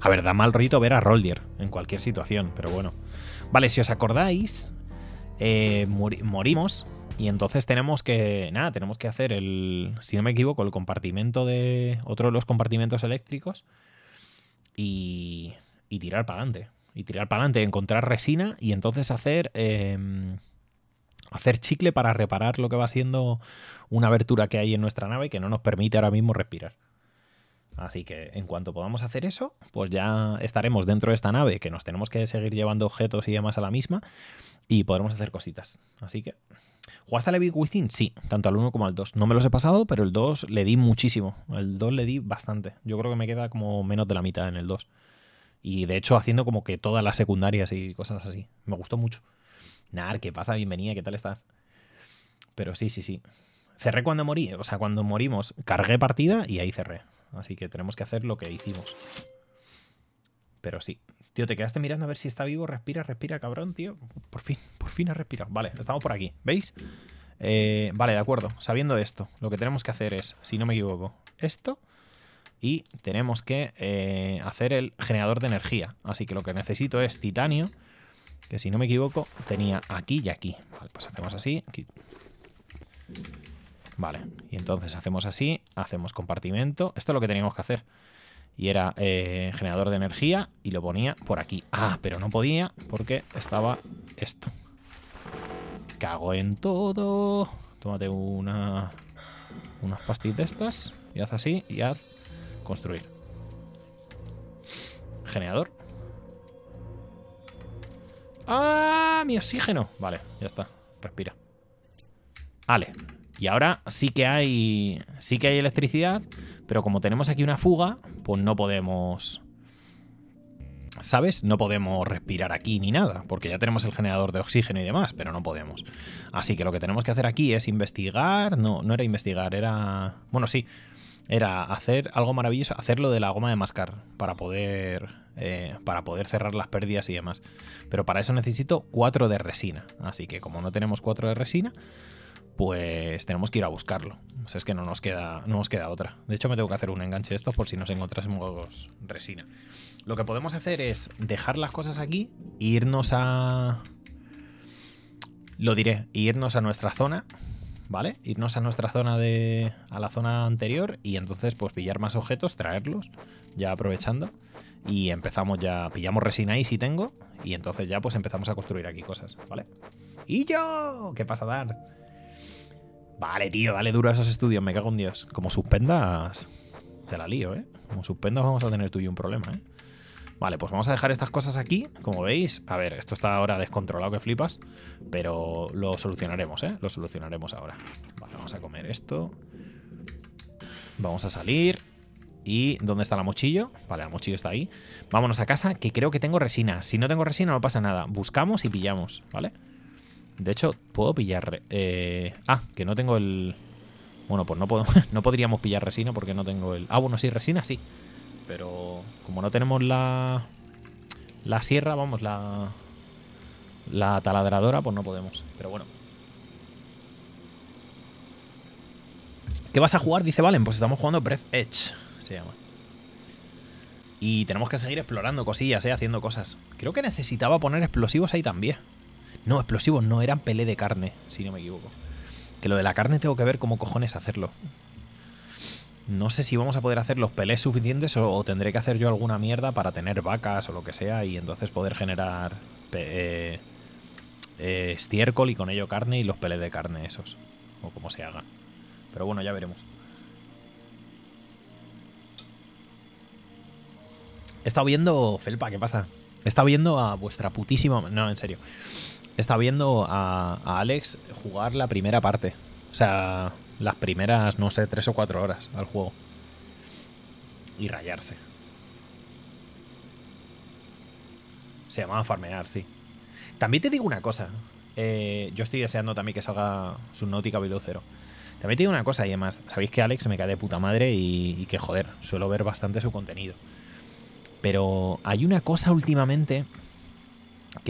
A ver, da mal rito ver a Roldier en cualquier situación, pero bueno. Vale, si os acordáis, eh, morimos y entonces tenemos que, nada, tenemos que hacer el, si no me equivoco, el compartimento de otro de los compartimentos eléctricos y, tirar para adelante. Y tirar para adelante, encontrar resina y entonces hacer... Em, hacer chicle para reparar lo que va siendo una abertura que hay en nuestra nave que no nos permite ahora mismo respirar. Así que en cuanto podamos hacer eso, pues ya estaremos dentro de esta nave, que nos tenemos que seguir llevando objetos y demás a la misma, y podremos hacer cositas. Así que... ¿Jugaste a Levi Within? Sí, tanto al 1 como al 2. No me los he pasado, pero el 2 le di muchísimo. El 2 le di bastante. Yo creo que me queda como menos de la mitad en el 2. Y de hecho haciendo como que todas las secundarias y cosas así. Me gustó mucho. Nar, ¿qué pasa? Bienvenida, ¿qué tal estás? Pero sí, sí, sí. Cerré cuando morí, o sea, cuando morimos, cargué partida y ahí cerré. Así que tenemos que hacer lo que hicimos. Pero sí. Tío, te quedaste mirando a ver si está vivo. Respira, respira, cabrón, tío. Por fin, por fin ha respirado. Vale, estamos por aquí. ¿Veis? Eh, vale, de acuerdo. Sabiendo esto, lo que tenemos que hacer es, si no me equivoco, esto. Y tenemos que eh, hacer el generador de energía. Así que lo que necesito es titanio. Que si no me equivoco, tenía aquí y aquí. Vale, pues hacemos así. Aquí. Vale, y entonces hacemos así, hacemos compartimento. Esto es lo que teníamos que hacer. Y era eh, generador de energía y lo ponía por aquí. Ah, pero no podía porque estaba esto. Cago en todo. Tómate una, unas pastillas de estas y haz así y haz construir. Generador. ¡Ah! Mi oxígeno. Vale, ya está. Respira. Ale. Y ahora sí que hay. Sí que hay electricidad. Pero como tenemos aquí una fuga, pues no podemos. ¿Sabes? No podemos respirar aquí ni nada, porque ya tenemos el generador de oxígeno y demás, pero no podemos. Así que lo que tenemos que hacer aquí es investigar. No, no era investigar, era. Bueno, sí. Era hacer algo maravilloso, hacerlo de la goma de mascar para poder. Eh, para poder cerrar las pérdidas y demás. Pero para eso necesito 4 de resina. Así que como no tenemos 4 de resina, pues tenemos que ir a buscarlo. O sea, es que no nos queda, no nos queda otra. De hecho, me tengo que hacer un enganche de estos por si nos encontrásemos resina. Lo que podemos hacer es dejar las cosas aquí, e irnos a... Lo diré, e irnos a nuestra zona, ¿vale? Irnos a nuestra zona de... a la zona anterior y entonces pues pillar más objetos, traerlos, ya aprovechando. Y empezamos ya, pillamos resina ahí si tengo y entonces ya pues empezamos a construir aquí cosas, ¿vale? ¡Y yo! ¿Qué pasa, Dar? Vale, tío, dale duro a esos estudios, me cago en Dios. Como suspendas, te la lío, ¿eh? Como suspendas vamos a tener tú y un problema, ¿eh? Vale, pues vamos a dejar estas cosas aquí, como veis. A ver, esto está ahora descontrolado que flipas, pero lo solucionaremos, ¿eh? Lo solucionaremos ahora. Vale, vamos a comer esto. Vamos a salir. ¿Y dónde está la mochillo? Vale, la mochillo está ahí. Vámonos a casa, que creo que tengo resina. Si no tengo resina no pasa nada. Buscamos y pillamos, ¿vale? vale de hecho, puedo pillar... Eh, ah, que no tengo el... Bueno, pues no, puedo, no podríamos pillar resina porque no tengo el... Ah, bueno, sí, resina sí. Pero como no tenemos la... La sierra, vamos, la... La taladradora, pues no podemos. Pero bueno. ¿Qué vas a jugar? Dice Valen. Pues estamos jugando Breath Edge. Se llama. Y tenemos que seguir explorando cosillas, ¿eh? Haciendo cosas. Creo que necesitaba poner explosivos ahí también. No, explosivos no, eran pelé de carne, si no me equivoco. Que lo de la carne tengo que ver cómo cojones hacerlo. No sé si vamos a poder hacer los pelés suficientes o, tendré que hacer yo alguna mierda para tener vacas o lo que sea y entonces poder generar eh, eh, estiércol y con ello carne y los pelés de carne esos. O como se haga Pero bueno, ya veremos. He estado viendo, Felpa, ¿qué pasa? He estado viendo a vuestra putísima... No, en serio está viendo a, Alex jugar la primera parte. O sea, las primeras, no sé, tres o cuatro horas al juego. Y rayarse. Se llama farmear, sí. También te digo una cosa. Eh, yo estoy deseando también que salga su Velozero. También te digo una cosa y además, sabéis que Alex me cae de puta madre y, y que joder, suelo ver bastante su contenido. Pero hay una cosa últimamente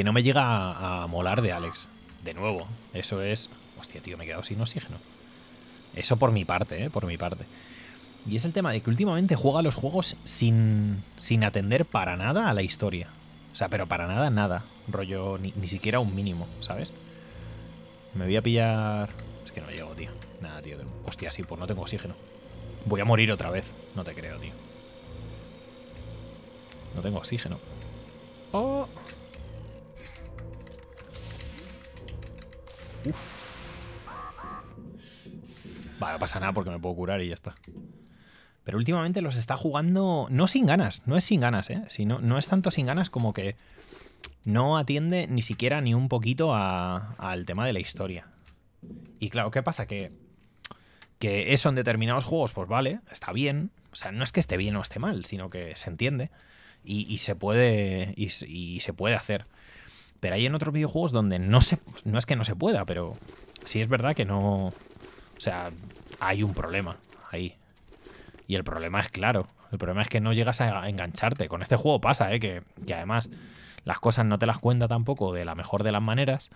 no me llega a, molar de Alex. De nuevo, eso es... Hostia, tío, me he quedado sin oxígeno. Eso por mi parte, ¿eh? Por mi parte. Y es el tema de que últimamente juega los juegos sin, sin atender para nada a la historia. O sea, pero para nada, nada. Rollo, ni, ni siquiera un mínimo, ¿sabes? Me voy a pillar... Es que no llego, tío. Nada, tío. Hostia, sí, pues no tengo oxígeno. Voy a morir otra vez. No te creo, tío. No tengo oxígeno. ¡Oh! Uf. Vale, no pasa nada porque me puedo curar y ya está. Pero últimamente los está jugando no sin ganas, no es sin ganas, ¿eh? no es tanto sin ganas como que no atiende ni siquiera ni un poquito al tema de la historia. Y claro, ¿qué pasa? Que, que eso en determinados juegos, pues vale, está bien. O sea, no es que esté bien o esté mal, sino que se entiende y, se puede y se puede hacer. Pero hay en otros videojuegos donde no se. No es que no se pueda, pero sí es verdad que no. O sea, hay un problema ahí. Y el problema es claro. El problema es que no llegas a engancharte. Con este juego pasa, ¿eh? Que, además las cosas no te las cuenta tampoco de la mejor de las maneras.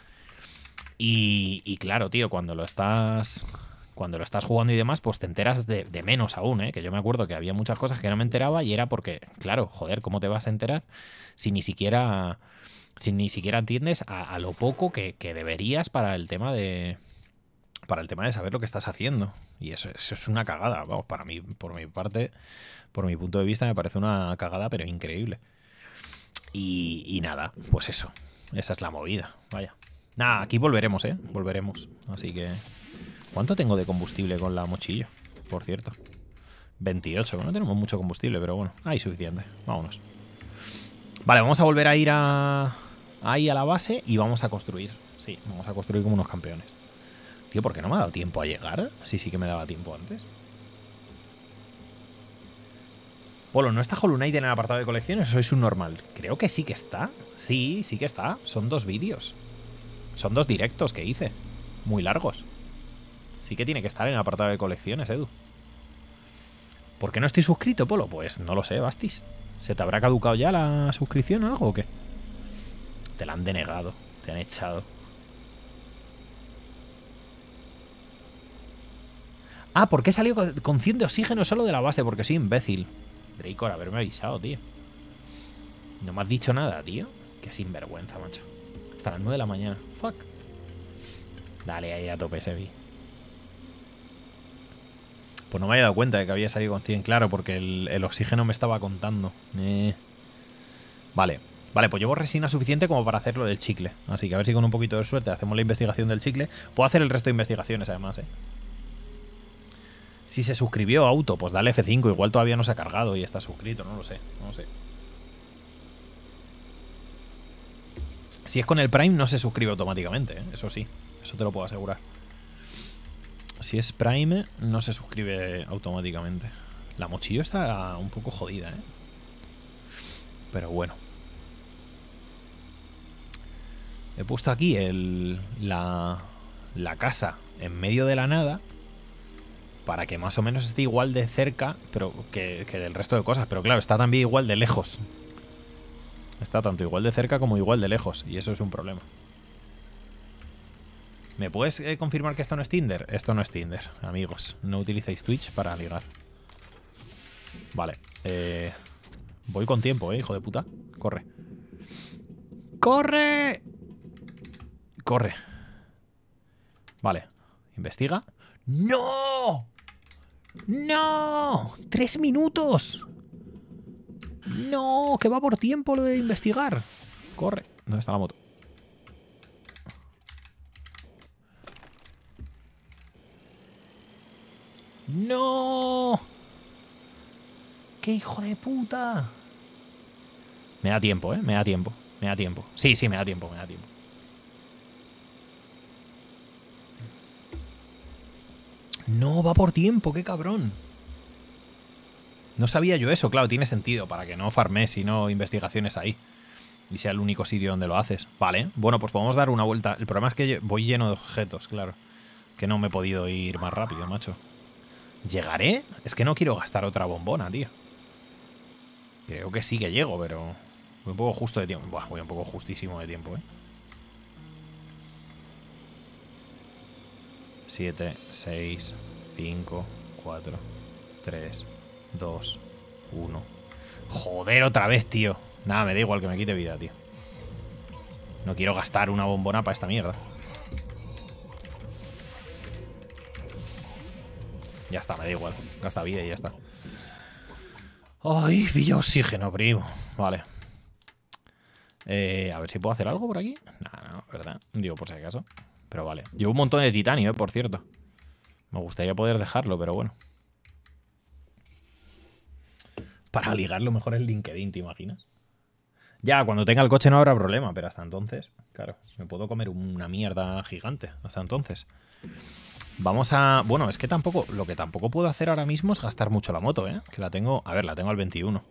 Y, claro, tío, cuando lo estás. Cuando lo estás jugando y demás, pues te enteras de, de, menos aún, ¿eh? Que yo me acuerdo que había muchas cosas que no me enteraba y era porque, claro, joder, ¿cómo te vas a enterar si ni siquiera si ni siquiera entiendes a, lo poco que, deberías para el tema de para el tema de saber lo que estás haciendo y eso, es una cagada vamos para mí por mi parte por mi punto de vista me parece una cagada pero increíble y, y nada pues eso esa es la movida vaya nada aquí volveremos eh volveremos así que cuánto tengo de combustible con la mochilla por cierto 28 no tenemos mucho combustible pero bueno hay suficiente vámonos Vale, vamos a volver a ir a, ahí a la base y vamos a construir. Sí, vamos a construir como unos campeones. Tío, ¿por qué no me ha dado tiempo a llegar? Sí, sí que me daba tiempo antes. Polo, ¿no está Hollow en el apartado de colecciones o es un normal? Creo que sí que está. Sí, sí que está. Son dos vídeos. Son dos directos que hice. Muy largos. Sí que tiene que estar en el apartado de colecciones, Edu. ¿Por qué no estoy suscrito, Polo? Pues no lo sé, Bastis. ¿Se te habrá caducado ya la suscripción o algo o qué? Te la han denegado, te han echado. Ah, ¿por qué salido con 100 de oxígeno solo de la base? Porque soy imbécil. Dracor, haberme avisado, tío. No me has dicho nada, tío. Qué sinvergüenza, macho. Hasta las 9 de la mañana. Fuck. Dale, ahí a tope, Sebi. Pues no me había dado cuenta de que había salido con 100, claro, porque el, el oxígeno me estaba contando. Eh. Vale. Vale, pues llevo resina suficiente como para hacerlo del chicle. Así que a ver si con un poquito de suerte hacemos la investigación del chicle. Puedo hacer el resto de investigaciones además, ¿eh? Si se suscribió auto, pues dale F5. Igual todavía no se ha cargado y está suscrito, no lo sé. No lo sé. Si es con el Prime, no se suscribe automáticamente, ¿eh? eso sí. Eso te lo puedo asegurar. Si es Prime, no se suscribe automáticamente. La mochila está un poco jodida, ¿eh? Pero bueno. He puesto aquí el, la, casa en medio de la nada para que más o menos esté igual de cerca pero que, que, del resto de cosas. Pero claro, está también igual de lejos. Está tanto igual de cerca como igual de lejos. Y eso es un problema. ¿Me puedes eh, confirmar que esto no es Tinder? Esto no es Tinder, amigos. No utilicéis Twitch para ligar. Vale. Eh, voy con tiempo, eh, hijo de puta. Corre. ¡Corre! Corre. Vale. Investiga. ¡No! ¡No! ¡Tres minutos! ¡No! Que va por tiempo lo de investigar. Corre. ¿Dónde está la moto? ¡No! ¡Qué hijo de puta! Me da tiempo, ¿eh? Me da tiempo. Me da tiempo. Sí, sí, me da tiempo, me da tiempo. No, va por tiempo, qué cabrón. No sabía yo eso, claro, tiene sentido, para que no farmes sino no investigaciones ahí. Y sea el único sitio donde lo haces. Vale, bueno, pues podemos dar una vuelta. El problema es que voy lleno de objetos, claro. Que no me he podido ir más rápido, macho. ¿Llegaré? Es que no quiero gastar otra bombona, tío. Creo que sí que llego, pero... Voy un poco justo de tiempo. voy un poco justísimo de tiempo, eh. 7, 6, 5, 4, 3, 2, 1. Joder, otra vez, tío. Nada, me da igual que me quite vida, tío. No quiero gastar una bombona para esta mierda. Ya está, me da igual. Gasta vida y ya está. ¡Ay, pillo oxígeno, primo! Vale. Eh, a ver si puedo hacer algo por aquí. Nah, no, ¿verdad? Digo, por si acaso. Pero vale. Llevo un montón de titanio, eh, por cierto. Me gustaría poder dejarlo, pero bueno. Para ligarlo mejor el LinkedIn, ¿te imaginas? Ya, cuando tenga el coche no habrá problema, pero hasta entonces, claro, me puedo comer una mierda gigante. Hasta entonces. Vamos a... Bueno, es que tampoco... Lo que tampoco puedo hacer ahora mismo es gastar mucho la moto, ¿eh? Que la tengo... A ver, la tengo al 21.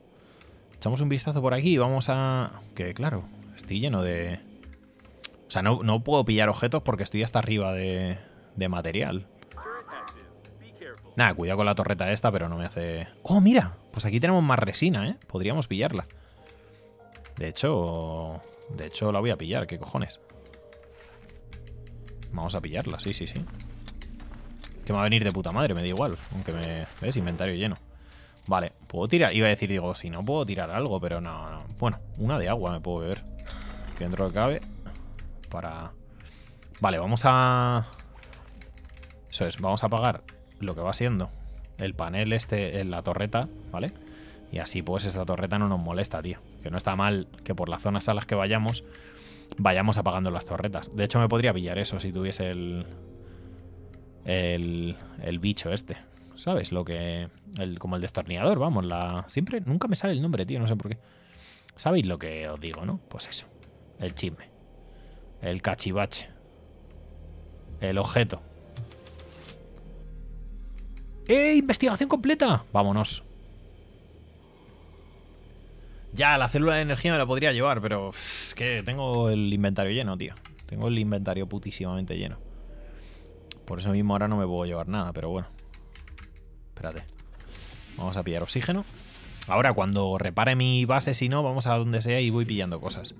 Echamos un vistazo por aquí y vamos a... Que claro, estoy lleno de... O sea, no, puedo pillar objetos porque estoy hasta arriba de, material. Nada, cuidado con la torreta esta, pero no me hace... ¡Oh, mira! Pues aquí tenemos más resina, ¿eh? Podríamos pillarla. De hecho... De hecho, la voy a pillar. ¿Qué cojones? Vamos a pillarla, sí, sí, sí. Que me va a venir de puta madre, me da igual. Aunque me... ¿Ves? Inventario lleno. Vale, puedo tirar... Iba a decir, digo, si no puedo tirar algo, pero no, no. Bueno, una de agua me puedo beber. Que dentro cabe para... Vale, vamos a... Eso es, vamos a apagar lo que va siendo el panel este en la torreta, ¿vale? Y así pues esta torreta no nos molesta, tío. Que no está mal que por las zonas a las que vayamos vayamos apagando las torretas. De hecho me podría pillar eso si tuviese el... El, bicho este. ¿Sabes? Lo que... como el destornillador, vamos, la... Siempre, nunca me sale el nombre, tío, no sé por qué. ¿Sabéis lo que os digo, no? Pues eso, el chisme. El cachivache. El objeto. ¡Eh! ¡Investigación completa! Vámonos. Ya, la célula de energía me la podría llevar, pero es que tengo el inventario lleno, tío. Tengo el inventario putísimamente lleno. Por eso mismo ahora no me puedo llevar nada, pero bueno. Espérate. Vamos a pillar oxígeno. Ahora, cuando repare mi base, si no, vamos a donde sea y voy pillando cosas.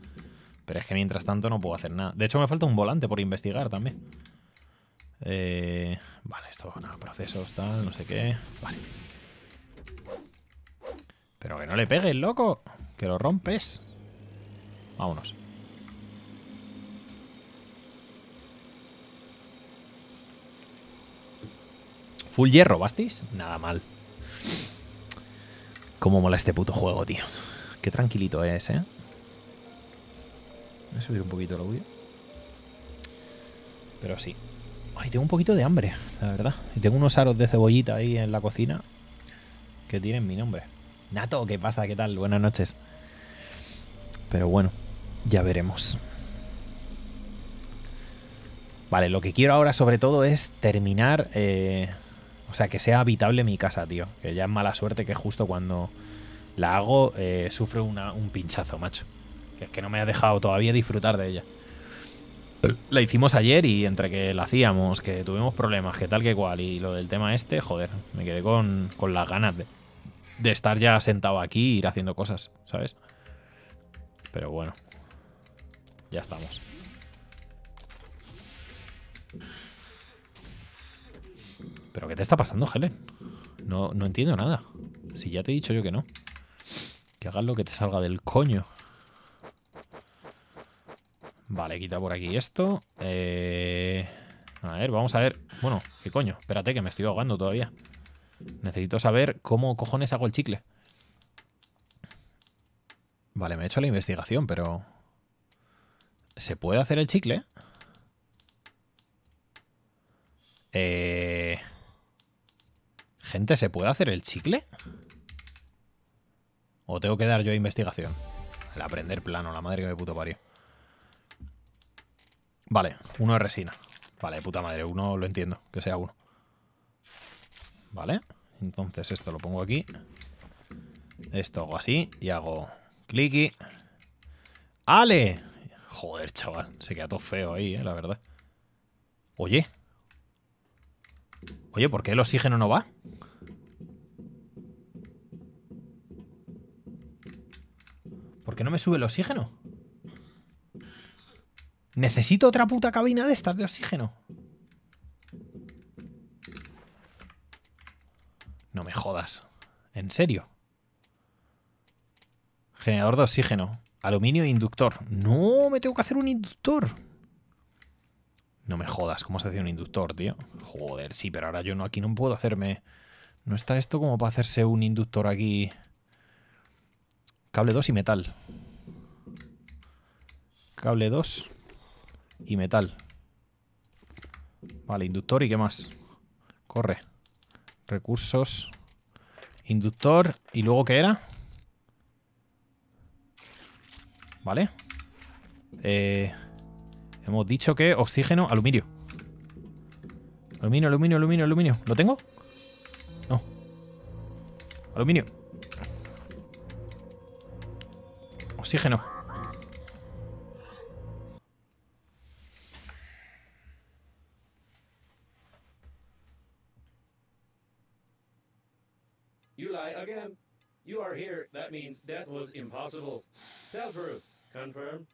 Pero es que mientras tanto no puedo hacer nada. De hecho, me falta un volante por investigar también. Eh, vale, esto, nada, procesos, tal, no sé qué. Vale. Pero que no le pegues, loco. Que lo rompes. Vámonos. Full hierro, ¿bastis? Nada mal. Cómo mola este puto juego, tío. Qué tranquilito es, ¿eh? eso a un poquito el audio. Pero sí. Ay, tengo un poquito de hambre, la verdad. Y tengo unos aros de cebollita ahí en la cocina que tienen mi nombre. Nato, ¿qué pasa? ¿Qué tal? Buenas noches. Pero bueno, ya veremos. Vale, lo que quiero ahora sobre todo es terminar... Eh, o sea, que sea habitable mi casa, tío. Que ya es mala suerte que justo cuando la hago eh, sufre un pinchazo, macho que no me ha dejado todavía disfrutar de ella. Eh. La hicimos ayer y entre que la hacíamos, que tuvimos problemas, que tal que cual, y lo del tema este, joder, me quedé con, con las ganas de, estar ya sentado aquí e ir haciendo cosas, ¿sabes? Pero bueno, ya estamos. ¿Pero qué te está pasando, Helen? No, no entiendo nada. Si ya te he dicho yo que no. Que hagas lo que te salga del coño. Vale, quita por aquí esto. Eh... A ver, vamos a ver. Bueno, ¿qué coño? Espérate, que me estoy ahogando todavía. Necesito saber cómo cojones hago el chicle. Vale, me he hecho la investigación, pero... ¿Se puede hacer el chicle? Eh, Gente, ¿se puede hacer el chicle? ¿O tengo que dar yo investigación? El aprender plano, la madre que me puto parió. Vale, uno de resina. Vale, puta madre, uno lo entiendo, que sea uno. Vale, entonces esto lo pongo aquí. Esto hago así y hago clicky. ¡Ale! Joder, chaval, se queda todo feo ahí, eh, la verdad. Oye. Oye, ¿por qué el oxígeno no va? ¿Por qué no me sube el oxígeno? Necesito otra puta cabina de estas de oxígeno. No me jodas. ¿En serio? Generador de oxígeno. Aluminio e inductor. No, me tengo que hacer un inductor. No me jodas, ¿cómo se hace un inductor, tío? Joder, sí, pero ahora yo no aquí no puedo hacerme... No está esto como para hacerse un inductor aquí... Cable 2 y metal. Cable 2 y metal. Vale, inductor y qué más. Corre. Recursos. Inductor. ¿Y luego qué era? Vale. Eh, hemos dicho que oxígeno, aluminio. Aluminio, aluminio, aluminio, aluminio. ¿Lo tengo? No. Aluminio. Oxígeno. are here, that means death was impossible. Tell truth. Confirm.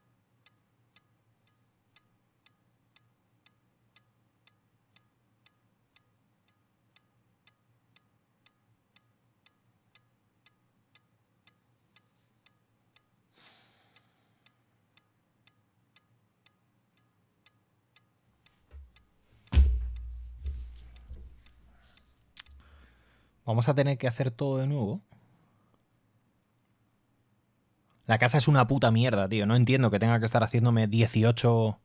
Vamos a tener que hacer todo de nuevo. La casa es una puta mierda, tío. No entiendo que tenga que estar haciéndome 18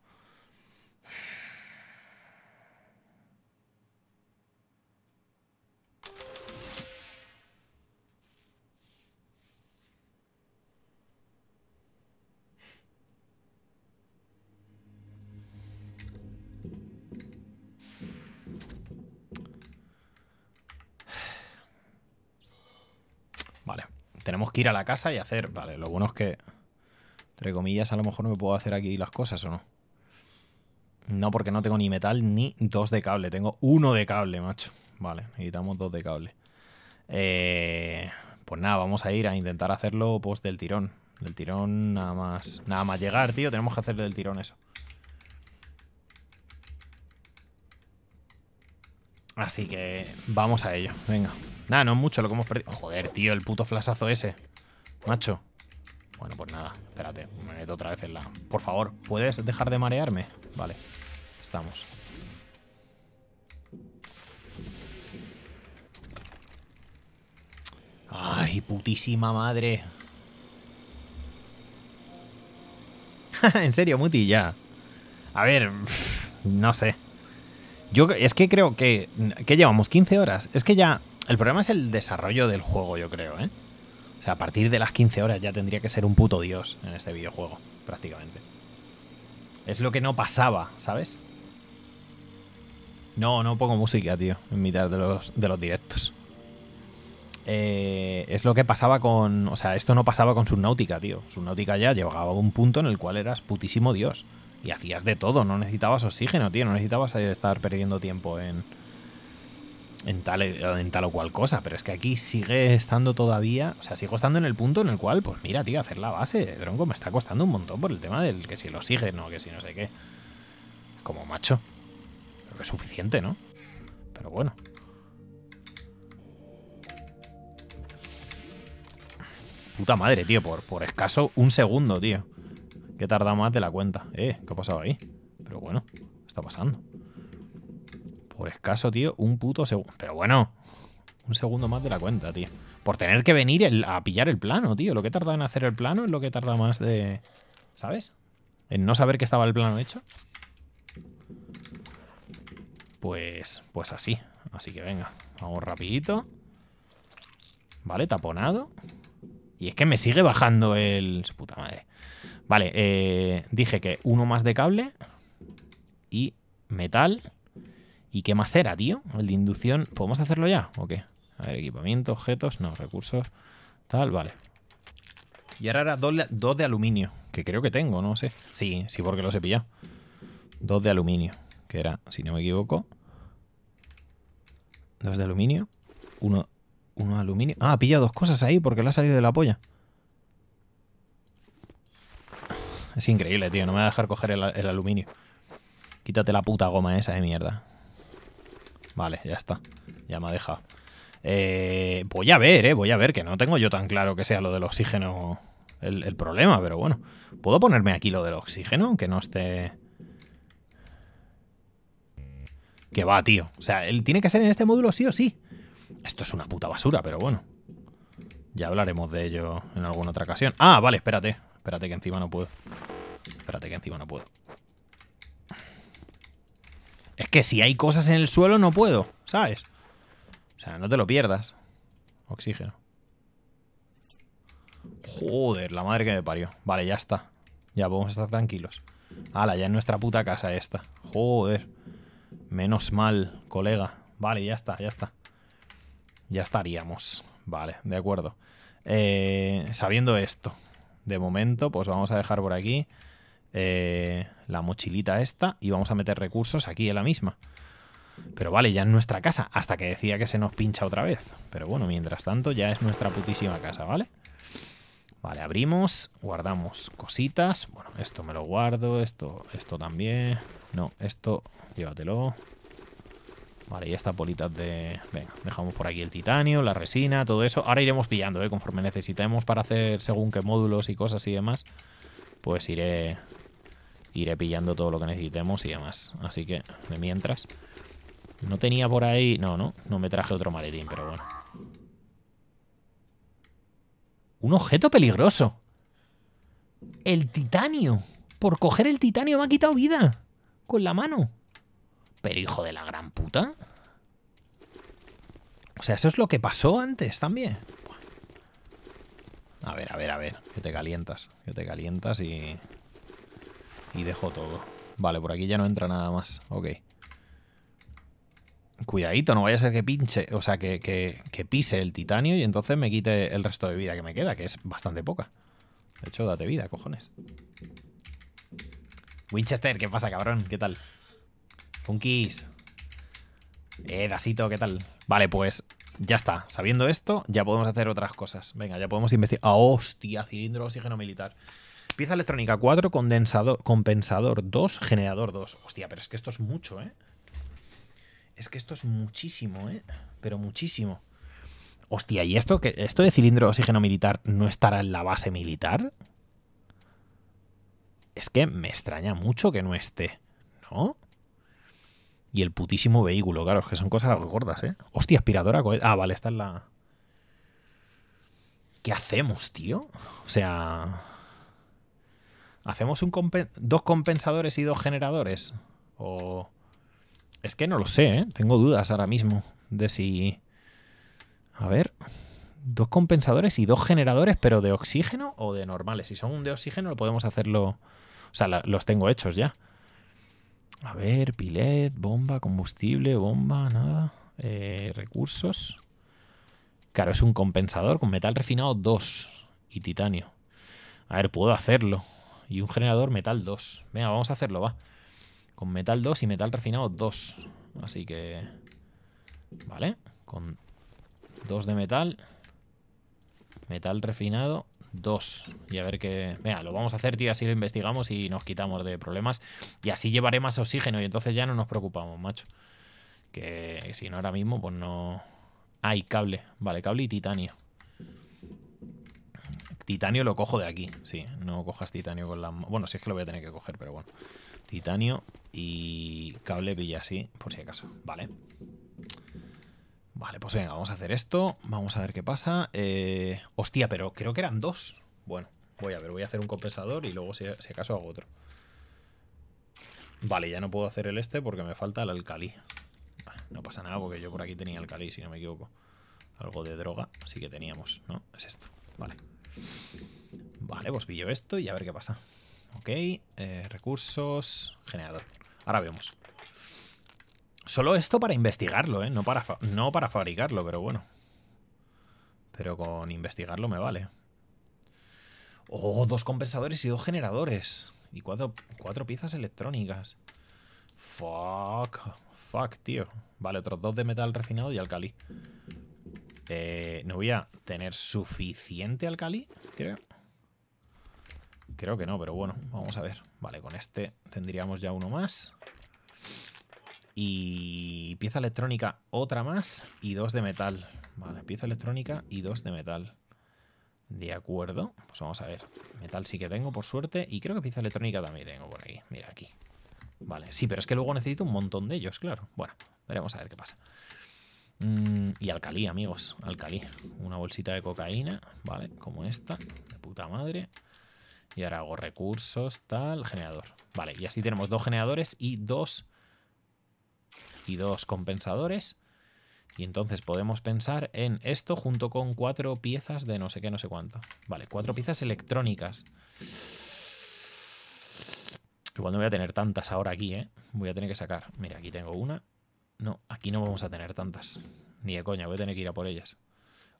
que ir a la casa y hacer... Vale, lo bueno es que... Entre comillas, a lo mejor no me puedo hacer aquí las cosas, ¿o no? No, porque no tengo ni metal ni dos de cable. Tengo uno de cable, macho. Vale, necesitamos dos de cable. Eh, pues nada, vamos a ir a intentar hacerlo post del tirón. Del tirón nada más. Nada más llegar, tío. Tenemos que hacerle del tirón eso. Así que vamos a ello. Venga. Nada, no es mucho lo que hemos perdido. Joder, tío, el puto flasazo ese. Macho. Bueno, pues nada. Espérate, me meto otra vez en la... Por favor, ¿puedes dejar de marearme? Vale. Estamos. Ay, putísima madre. en serio, Muti, ya. A ver, no sé. Yo es que creo que, que llevamos 15 horas. Es que ya el problema es el desarrollo del juego, yo creo, ¿eh? O sea, a partir de las 15 horas ya tendría que ser un puto dios en este videojuego, prácticamente. Es lo que no pasaba, ¿sabes? No, no pongo música, tío, en mitad de los, de los directos. Eh, es lo que pasaba con... O sea, esto no pasaba con Subnautica, tío. Subnautica ya llegaba a un punto en el cual eras putísimo dios y hacías de todo, no necesitabas oxígeno, tío, no necesitabas estar perdiendo tiempo en, en, tal, en tal o cual cosa, pero es que aquí sigue estando todavía, o sea, sigo estando en el punto en el cual, pues mira, tío, hacer la base, dronco me está costando un montón por el tema del que si el oxígeno, que si no sé qué. Como macho, creo que es suficiente, ¿no? Pero bueno. Puta madre, tío, por, por escaso un segundo, tío. Que tarda más de la cuenta. Eh, ¿qué ha pasado ahí? Pero bueno, está pasando? Por escaso, tío, un puto segundo. Pero bueno, un segundo más de la cuenta, tío. Por tener que venir a pillar el plano, tío. Lo que tarda en hacer el plano es lo que tarda más de... ¿Sabes? En no saber que estaba el plano hecho. Pues, pues así. Así que venga, vamos rapidito. Vale, taponado. Y es que me sigue bajando el... Su puta madre. Vale, eh, dije que uno más de cable y metal. ¿Y qué más era, tío? El de inducción. ¿Podemos hacerlo ya o qué? A ver, equipamiento, objetos, no, recursos, tal, vale. Y ahora era dos, dos de aluminio, que creo que tengo, no sé. Sí, sí, porque los he pillado. Dos de aluminio, que era, si no me equivoco, dos de aluminio, uno, uno de aluminio. Ah, pilla dos cosas ahí porque le ha salido de la polla. Es increíble, tío. No me va a dejar coger el, aluminio. Quítate la puta goma esa de mierda. Vale, ya está. Ya me ha dejado. Eh, voy a ver, eh, voy a ver, que no tengo yo tan claro que sea lo del oxígeno el, problema, pero bueno. ¿Puedo ponerme aquí lo del oxígeno? Aunque no esté... Que va, tío. O sea, él tiene que ser en este módulo sí o sí. Esto es una puta basura, pero bueno. Ya hablaremos de ello en alguna otra ocasión. Ah, vale, espérate. Espérate que encima no puedo. Espérate que encima no puedo. Es que si hay cosas en el suelo no puedo, ¿sabes? O sea, no te lo pierdas. Oxígeno. Joder, la madre que me parió. Vale, ya está. Ya podemos estar tranquilos. Hala, ya en nuestra puta casa esta. Joder. Menos mal, colega. Vale, ya está, ya está. Ya estaríamos. Vale, de acuerdo. Eh, sabiendo esto, de momento, pues vamos a dejar por aquí eh, la mochilita esta y vamos a meter recursos aquí en la misma. Pero vale, ya es nuestra casa, hasta que decía que se nos pincha otra vez. Pero bueno, mientras tanto ya es nuestra putísima casa, ¿vale? Vale, abrimos, guardamos cositas. Bueno, esto me lo guardo, esto, esto también. No, esto llévatelo. Vale, y esta bolitas de... Venga, dejamos por aquí el titanio, la resina, todo eso. Ahora iremos pillando, ¿eh? Conforme necesitemos para hacer según qué módulos y cosas y demás, pues iré... Iré pillando todo lo que necesitemos y demás. Así que, de mientras... No tenía por ahí... No, no, no me traje otro maletín, pero bueno. Un objeto peligroso. El titanio. Por coger el titanio me ha quitado vida. Con la mano. Pero hijo de la gran puta. O sea, eso es lo que pasó antes también. A ver, a ver, a ver. Que te calientas. Que te calientas y... Y dejo todo. Vale, por aquí ya no entra nada más. Ok. Cuidadito, no vaya a ser que pinche... O sea, que, que, pise el titanio y entonces me quite el resto de vida que me queda, que es bastante poca. De hecho, date vida, cojones. Winchester, ¿qué pasa, cabrón? ¿Qué tal? Funkis. Eh, Dasito, ¿qué tal? Vale, pues ya está. Sabiendo esto, ya podemos hacer otras cosas. Venga, ya podemos investigar. ¡Ah, hostia! Cilindro de oxígeno militar. Pieza electrónica 4, condensador, compensador 2, generador 2. Hostia, pero es que esto es mucho, ¿eh? Es que esto es muchísimo, ¿eh? Pero muchísimo. Hostia, ¿y esto, que, esto de cilindro de oxígeno militar no estará en la base militar? Es que me extraña mucho que no esté, ¿no? Y el putísimo vehículo, claro, es que son cosas gordas, ¿eh? Hostia, aspiradora, Ah, vale, esta es la. ¿Qué hacemos, tío? O sea. ¿Hacemos un dos compensadores y dos generadores? O. Es que no lo sé, ¿eh? Tengo dudas ahora mismo de si. A ver. Dos compensadores y dos generadores, pero de oxígeno o de normales. Si son de oxígeno, lo podemos hacerlo. O sea, los tengo hechos ya. A ver, pilet, bomba, combustible, bomba, nada. Eh, recursos. Claro, es un compensador con metal refinado 2 y titanio. A ver, puedo hacerlo. Y un generador metal 2. Venga, vamos a hacerlo, va. Con metal 2 y metal refinado 2. Así que... Vale. Con 2 de metal. Metal refinado dos. Y a ver qué... Venga, lo vamos a hacer, tío, así lo investigamos y nos quitamos de problemas. Y así llevaré más oxígeno y entonces ya no nos preocupamos, macho. Que si no ahora mismo, pues no... Hay cable. Vale, cable y titanio. Titanio lo cojo de aquí, sí. No cojas titanio con la... Bueno, si es que lo voy a tener que coger, pero bueno. Titanio y cable pilla así, por si acaso. Vale. Vale, pues venga, vamos a hacer esto. Vamos a ver qué pasa. Eh, hostia, pero creo que eran dos. Bueno, voy a ver, voy a hacer un compensador y luego si, acaso hago otro. Vale, ya no puedo hacer el este porque me falta el alcalí. Vale, no pasa nada porque yo por aquí tenía alcalí, si no me equivoco. Algo de droga sí que teníamos, ¿no? Es esto. Vale. Vale, pues pillo esto y a ver qué pasa. Ok, eh, recursos, generador. Ahora vemos. Solo esto para investigarlo, ¿eh? No para, no para fabricarlo, pero bueno. Pero con investigarlo me vale. Oh, dos compensadores y dos generadores. Y cuatro, cuatro piezas electrónicas. Fuck. Fuck, tío. Vale, otros dos de metal refinado y alcalí. Eh, no voy a tener suficiente alcalí, creo. Creo que no, pero bueno, vamos a ver. Vale, con este tendríamos ya uno más. Y pieza electrónica, otra más y dos de metal. Vale, pieza electrónica y dos de metal. De acuerdo, pues vamos a ver. Metal sí que tengo, por suerte. Y creo que pieza electrónica también tengo por aquí. Mira, aquí. Vale, sí, pero es que luego necesito un montón de ellos, claro. Bueno, veremos a ver qué pasa. Mm, y alcalí, amigos, alcalí. Una bolsita de cocaína, ¿vale? Como esta, de puta madre. Y ahora hago recursos, tal, generador. Vale, y así tenemos dos generadores y dos y dos compensadores. Y entonces podemos pensar en esto junto con cuatro piezas de no sé qué, no sé cuánto. Vale, cuatro piezas electrónicas. Igual no voy a tener tantas ahora aquí, ¿eh? Voy a tener que sacar. Mira, aquí tengo una. No, aquí no vamos a tener tantas. Ni de coña, voy a tener que ir a por ellas.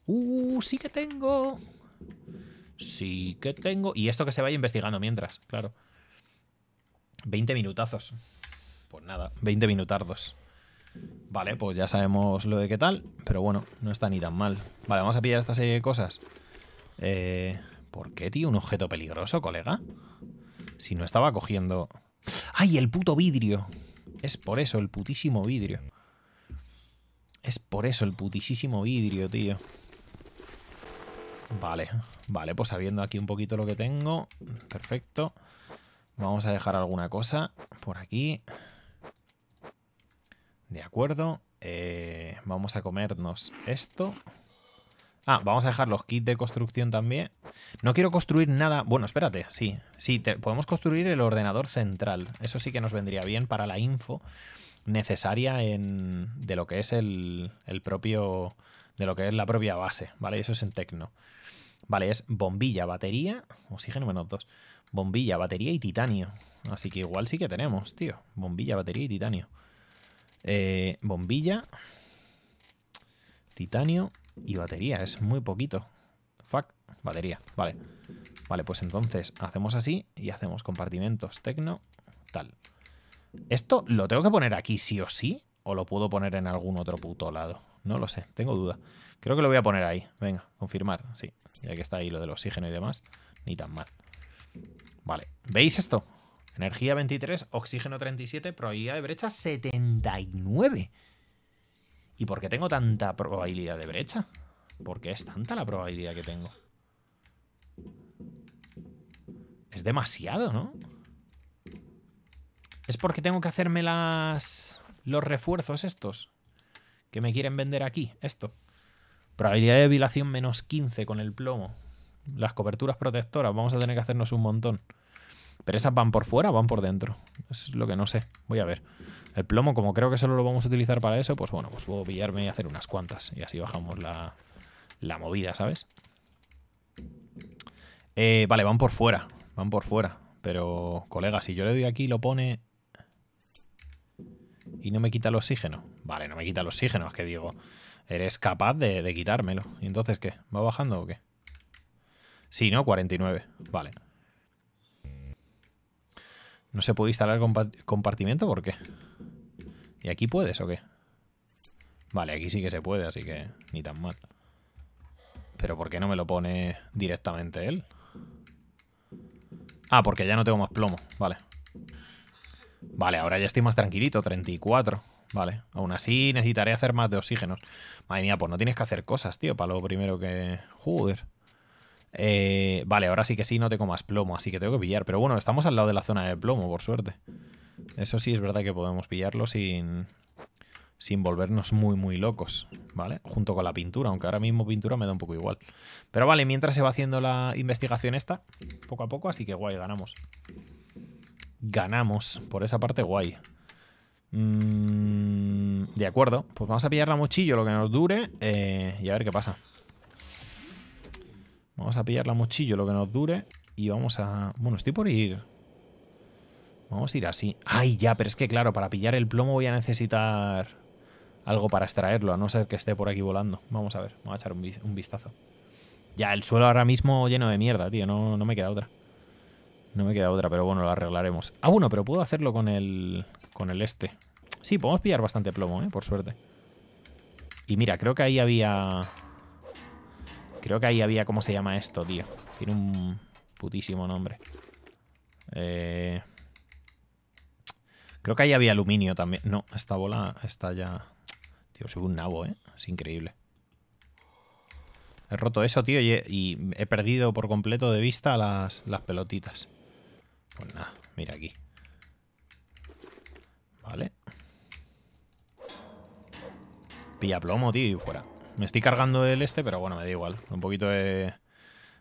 ¡Uh! ¡Sí que tengo! Sí que tengo. Y esto que se vaya investigando mientras, claro. 20 minutazos. Pues nada, 20 minutardos. Vale, pues ya sabemos lo de qué tal, pero bueno, no está ni tan mal. Vale, vamos a pillar esta serie de cosas. Eh, ¿Por qué, tío? ¿Un objeto peligroso, colega? Si no estaba cogiendo... ¡Ay, el puto vidrio! Es por eso, el putísimo vidrio. Es por eso, el putísimo vidrio, tío. Vale, vale, pues sabiendo aquí un poquito lo que tengo. Perfecto. Vamos a dejar alguna cosa por aquí. De acuerdo. Eh, vamos a comernos esto. Ah, vamos a dejar los kits de construcción también. No quiero construir nada... Bueno, espérate, sí. Sí, podemos construir el ordenador central. Eso sí que nos vendría bien para la info necesaria de lo que es el, el propio... de lo que es la propia base, ¿vale? Eso es en Tecno. Vale, es bombilla, batería, oxígeno menos dos. Bombilla, batería y titanio. Así que igual sí que tenemos, tío. Bombilla, batería y titanio. Eh, bombilla, titanio y batería. Es muy poquito. Fuck, batería. Vale. Vale, pues entonces hacemos así y hacemos compartimentos tecno, tal. ¿Esto lo tengo que poner aquí sí o sí? ¿O lo puedo poner en algún otro puto lado? No lo sé, tengo duda. Creo que lo voy a poner ahí. Venga, confirmar, sí. Ya que está ahí lo del oxígeno y demás, ni tan mal. Vale, ¿veis esto? Energía 23, oxígeno 37, probabilidad de brecha 79. ¿Y por qué tengo tanta probabilidad de brecha? ¿Por qué es tanta la probabilidad que tengo? Es demasiado, ¿no? Es porque tengo que hacerme las... los refuerzos estos. Que me quieren vender aquí, esto. Probabilidad de violación menos 15 con el plomo. Las coberturas protectoras, vamos a tener que hacernos un montón. Pero esas van por fuera o van por dentro. Es lo que no sé. Voy a ver. El plomo, como creo que solo lo vamos a utilizar para eso, pues bueno, pues puedo pillarme y hacer unas cuantas. Y así bajamos la, la movida, ¿sabes? Eh, vale, van por fuera. Van por fuera. Pero, colega, si yo le doy aquí lo pone... Y no me quita el oxígeno. Vale, no me quita el oxígeno, es que digo... Eres capaz de, de quitármelo. ¿Y entonces qué? ¿Va bajando o qué? Sí, ¿no? 49. Vale. ¿No se puede instalar compartimiento, ¿Por qué? ¿Y aquí puedes o qué? Vale, aquí sí que se puede, así que ni tan mal. Pero ¿por qué no me lo pone directamente él? Ah, porque ya no tengo más plomo. Vale. Vale, ahora ya estoy más tranquilito. 34. Vale. Aún así necesitaré hacer más de oxígeno. Madre mía, pues no tienes que hacer cosas, tío, para lo primero que... Joder. Eh, vale, ahora sí que sí, no tengo más plomo, así que tengo que pillar. Pero bueno, estamos al lado de la zona de plomo, por suerte. Eso sí, es verdad que podemos pillarlo sin, sin volvernos muy, muy locos, ¿vale? Junto con la pintura, aunque ahora mismo pintura me da un poco igual. Pero vale, mientras se va haciendo la investigación esta, poco a poco, así que guay, ganamos. Ganamos, por esa parte guay. Mm, de acuerdo, pues vamos a pillar la mochillo, lo que nos dure, eh, y a ver qué pasa. Vamos a pillar la mochillo lo que nos dure. Y vamos a... Bueno, estoy por ir... Vamos a ir así. ¡Ay, ya! Pero es que, claro, para pillar el plomo voy a necesitar algo para extraerlo, a no ser que esté por aquí volando. Vamos a ver, vamos a echar un, vistazo. Ya, el suelo ahora mismo lleno de mierda, tío. No, no me queda otra. No me queda otra, pero bueno, lo arreglaremos. Ah, bueno, pero puedo hacerlo con el... Con el este. Sí, podemos pillar bastante plomo, ¿eh? Por suerte. Y mira, creo que ahí había... Creo que ahí había... ¿Cómo se llama esto, tío? Tiene un putísimo nombre. Eh, creo que ahí había aluminio también. No, esta bola está ya... Tío, soy un nabo, ¿eh? Es increíble. He roto eso, tío, y he, perdido por completo de vista las, las pelotitas. Pues nada, mira aquí. Vale. Pilla plomo, tío, y fuera. Me estoy cargando el este, pero bueno, me da igual. Un poquito de...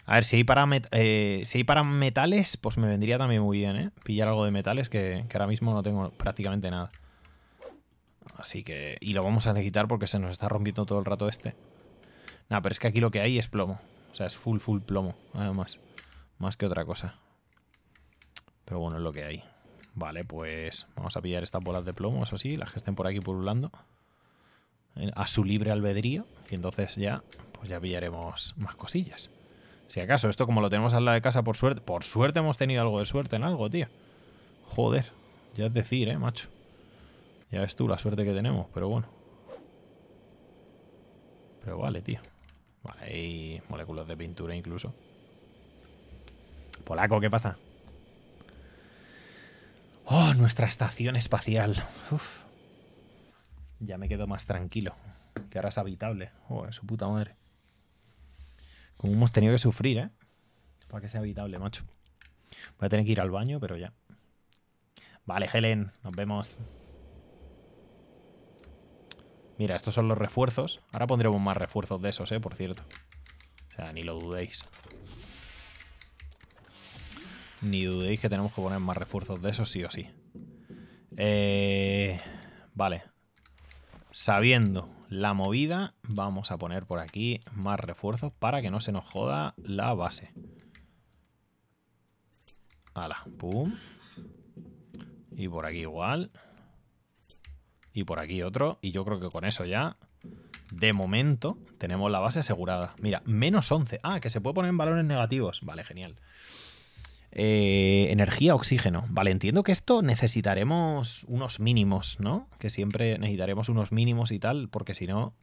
A ver, si hay, para eh, si hay para metales, pues me vendría también muy bien, ¿eh? Pillar algo de metales, que, ahora mismo no tengo prácticamente nada. Así que... Y lo vamos a necesitar porque se nos está rompiendo todo el rato este. Nada, pero es que aquí lo que hay es plomo. O sea, es full, full plomo, además. Más que otra cosa. Pero bueno, es lo que hay. Vale, pues vamos a pillar estas bolas de plomo, eso sí, las que estén por aquí pululando. A su libre albedrío. Y entonces ya, pues ya pillaremos más cosillas. Si acaso, esto como lo tenemos al lado de casa, por suerte. Por suerte hemos tenido algo de suerte en algo, tío. Joder, ya es decir, eh, macho. Ya ves tú la suerte que tenemos, pero bueno. Pero vale, tío. Vale, hay moléculas de pintura incluso. Polaco, ¿qué pasa? Oh, nuestra estación espacial. Ya me quedo más tranquilo. Que ahora es habitable. Joder, su puta madre. Como hemos tenido que sufrir, ¿eh? Para que sea habitable, macho. Voy a tener que ir al baño, pero ya. Vale, Helen, nos vemos. Mira, estos son los refuerzos. Ahora pondremos más refuerzos de esos, ¿eh? Por cierto. O sea, ni lo dudéis. Ni dudéis que tenemos que poner más refuerzos de esos, sí o sí. Eh, vale. Sabiendo la movida, vamos a poner por aquí más refuerzos para que no se nos joda la base. Ala, pum. Y por aquí igual. Y por aquí otro. Y yo creo que con eso ya, de momento, tenemos la base asegurada. Mira, menos 11. Ah, que se puede poner en valores negativos. Vale, genial. Eh, energía, oxígeno. Vale, entiendo que esto necesitaremos unos mínimos, ¿no? Que siempre necesitaremos unos mínimos y tal, porque si no,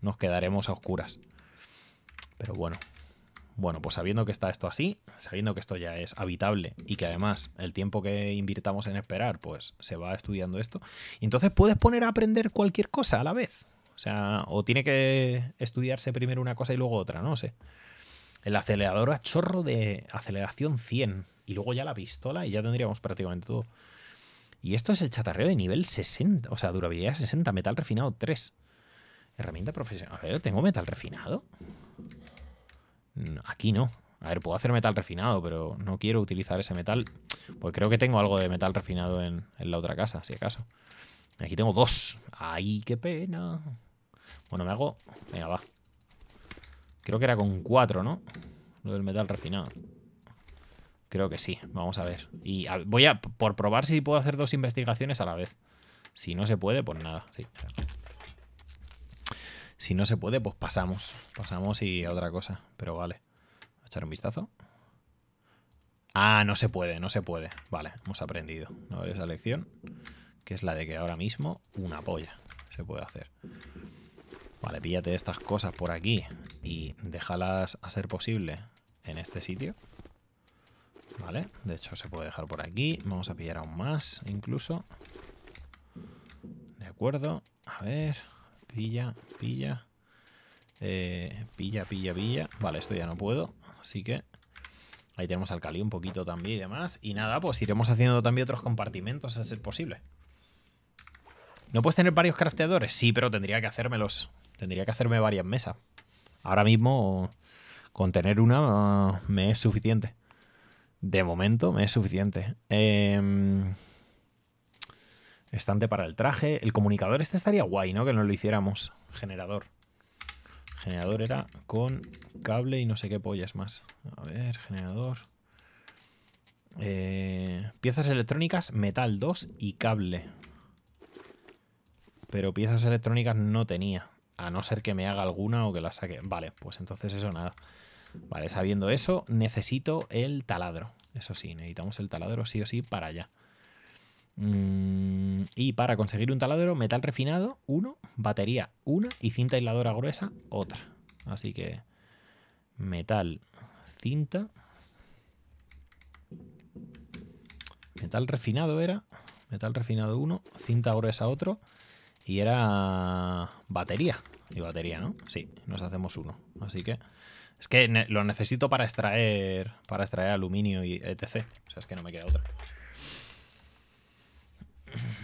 nos quedaremos a oscuras. Pero bueno. Bueno, pues sabiendo que está esto así, sabiendo que esto ya es habitable y que además el tiempo que invirtamos en esperar, pues se va estudiando esto. Entonces puedes poner a aprender cualquier cosa a la vez. O sea, o tiene que estudiarse primero una cosa y luego otra, no sé. El acelerador a chorro de aceleración 100 y luego ya la pistola y ya tendríamos prácticamente todo. Y esto es el chatarreo de nivel 60, o sea, durabilidad 60, metal refinado 3. Herramienta profesional. A ver, ¿tengo metal refinado? aquí no. A ver, puedo hacer metal refinado, pero no quiero utilizar ese metal. Pues creo que tengo algo de metal refinado en, la otra casa, si acaso. Aquí tengo dos. ¡Ay, qué pena! Bueno, me hago... Venga, va. Creo que era con cuatro, ¿no? Lo del metal refinado. Creo que sí, vamos a ver. Y voy a por probar si puedo hacer dos investigaciones a la vez. Si no se puede, pues nada. Si no se puede, pues pasamos. Pasamos y a otra cosa. Pero vale. echar un vistazo. Ah, no se puede, no se puede. Vale, hemos aprendido. No ver esa lección. Que es la de que ahora mismo una polla se puede hacer. Vale, píllate estas cosas por aquí y déjalas a ser posible en este sitio. ¿Vale? De hecho, se puede dejar por aquí. Vamos a pillar aún más, incluso. De acuerdo. A ver. Pilla, pilla. Eh, pilla, pilla, pilla. Vale, esto ya no puedo. Así que ahí tenemos al Cali un poquito también y demás. Y nada, pues iremos haciendo también otros compartimentos a ser posible. ¿No puedes tener varios crafteadores? Sí, pero tendría que hacérmelos. Tendría que hacerme varias mesas. Ahora mismo, con tener una me es suficiente. De momento me es suficiente. Em, estante para el traje. El comunicador este estaría guay, ¿no? Que no lo hiciéramos. Generador. Generador era con cable y no sé qué pollas más. A ver, generador. Eh, piezas electrónicas, metal 2 y cable. Pero piezas electrónicas no tenía. A no ser que me haga alguna o que la saque. Vale, pues entonces eso nada. Vale, sabiendo eso, necesito el taladro. Eso sí, necesitamos el taladro sí o sí para allá. Mm, y para conseguir un taladro, metal refinado, uno, batería, una, y cinta aisladora gruesa, otra. Así que metal, cinta. Metal refinado era. Metal refinado uno, cinta gruesa otro. Y era batería. Y batería, ¿no? Sí, nos hacemos uno. Así que es que lo necesito para extraer, para extraer aluminio y etc. O sea, es que no me queda otra.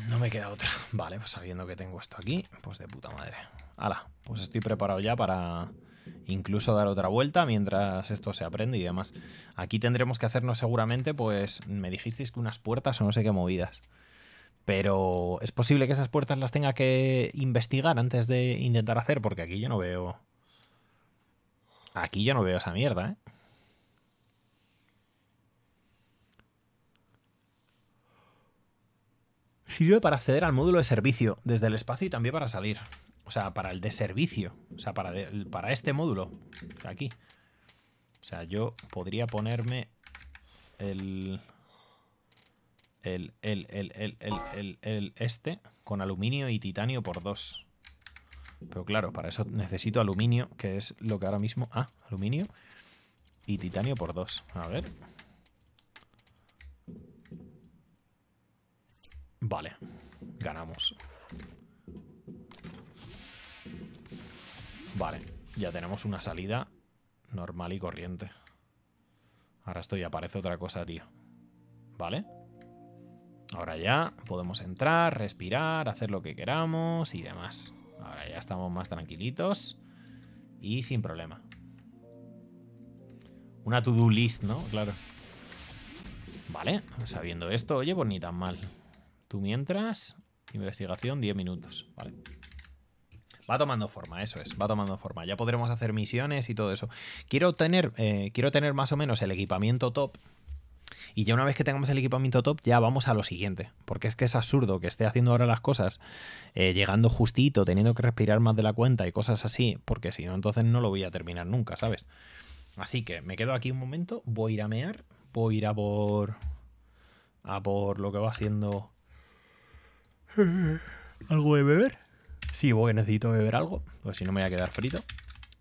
No me queda otra. Vale, pues sabiendo que tengo esto aquí, pues de puta madre. Hala, pues estoy preparado ya para incluso dar otra vuelta mientras esto se aprende y demás. Aquí tendremos que hacernos seguramente, pues me dijisteis que unas puertas o no sé qué movidas. Pero es posible que esas puertas las tenga que investigar antes de intentar hacer, porque aquí yo no veo... Aquí yo no veo esa mierda, ¿eh? Sirve para acceder al módulo de servicio desde el espacio y también para salir. O sea, para el de servicio. O sea, para, para este módulo. Aquí. O sea, yo podría ponerme el, el, el, el, el, el este con aluminio y titanio por dos. Pero claro, para eso necesito aluminio, que es lo que ahora mismo... Ah, aluminio y titanio por dos. A ver. Vale, ganamos. Vale, ya tenemos una salida normal y corriente. Ahora esto ya parece otra cosa, tío. ¿Vale? Ahora ya podemos entrar, respirar, hacer lo que queramos y demás. Ahora ya estamos más tranquilitos y sin problema. Una to-do list, ¿no? Claro. Vale, sabiendo esto, oye, pues ni tan mal. Tú mientras, investigación 10 minutos, vale. Va tomando forma, eso es, va tomando forma. Ya podremos hacer misiones y todo eso. Quiero tener, eh, quiero tener más o menos el equipamiento top y ya una vez que tengamos el equipamiento top, ya vamos a lo siguiente. Porque es que es absurdo que esté haciendo ahora las cosas, eh, llegando justito, teniendo que respirar más de la cuenta y cosas así, porque si no, entonces no lo voy a terminar nunca, ¿sabes? Así que me quedo aquí un momento, voy a ir a mear, voy a ir a por. a por lo que va haciendo. ¿Algo de beber? Sí, voy, necesito beber algo, pues si no me voy a quedar frito.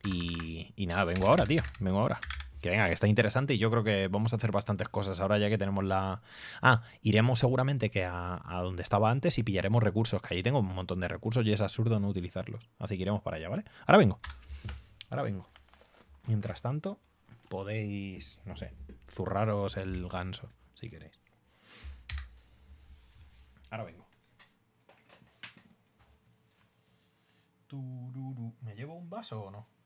Y, y nada, vengo ahora, tío, vengo ahora. Que venga, que está interesante y yo creo que vamos a hacer bastantes cosas ahora ya que tenemos la... Ah, iremos seguramente que a, donde estaba antes y pillaremos recursos, que allí tengo un montón de recursos y es absurdo no utilizarlos. Así que iremos para allá, ¿vale? Ahora vengo. Ahora vengo. Mientras tanto, podéis, no sé, zurraros el ganso, si queréis. Ahora vengo. ¿Me llevo un vaso o no?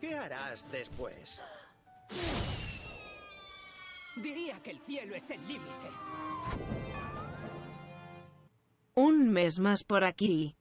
¿Qué harás después? Diría que el cielo es el límite. Un mes más por aquí.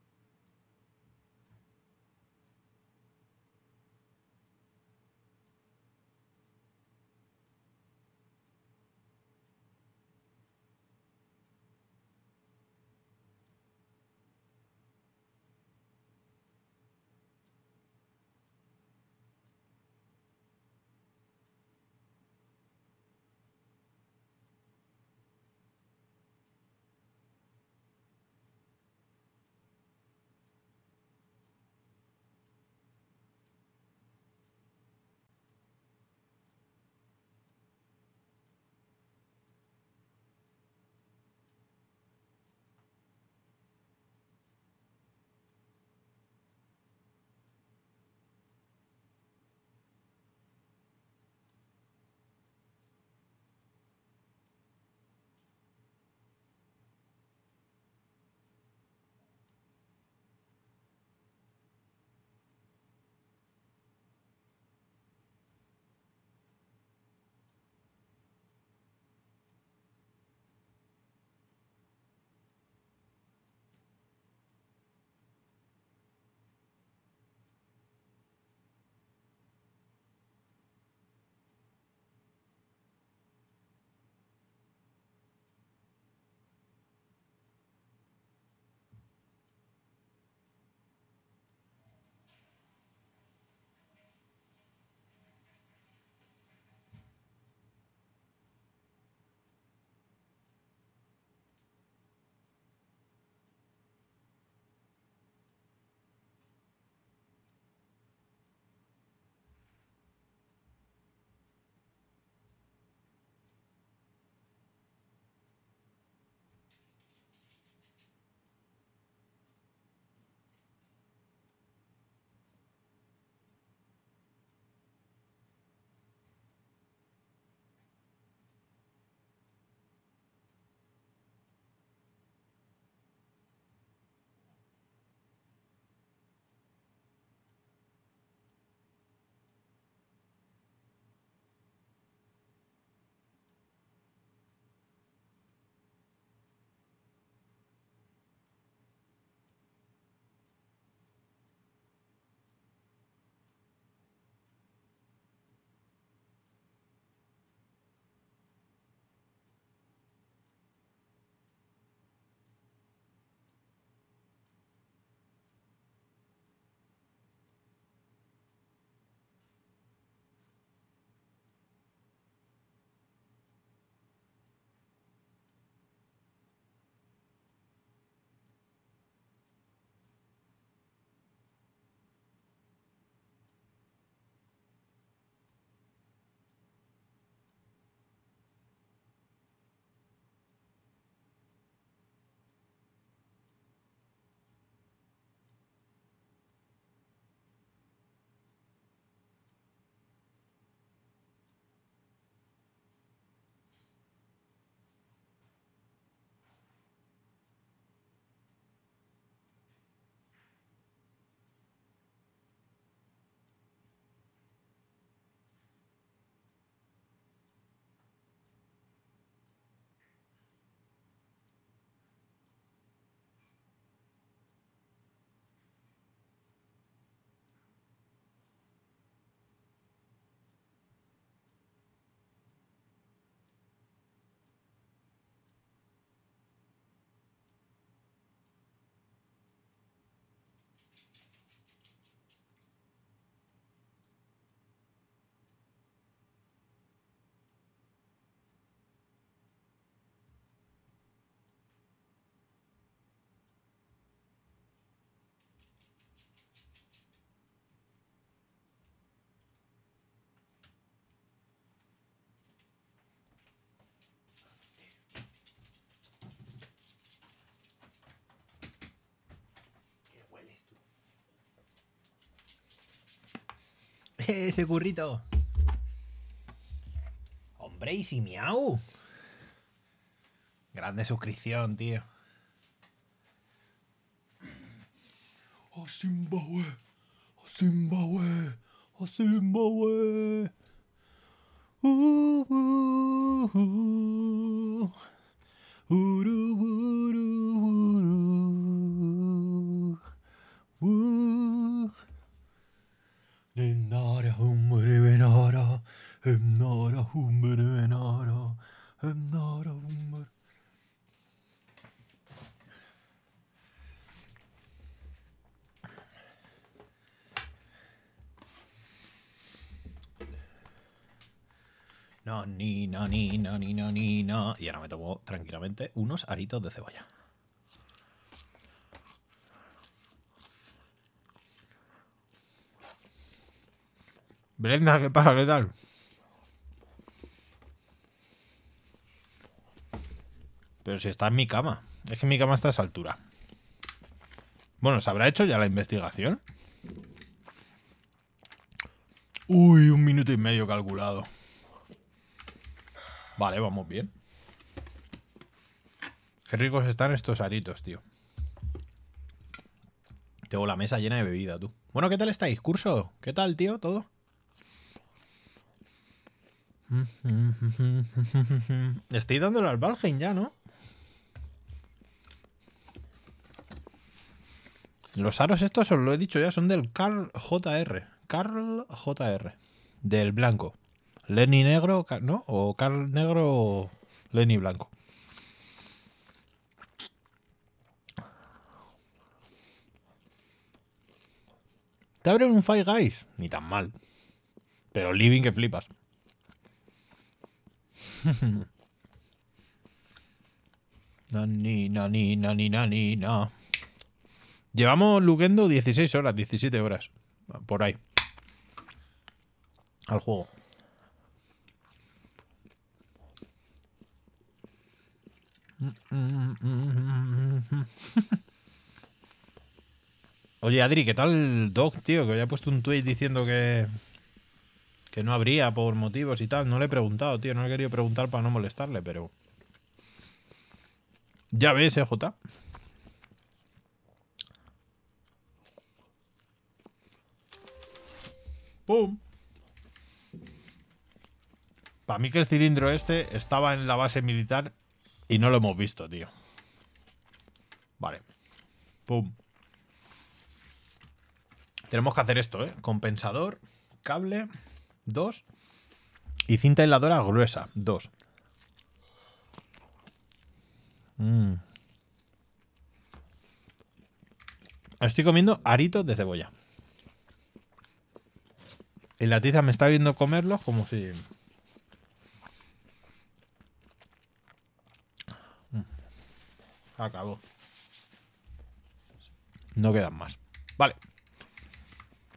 Ese currito. Hombre, y si miau. Grande suscripción, tío. A oh, Zimbabue, a oh, Zimbabue, a oh, Zimbabue. Uh, uh, uh. Uru, uru, uru. Em no, em em ni, no, ni, no, ni, no, ni, no. Y ahora me tomo tranquilamente unos aritos de cebolla. Brenda, ¿qué pasa? ¿Qué tal? Pero si está en mi cama. Es que mi cama está a esa altura. Bueno, ¿se habrá hecho ya la investigación? Uy, un minuto y medio calculado. Vale, vamos bien. Qué ricos están estos aritos, tío. Tengo la mesa llena de bebida, tú. Bueno, ¿qué tal estáis, curso? ¿Qué tal, tío? ¿Todo? Estoy dando al Valheim ya, ¿no? Los aros estos, os lo he dicho ya, son del Carl JR. Carl JR. Del blanco. Lenny negro, ¿no? O Carl negro o Lenny blanco. Te abren un Five Guys. Ni tan mal. Pero living que flipas. nani, nani, nani, nani, na. Llevamos Lugendo 16 horas, 17 horas. Por ahí. Al juego. Oye, Adri, ¿qué tal Doc, tío? Que había puesto un tweet diciendo que. Que no habría por motivos y tal. No le he preguntado, tío. No le he querido preguntar para no molestarle, pero. Ya ves, EJ. ¡Pum! Para mí que el cilindro este estaba en la base militar y no lo hemos visto, tío. Vale. ¡Pum! Tenemos que hacer esto, ¿eh? Compensador, cable, dos. Y cinta aisladora gruesa, dos. Mm. Estoy comiendo aritos de cebolla. Y la tiza me está viendo comerlos como si... Acabó. No quedan más. Vale.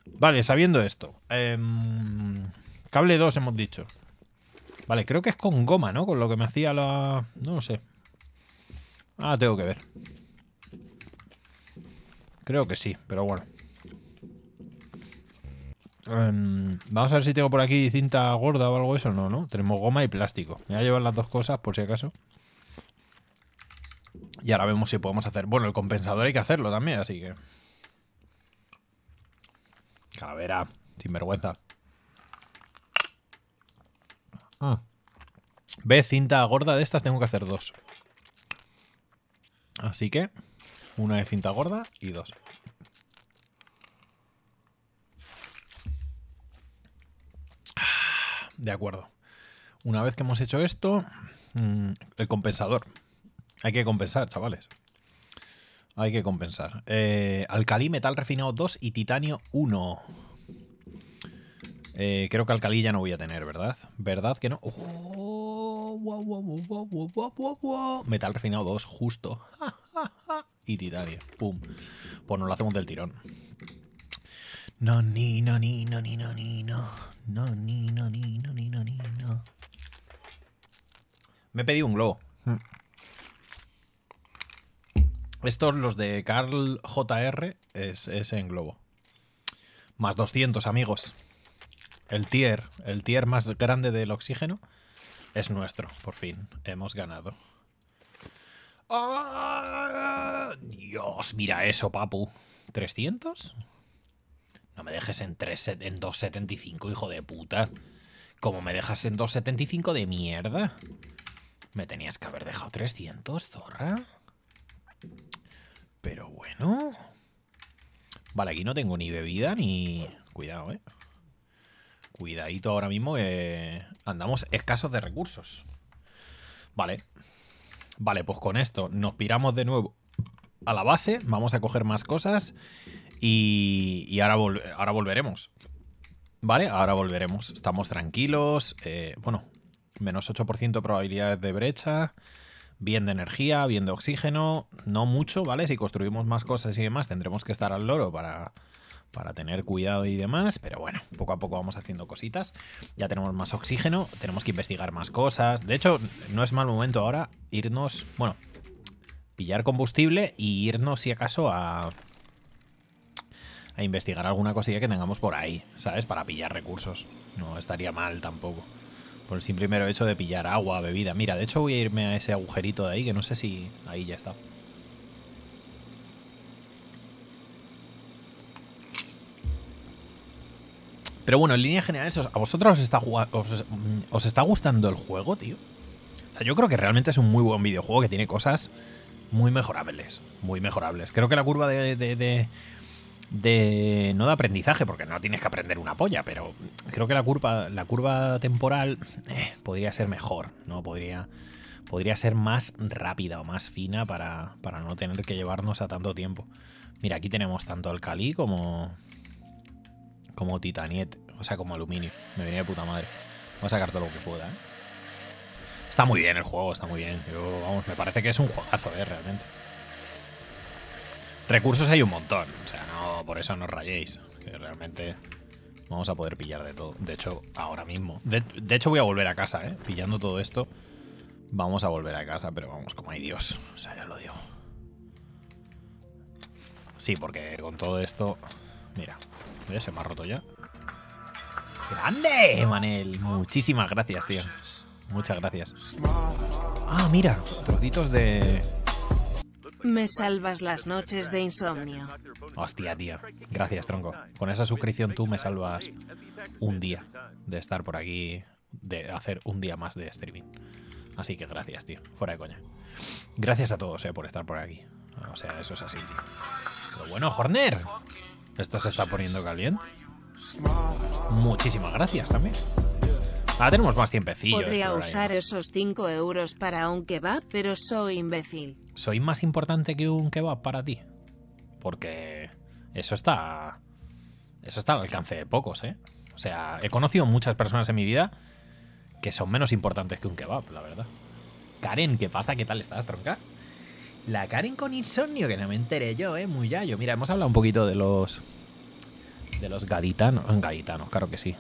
Vale, sabiendo esto. Em, cable 2 hemos dicho. Vale, creo que es con goma, ¿no? Con lo que me hacía la... No lo sé. Ah, tengo que ver. Creo que sí, pero bueno. Em, vamos a ver si tengo por aquí cinta gorda o algo eso. No, no. Tenemos goma y plástico. voy a llevar las dos cosas por si acaso. Y ahora vemos si podemos hacer... Bueno, el compensador hay que hacerlo también, así que... Calavera, sin vergüenza. Ah. Ve cinta gorda de estas, tengo que hacer dos. Así que, una de cinta gorda y dos. De acuerdo. Una vez que hemos hecho esto, mm, el compensador. Hay que compensar, chavales. Hay que compensar. Eh, alcalí, metal refinado 2 y titanio 1. Eh, creo que alcalí ya no voy a tener, ¿verdad? ¿Verdad que no? Oh, metal refinado 2, justo. y titanio. Pues nos lo hacemos del tirón. No, ni, no, ni, no, ni, no, ni, no. No, ni, no, ni, no, ni, no, ni, no. Me he pedido un globo. Mm. Estos, los de Carl JR, es, es, en globo. Más 200, amigos. El tier, el tier más grande del oxígeno es nuestro, por fin. Hemos ganado. Ah, Dios, mira eso, papu. ¿300? me dejes en, 3, en 2.75, hijo de puta. Como me dejas en 2.75 de mierda. Me tenías que haber dejado 300, zorra. Pero bueno. Vale, aquí no tengo ni bebida ni... Cuidado, eh. Cuidadito ahora mismo que andamos escasos de recursos. Vale. Vale, pues con esto nos piramos de nuevo a la base. Vamos a coger más cosas. Y, ahora, ahora volveremos. ¿Vale? Ahora volveremos. Estamos tranquilos. Eh, bueno, menos 8% probabilidades de brecha. Bien de energía, bien de oxígeno. No mucho, ¿vale? Si construimos más cosas y demás, tendremos que estar al loro para, para tener cuidado y demás, pero bueno, poco a poco vamos haciendo cositas. Ya tenemos más oxígeno, tenemos que investigar más cosas. De hecho, no es mal momento ahora irnos, bueno, pillar combustible y irnos si acaso a a investigar alguna cosilla que tengamos por ahí, ¿sabes? Para pillar recursos. No estaría mal tampoco. Por el simple mero hecho de pillar agua, bebida. Mira, de hecho voy a irme a ese agujerito de ahí, que no sé si ahí ya está. Pero bueno, en línea general, ¿a vosotros os está, os, mm, os está gustando el juego, tío? O sea, yo creo que realmente es un muy buen videojuego que tiene cosas muy mejorables. Muy mejorables. Creo que la curva de de no de aprendizaje, porque no tienes que aprender una polla, pero creo que la curva, la curva temporal eh, podría ser mejor, ¿no? Podría, podría ser más rápida o más fina para, para no tener que llevarnos a tanto tiempo. Mira, aquí tenemos tanto alcalí como, como titaniet, o sea, como aluminio. Me venía de puta madre. Vamos a sacar todo lo que pueda, ¿eh? Está muy bien el juego, está muy bien. Yo, vamos, me parece que es un juegazo, ¿eh? Realmente. Recursos hay un montón, o sea, no, por eso no os rayéis, que realmente vamos a poder pillar de todo. De hecho, ahora mismo. De, hecho, voy a volver a casa, ¿eh? Pillando todo esto, vamos a volver a casa, pero vamos, como hay Dios, o sea, ya lo digo. Sí, porque con todo esto... Mira, Se me ha roto ya. ¡Grande, Manel! Muchísimas gracias, tío. Muchas gracias. Ah, mira, trocitos de... Me salvas las noches de insomnio. Hostia, tío. Gracias, tronco. Con esa suscripción tú me salvas un día de estar por aquí, de hacer un día más de streaming. Así que gracias, tío. Fuera de coña. Gracias a todos, eh, por estar por aquí. O sea, eso es así, tío. Pero bueno, Horner. Esto se está poniendo caliente. Muchísimas gracias también. Ah, tenemos más tiempecillos. Podría usar esos 5 euros para un kebab, pero soy imbécil. Soy más importante que un kebab para ti. Porque eso está... Eso está al alcance de pocos, ¿eh? O sea, he conocido muchas personas en mi vida que son menos importantes que un kebab, la verdad. Karen, ¿qué pasa? ¿Qué tal estás, tronca? La Karen con insomnio, que no me enteré yo, ¿eh? Muy yo. Mira, hemos hablado un poquito de los... De los gaditanos. Gaditanos, claro que sí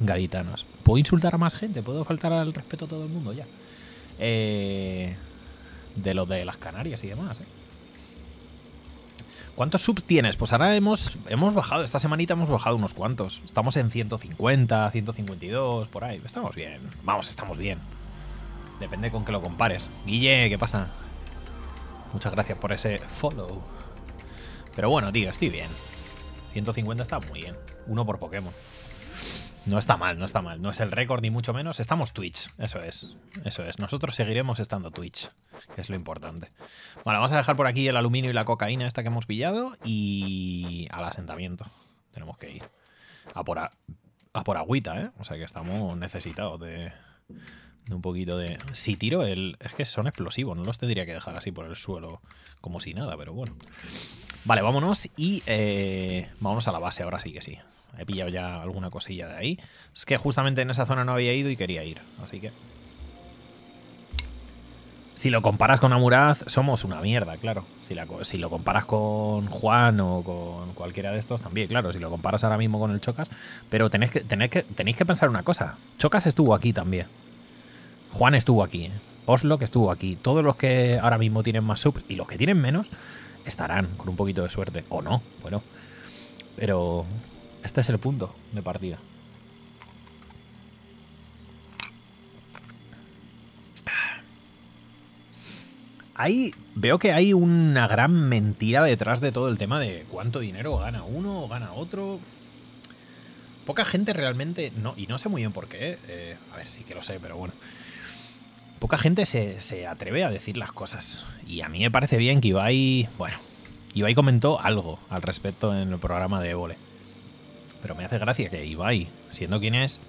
gaditanos. ¿Puedo insultar a más gente? ¿Puedo faltar al respeto a todo el mundo ya? Eh, de lo de las Canarias y demás, ¿eh? ¿Cuántos subs tienes? Pues ahora hemos, hemos bajado, esta semanita hemos bajado unos cuantos. Estamos en 150, 152, por ahí. Estamos bien. Vamos, estamos bien. Depende con que lo compares. Guille, ¿qué pasa? Muchas gracias por ese follow. Pero bueno, tío, estoy bien. 150 está muy bien. Uno por Pokémon. No está mal, no está mal. No es el récord ni mucho menos. Estamos Twitch, eso es. Eso es. Nosotros seguiremos estando Twitch, que es lo importante. Bueno, vamos a dejar por aquí el aluminio y la cocaína esta que hemos pillado y al asentamiento. Tenemos que ir. A por, a, por agüita, ¿eh? O sea que estamos necesitados de, un poquito de... Si tiro el... Es que son explosivos, no los tendría que dejar así por el suelo como si nada, pero bueno. Vale, vámonos y eh, vámonos a la base ahora sí que sí he pillado ya alguna cosilla de ahí. Es que justamente en esa zona no había ido y quería ir, así que... Si lo comparas con Amuraz, somos una mierda, claro. Si, lo comparas con Juan o con cualquiera de estos, también, claro. Si lo comparas ahora mismo con el Chocas. Pero tenéis que, que, tenéis que pensar una cosa. Chocas estuvo aquí también. Juan estuvo aquí. ¿eh? Oslo que estuvo aquí. Todos los que ahora mismo tienen más subs y los que tienen menos, estarán con un poquito de suerte. O no, bueno. Pero este es el punto de partida. Ahí veo que hay una gran mentira detrás de todo el tema de cuánto dinero gana uno o gana otro. Poca gente realmente, no, y no sé muy bien por qué, eh, a ver, sí que lo sé, pero bueno. Poca gente se, se, atreve a decir las cosas. Y a mí me parece bien que Ibai, bueno, Ibai comentó algo al respecto en el programa de Évole. Pero me hace gracia que Ibai, siendo quien es,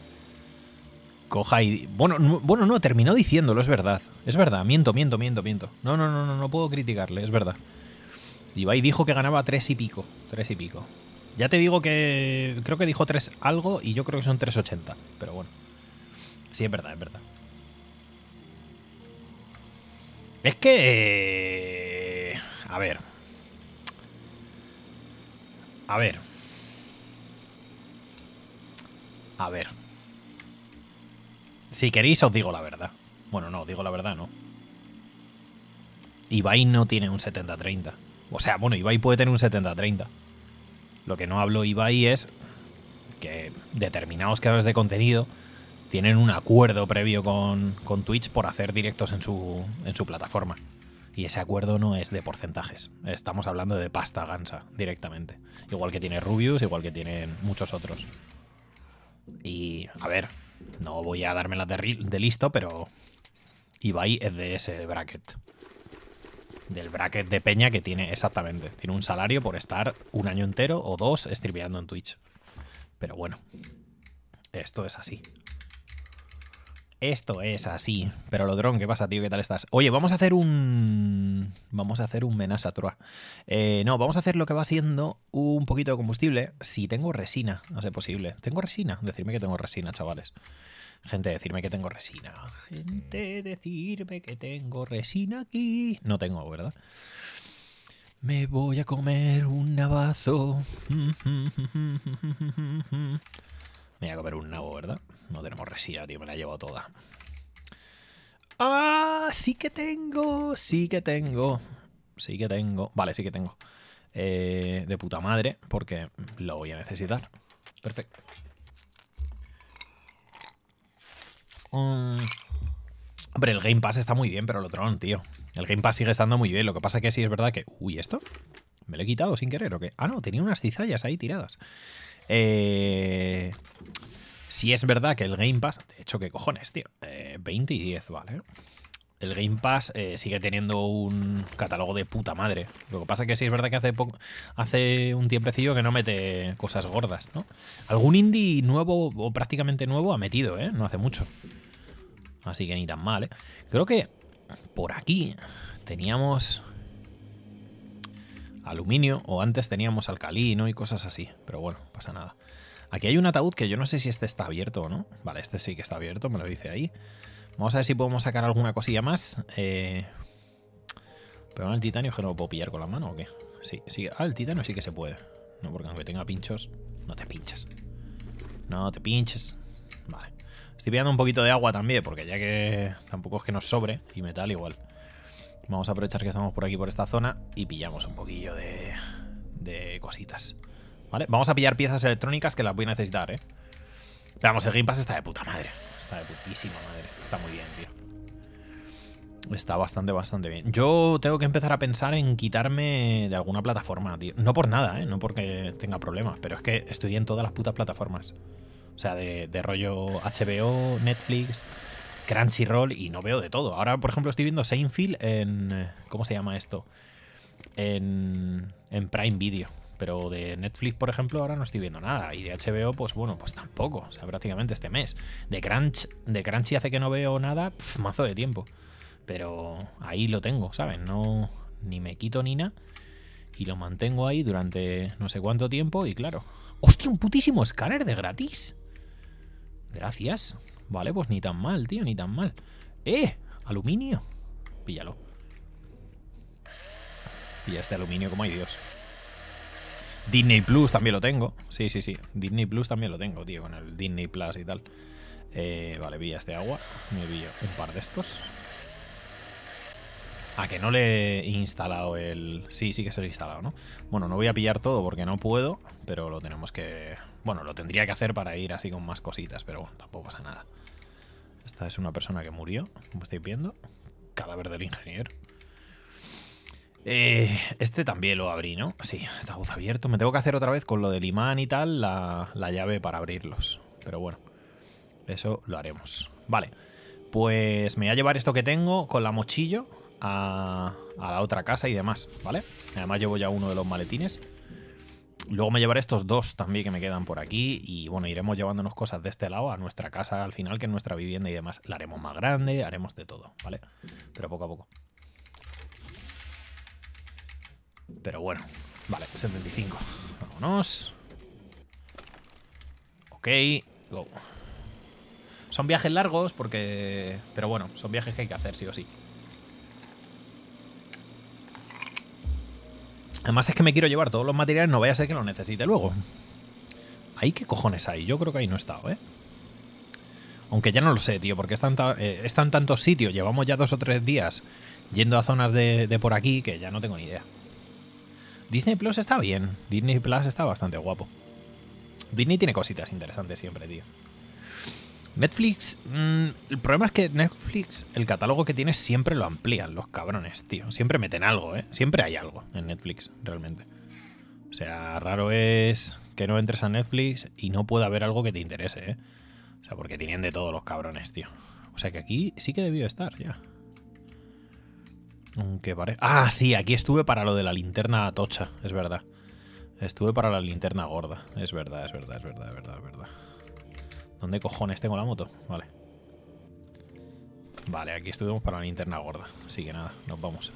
coja y... Bueno, no, bueno, no, terminó diciéndolo, es verdad. Es verdad, miento, miento, miento, miento. No, no, no, no, no puedo criticarle, es verdad. Ibai dijo que ganaba tres y pico, tres y pico. Ya te digo que creo que dijo tres algo y yo creo que son 3.80, pero bueno. Sí, es verdad, es verdad. Es que... Eh, a ver. A ver. A ver. Si queréis os digo la verdad. Bueno, no, digo la verdad, no. Ibai no tiene un 70-30. O sea, bueno, Ibai puede tener un 70-30. Lo que no hablo Ibai es que determinados creadores de contenido tienen un acuerdo previo con, Twitch por hacer directos en su, en su plataforma. Y ese acuerdo no es de porcentajes. Estamos hablando de pasta gansa directamente. Igual que tiene Rubius, igual que tienen muchos otros. Y, a ver, no voy a darme de, de listo, pero Ibai es de ese bracket. Del bracket de Peña que tiene, exactamente. Tiene un salario por estar un año entero o dos streameando en Twitch. Pero bueno, esto es así. Esto es así. Pero Lodrón, ¿qué pasa, tío? ¿Qué tal estás? Oye, vamos a hacer un. Vamos a hacer un menaza, eh, no, vamos a hacer lo que va siendo un poquito de combustible. Si tengo resina, no sé posible. ¿Tengo resina? Decirme que tengo resina, chavales. Gente, decirme que tengo resina. Gente, decirme que tengo resina aquí. No tengo, ¿verdad? Me voy a comer un navazo. Me voy a comer un nabo, ¿verdad? No tenemos resina, tío, me la llevo toda. ¡Ah! Sí que tengo, sí que tengo. Sí que tengo. Vale, sí que tengo. Eh, de puta madre, porque lo voy a necesitar. Perfecto. Mm. hombre, el Game Pass está muy bien, pero el otro tío. El Game Pass sigue estando muy bien. Lo que pasa es que sí es verdad que... Uy, ¿esto? ¿Me lo he quitado sin querer o qué? Ah, no, tenía unas cizallas ahí tiradas. Eh, si es verdad que el Game Pass, de hecho, ¿qué cojones, tío? 20 eh, y 10, vale. El Game Pass eh, sigue teniendo un catálogo de puta madre. Lo que pasa es que sí es verdad que hace, hace un tiempecillo que no mete cosas gordas, ¿no? Algún indie nuevo o prácticamente nuevo ha metido, ¿eh? No hace mucho. Así que ni tan mal, ¿eh? Creo que por aquí teníamos aluminio o antes teníamos alcalino y cosas así, pero bueno, pasa nada. Aquí hay un ataúd que yo no sé si este está abierto o no. Vale, este sí que está abierto, me lo dice ahí. Vamos a ver si podemos sacar alguna cosilla más. Eh, pero el titanio que no lo puedo pillar con la mano o qué. Sí, sí. Ah, el titanio sí que se puede. No, porque aunque tenga pinchos, no te pinches. No te pinches. Vale. Estoy pillando un poquito de agua también, porque ya que tampoco es que nos sobre. Y metal igual. Vamos a aprovechar que estamos por aquí, por esta zona, y pillamos un poquillo de, de cositas. ¿Vale? Vamos a pillar piezas electrónicas que las voy a necesitar, ¿eh? vamos, el Game Pass está de puta madre. Está de putísima madre. Está muy bien, tío. Está bastante, bastante bien. Yo tengo que empezar a pensar en quitarme de alguna plataforma, tío. No por nada, ¿eh? No porque tenga problemas, pero es que estoy en todas las putas plataformas. O sea, de rollo HBO, Netflix, Crunchyroll y no veo de todo. Ahora, por ejemplo, estoy viendo Seinfeld en. Eh, ¿Cómo se llama esto? En, en Prime Video. Pero de Netflix, por ejemplo, ahora no estoy viendo nada. Y de HBO, pues bueno, pues tampoco. O sea, prácticamente este mes. De Crunch, de Crunchy hace que no veo nada, mazo de tiempo. Pero ahí lo tengo, ¿saben? No, ni me quito ni nada. Y lo mantengo ahí durante no sé cuánto tiempo y claro. ¡Hostia, un putísimo escáner de gratis! Gracias. Vale, pues ni tan mal, tío, ni tan mal. ¡Eh! Aluminio. Píllalo. Pilla este aluminio como hay Dios. Disney Plus también lo tengo. Sí, sí, sí. Disney Plus también lo tengo, tío, con el Disney Plus y tal. Eh, vale, pilla este agua. Me pillo un par de estos. A ah, que no le he instalado el... Sí, sí que se lo he instalado, ¿no? Bueno, no voy a pillar todo porque no puedo, pero lo tenemos que bueno, lo tendría que hacer para ir así con más cositas, pero bueno, tampoco pasa nada. Esta es una persona que murió, como estáis viendo. Cadáver del ingeniero. Eh, este también lo abrí, ¿no? Sí, está abierto. Me tengo que hacer otra vez con lo del imán y tal la, llave para abrirlos. Pero bueno, eso lo haremos. Vale, pues me voy a llevar esto que tengo con la mochillo a, a la otra casa y demás, ¿vale? Además llevo ya uno de los maletines. Luego me llevaré estos dos también que me quedan por aquí y bueno, iremos llevándonos cosas de este lado a nuestra casa al final, que es nuestra vivienda y demás. La haremos más grande, haremos de todo, ¿vale? Pero poco a poco. Pero bueno, vale, 75. Vámonos. Ok, go. Son viajes largos porque... Pero bueno, son viajes que hay que hacer sí o sí. Además es que me quiero llevar todos los materiales, no vaya a ser que lo necesite luego. ¿Ahí qué cojones hay? Yo creo que ahí no he estado, ¿eh? Aunque ya no lo sé, tío, porque están, eh, están tantos sitios. Llevamos ya dos o tres días yendo a zonas de, de por aquí que ya no tengo ni idea. Disney Plus está bien. Disney Plus está bastante guapo. Disney tiene cositas interesantes siempre, tío. Netflix, mm, el problema es que Netflix, el catálogo que tiene siempre lo amplían los cabrones, tío. Siempre meten algo, ¿eh? Siempre hay algo en Netflix, realmente. O sea, raro es que no entres a Netflix y no pueda haber algo que te interese, ¿eh? O sea, porque tienen de todos los cabrones, tío. O sea que aquí sí que debió estar, ya. Aunque parece... Ah, sí, aquí estuve para lo de la linterna tocha, es verdad. Estuve para la linterna gorda, es verdad, es verdad, es verdad, es verdad, es verdad. ¿Dónde cojones tengo la moto? Vale. Vale, aquí estuvimos para la linterna gorda. Así que nada, nos vamos.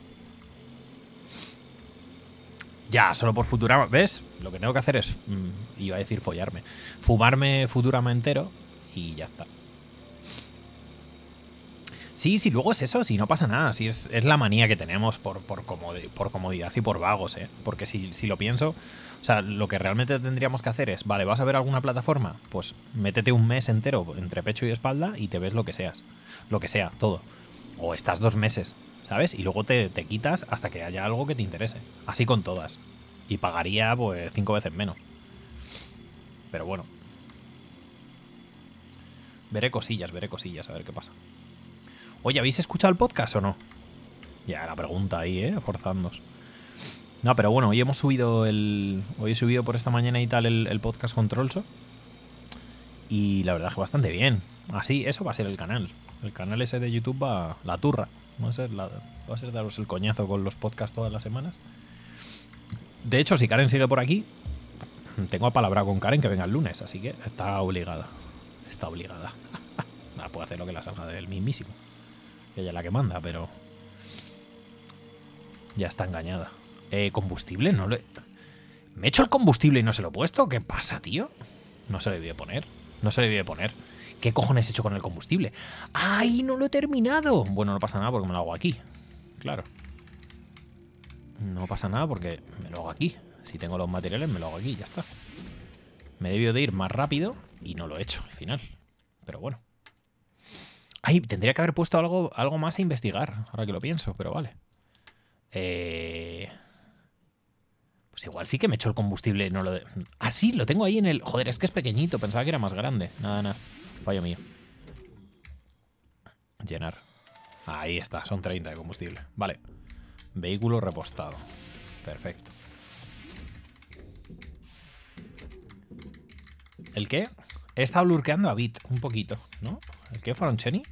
Ya, solo por Futurama. ¿Ves? Lo que tengo que hacer es. Mm, iba a decir follarme. Fumarme Futurama entero y ya está. Sí, sí, luego es eso, si sí, no pasa nada, si es, la manía que tenemos por, por comodidad y por vagos, ¿eh? Porque si, lo pienso, o sea, lo que realmente tendríamos que hacer es, vale, vas a ver alguna plataforma, pues métete un mes entero entre pecho y espalda y te ves lo que seas, lo que sea, todo. O estás dos meses, ¿sabes? Y luego te, te quitas hasta que haya algo que te interese. Así con todas. Y pagaría, pues, cinco veces menos. Pero bueno. Veré cosillas, veré cosillas, a ver qué pasa. Oye, ¿habéis escuchado el podcast o no? Ya la pregunta ahí, ¿eh? Forzándos. No, pero bueno, hoy hemos subido el. Hoy he subido por esta mañana y tal el, podcast controlso. Y la verdad es que bastante bien. Así, eso va a ser el canal. El canal ese de YouTube va. La turra. Va a ser, la, va a ser daros el coñazo con los podcasts todas las semanas. De hecho, si Karen sigue por aquí, tengo a palabra con Karen que venga el lunes, así que está obligada. Está obligada. Nada, puede hacer lo que la salga del mismísimo ella es la que manda, pero ya está engañada. Eh, combustible, no le... ¿Me he hecho el combustible y no se lo he puesto? ¿Qué pasa, tío? No se le debió poner. No se le debe poner. ¿Qué cojones he hecho con el combustible? ¡Ay, no lo he terminado! Bueno, no pasa nada porque me lo hago aquí. Claro. No pasa nada porque me lo hago aquí. Si tengo los materiales, me lo hago aquí, ya está. Me debió de ir más rápido y no lo he hecho al final. Pero bueno. Ay, tendría que haber puesto algo, algo más a investigar, ahora que lo pienso, pero vale. Eh, pues igual sí que me echo el combustible, no lo de... Ah, sí, lo tengo ahí en el... Joder, es que es pequeñito, pensaba que era más grande. Nada, nada, fallo mío. Llenar. Ahí está, son 30 de combustible. Vale. Vehículo repostado. Perfecto. ¿El qué? He estado lurqueando a Bit un poquito, ¿no? ¿El qué? ¿Faroncheni?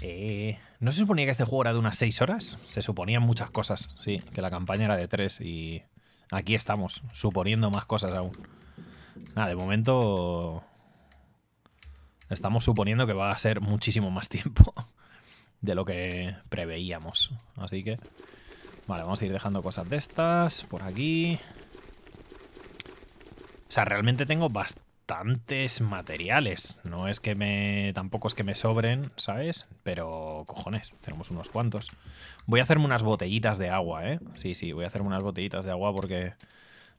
Eh, ¿No se suponía que este juego era de unas 6 horas? Se suponían muchas cosas, sí, que la campaña era de 3 y aquí estamos, suponiendo más cosas aún. Nada, de momento estamos suponiendo que va a ser muchísimo más tiempo de lo que preveíamos. Así que, vale, vamos a ir dejando cosas de estas por aquí. O sea, realmente tengo bastante bastantes materiales. No es que me. tampoco es que me sobren, ¿sabes? Pero cojones, tenemos unos cuantos. Voy a hacerme unas botellitas de agua, ¿eh? Sí, sí, voy a hacerme unas botellitas de agua porque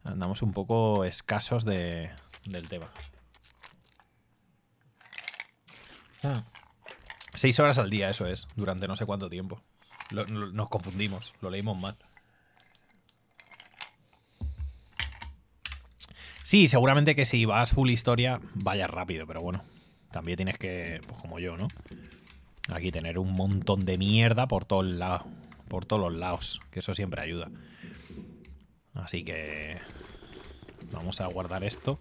andamos un poco escasos de, del tema. Ah. Seis horas al día, eso es, durante no sé cuánto tiempo. nos confundimos, lo leímos mal. Sí, seguramente que si vas full historia, vayas rápido, pero bueno, también tienes que, pues como yo, ¿no? Aquí tener un montón de mierda por todos lados, por todos los lados, que eso siempre ayuda. Así que vamos a guardar esto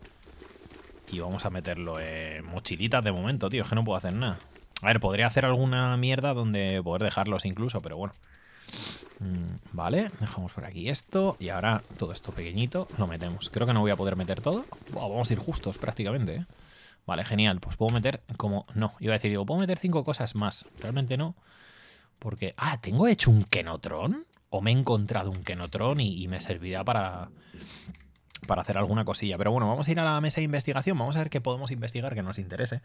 y vamos a meterlo en mochilitas de momento, tío, es que no puedo hacer nada. A ver, podría hacer alguna mierda donde poder dejarlos incluso, pero bueno. Mm, vale, dejamos por aquí esto y ahora todo esto pequeñito lo metemos. Creo que no voy a poder meter todo. vamos a ir justos prácticamente. ¿eh? Vale, genial. Pues puedo meter como... No, iba a decir, digo, puedo meter cinco cosas más. Realmente no. Porque... Ah, ¿tengo hecho un Kenotron? ¿O me he encontrado un Kenotron y, y me servirá para... Para hacer alguna cosilla. Pero bueno, vamos a ir a la mesa de investigación. Vamos a ver qué podemos investigar que nos interese.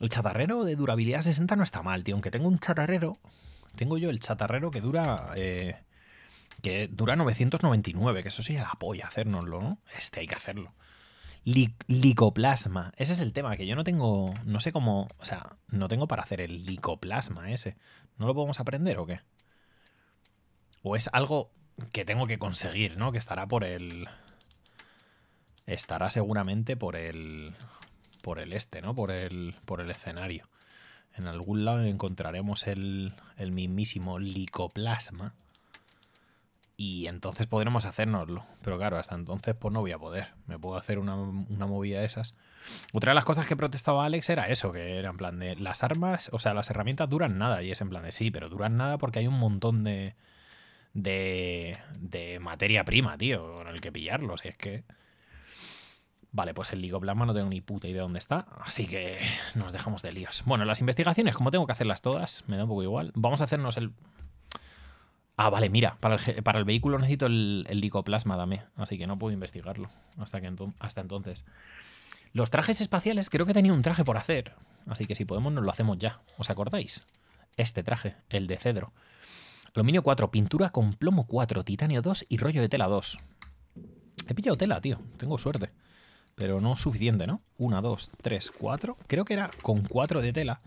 El chatarrero de durabilidad 60 no está mal, tío. Aunque tengo un chatarrero tengo yo el chatarrero que dura. Eh, que dura 999, que eso sí, apoya hacérnoslo, ¿no? Este hay que hacerlo. licoplasma. Ese es el tema, que yo no tengo. No sé cómo. O sea, no tengo para hacer el licoplasma ese. ¿No lo podemos aprender o qué? O es algo que tengo que conseguir, ¿no? Que estará por el. Estará seguramente por el. Por el este, ¿no? Por el. Por el escenario en algún lado encontraremos el, el mismísimo licoplasma y entonces podremos hacérnoslo. Pero claro, hasta entonces pues no voy a poder. Me puedo hacer una, movida de esas. Otra de las cosas que protestaba Alex era eso, que era en plan de las armas, o sea, las herramientas duran nada. Y es en plan de sí, pero duran nada porque hay un montón de, de, de materia prima, tío, con el que pillarlos. Y es que Vale, pues el licoplasma no tengo ni puta idea de dónde está, así que nos dejamos de líos. Bueno, las investigaciones, como tengo que hacerlas todas, me da un poco igual. Vamos a hacernos el... Ah, vale, mira, para el, vehículo necesito el, el licoplasma, dame, así que no puedo investigarlo hasta, que hasta entonces. Los trajes espaciales, creo que tenía un traje por hacer, así que si podemos nos lo hacemos ya, ¿os acordáis? Este traje, el de cedro. Aluminio 4, pintura con plomo 4, titanio 2 y rollo de tela 2. He pillado tela, tío, tengo suerte pero no suficiente, ¿no? Una, dos, tres, cuatro. Creo que era con cuatro de tela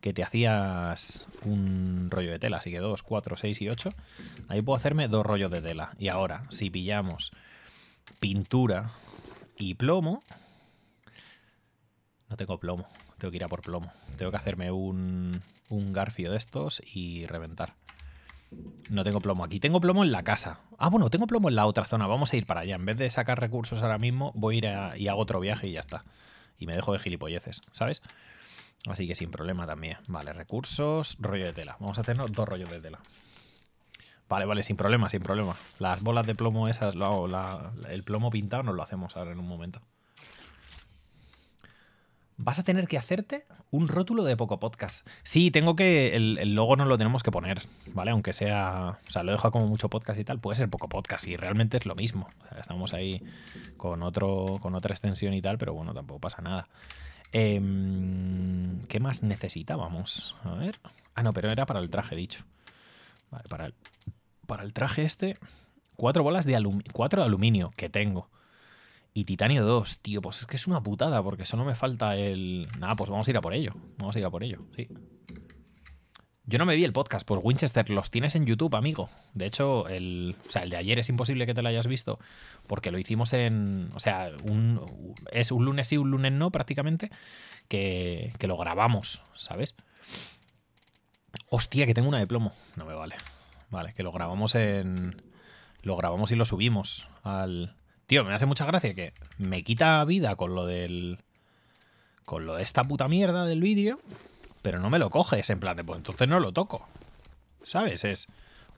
que te hacías un rollo de tela, así que dos, cuatro, seis y ocho. Ahí puedo hacerme dos rollos de tela. Y ahora, si pillamos pintura y plomo... No tengo plomo, tengo que ir a por plomo. Tengo que hacerme un, un garfio de estos y reventar. No tengo plomo aquí, tengo plomo en la casa. Ah, bueno, tengo plomo en la otra zona, vamos a ir para allá. En vez de sacar recursos ahora mismo, voy a ir y hago otro viaje y ya está. Y me dejo de gilipolleces, ¿sabes? Así que sin problema también. Vale, recursos, rollo de tela. Vamos a hacernos dos rollos de tela. Vale, vale, sin problema, sin problema. Las bolas de plomo esas, el plomo pintado nos lo hacemos ahora en un momento vas a tener que hacerte un rótulo de Poco Podcast. Sí, tengo que. El, logo no lo tenemos que poner, ¿vale? Aunque sea. O sea, lo dejo como mucho podcast y tal. Puede ser Poco Podcast y realmente es lo mismo. O sea, estamos ahí con, otro, con otra extensión y tal, pero bueno, tampoco pasa nada. Em, ¿Qué más necesitábamos? A ver. Ah, no, pero era para el traje, dicho. Vale, para el, para el traje este. Cuatro bolas de, aluminio. cuatro de aluminio que tengo. Y Titanio 2, tío, pues es que es una putada, porque solo me falta el. Nada, pues vamos a ir a por ello. Vamos a ir a por ello, sí. Yo no me vi el podcast, por pues Winchester, los tienes en YouTube, amigo. De hecho, el, o sea, el de ayer es imposible que te lo hayas visto, porque lo hicimos en. O sea, un, es un lunes sí, un lunes no, prácticamente, que, que lo grabamos, ¿sabes? Hostia, que tengo una de plomo. No me vale. Vale, que lo grabamos en. Lo grabamos y lo subimos al Tío, me hace mucha gracia que me quita vida con lo del. Con lo de esta puta mierda del vidrio. Pero no me lo coges en plan de, pues entonces no lo toco. ¿Sabes? Es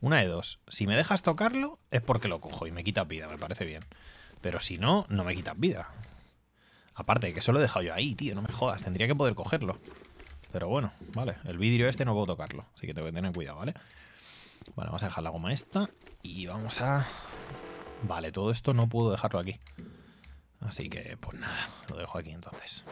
una de dos. Si me dejas tocarlo, es porque lo cojo y me quitas vida, me parece bien. Pero si no, no me quitas vida. Aparte, que eso lo he dejado yo ahí, tío, no me jodas, tendría que poder cogerlo. Pero bueno, vale, el vidrio este no puedo tocarlo, así que tengo que tener cuidado, ¿vale? Vale, vamos a dejar la goma esta y vamos a Vale, todo esto no puedo dejarlo aquí. Así que, pues nada, lo dejo aquí entonces.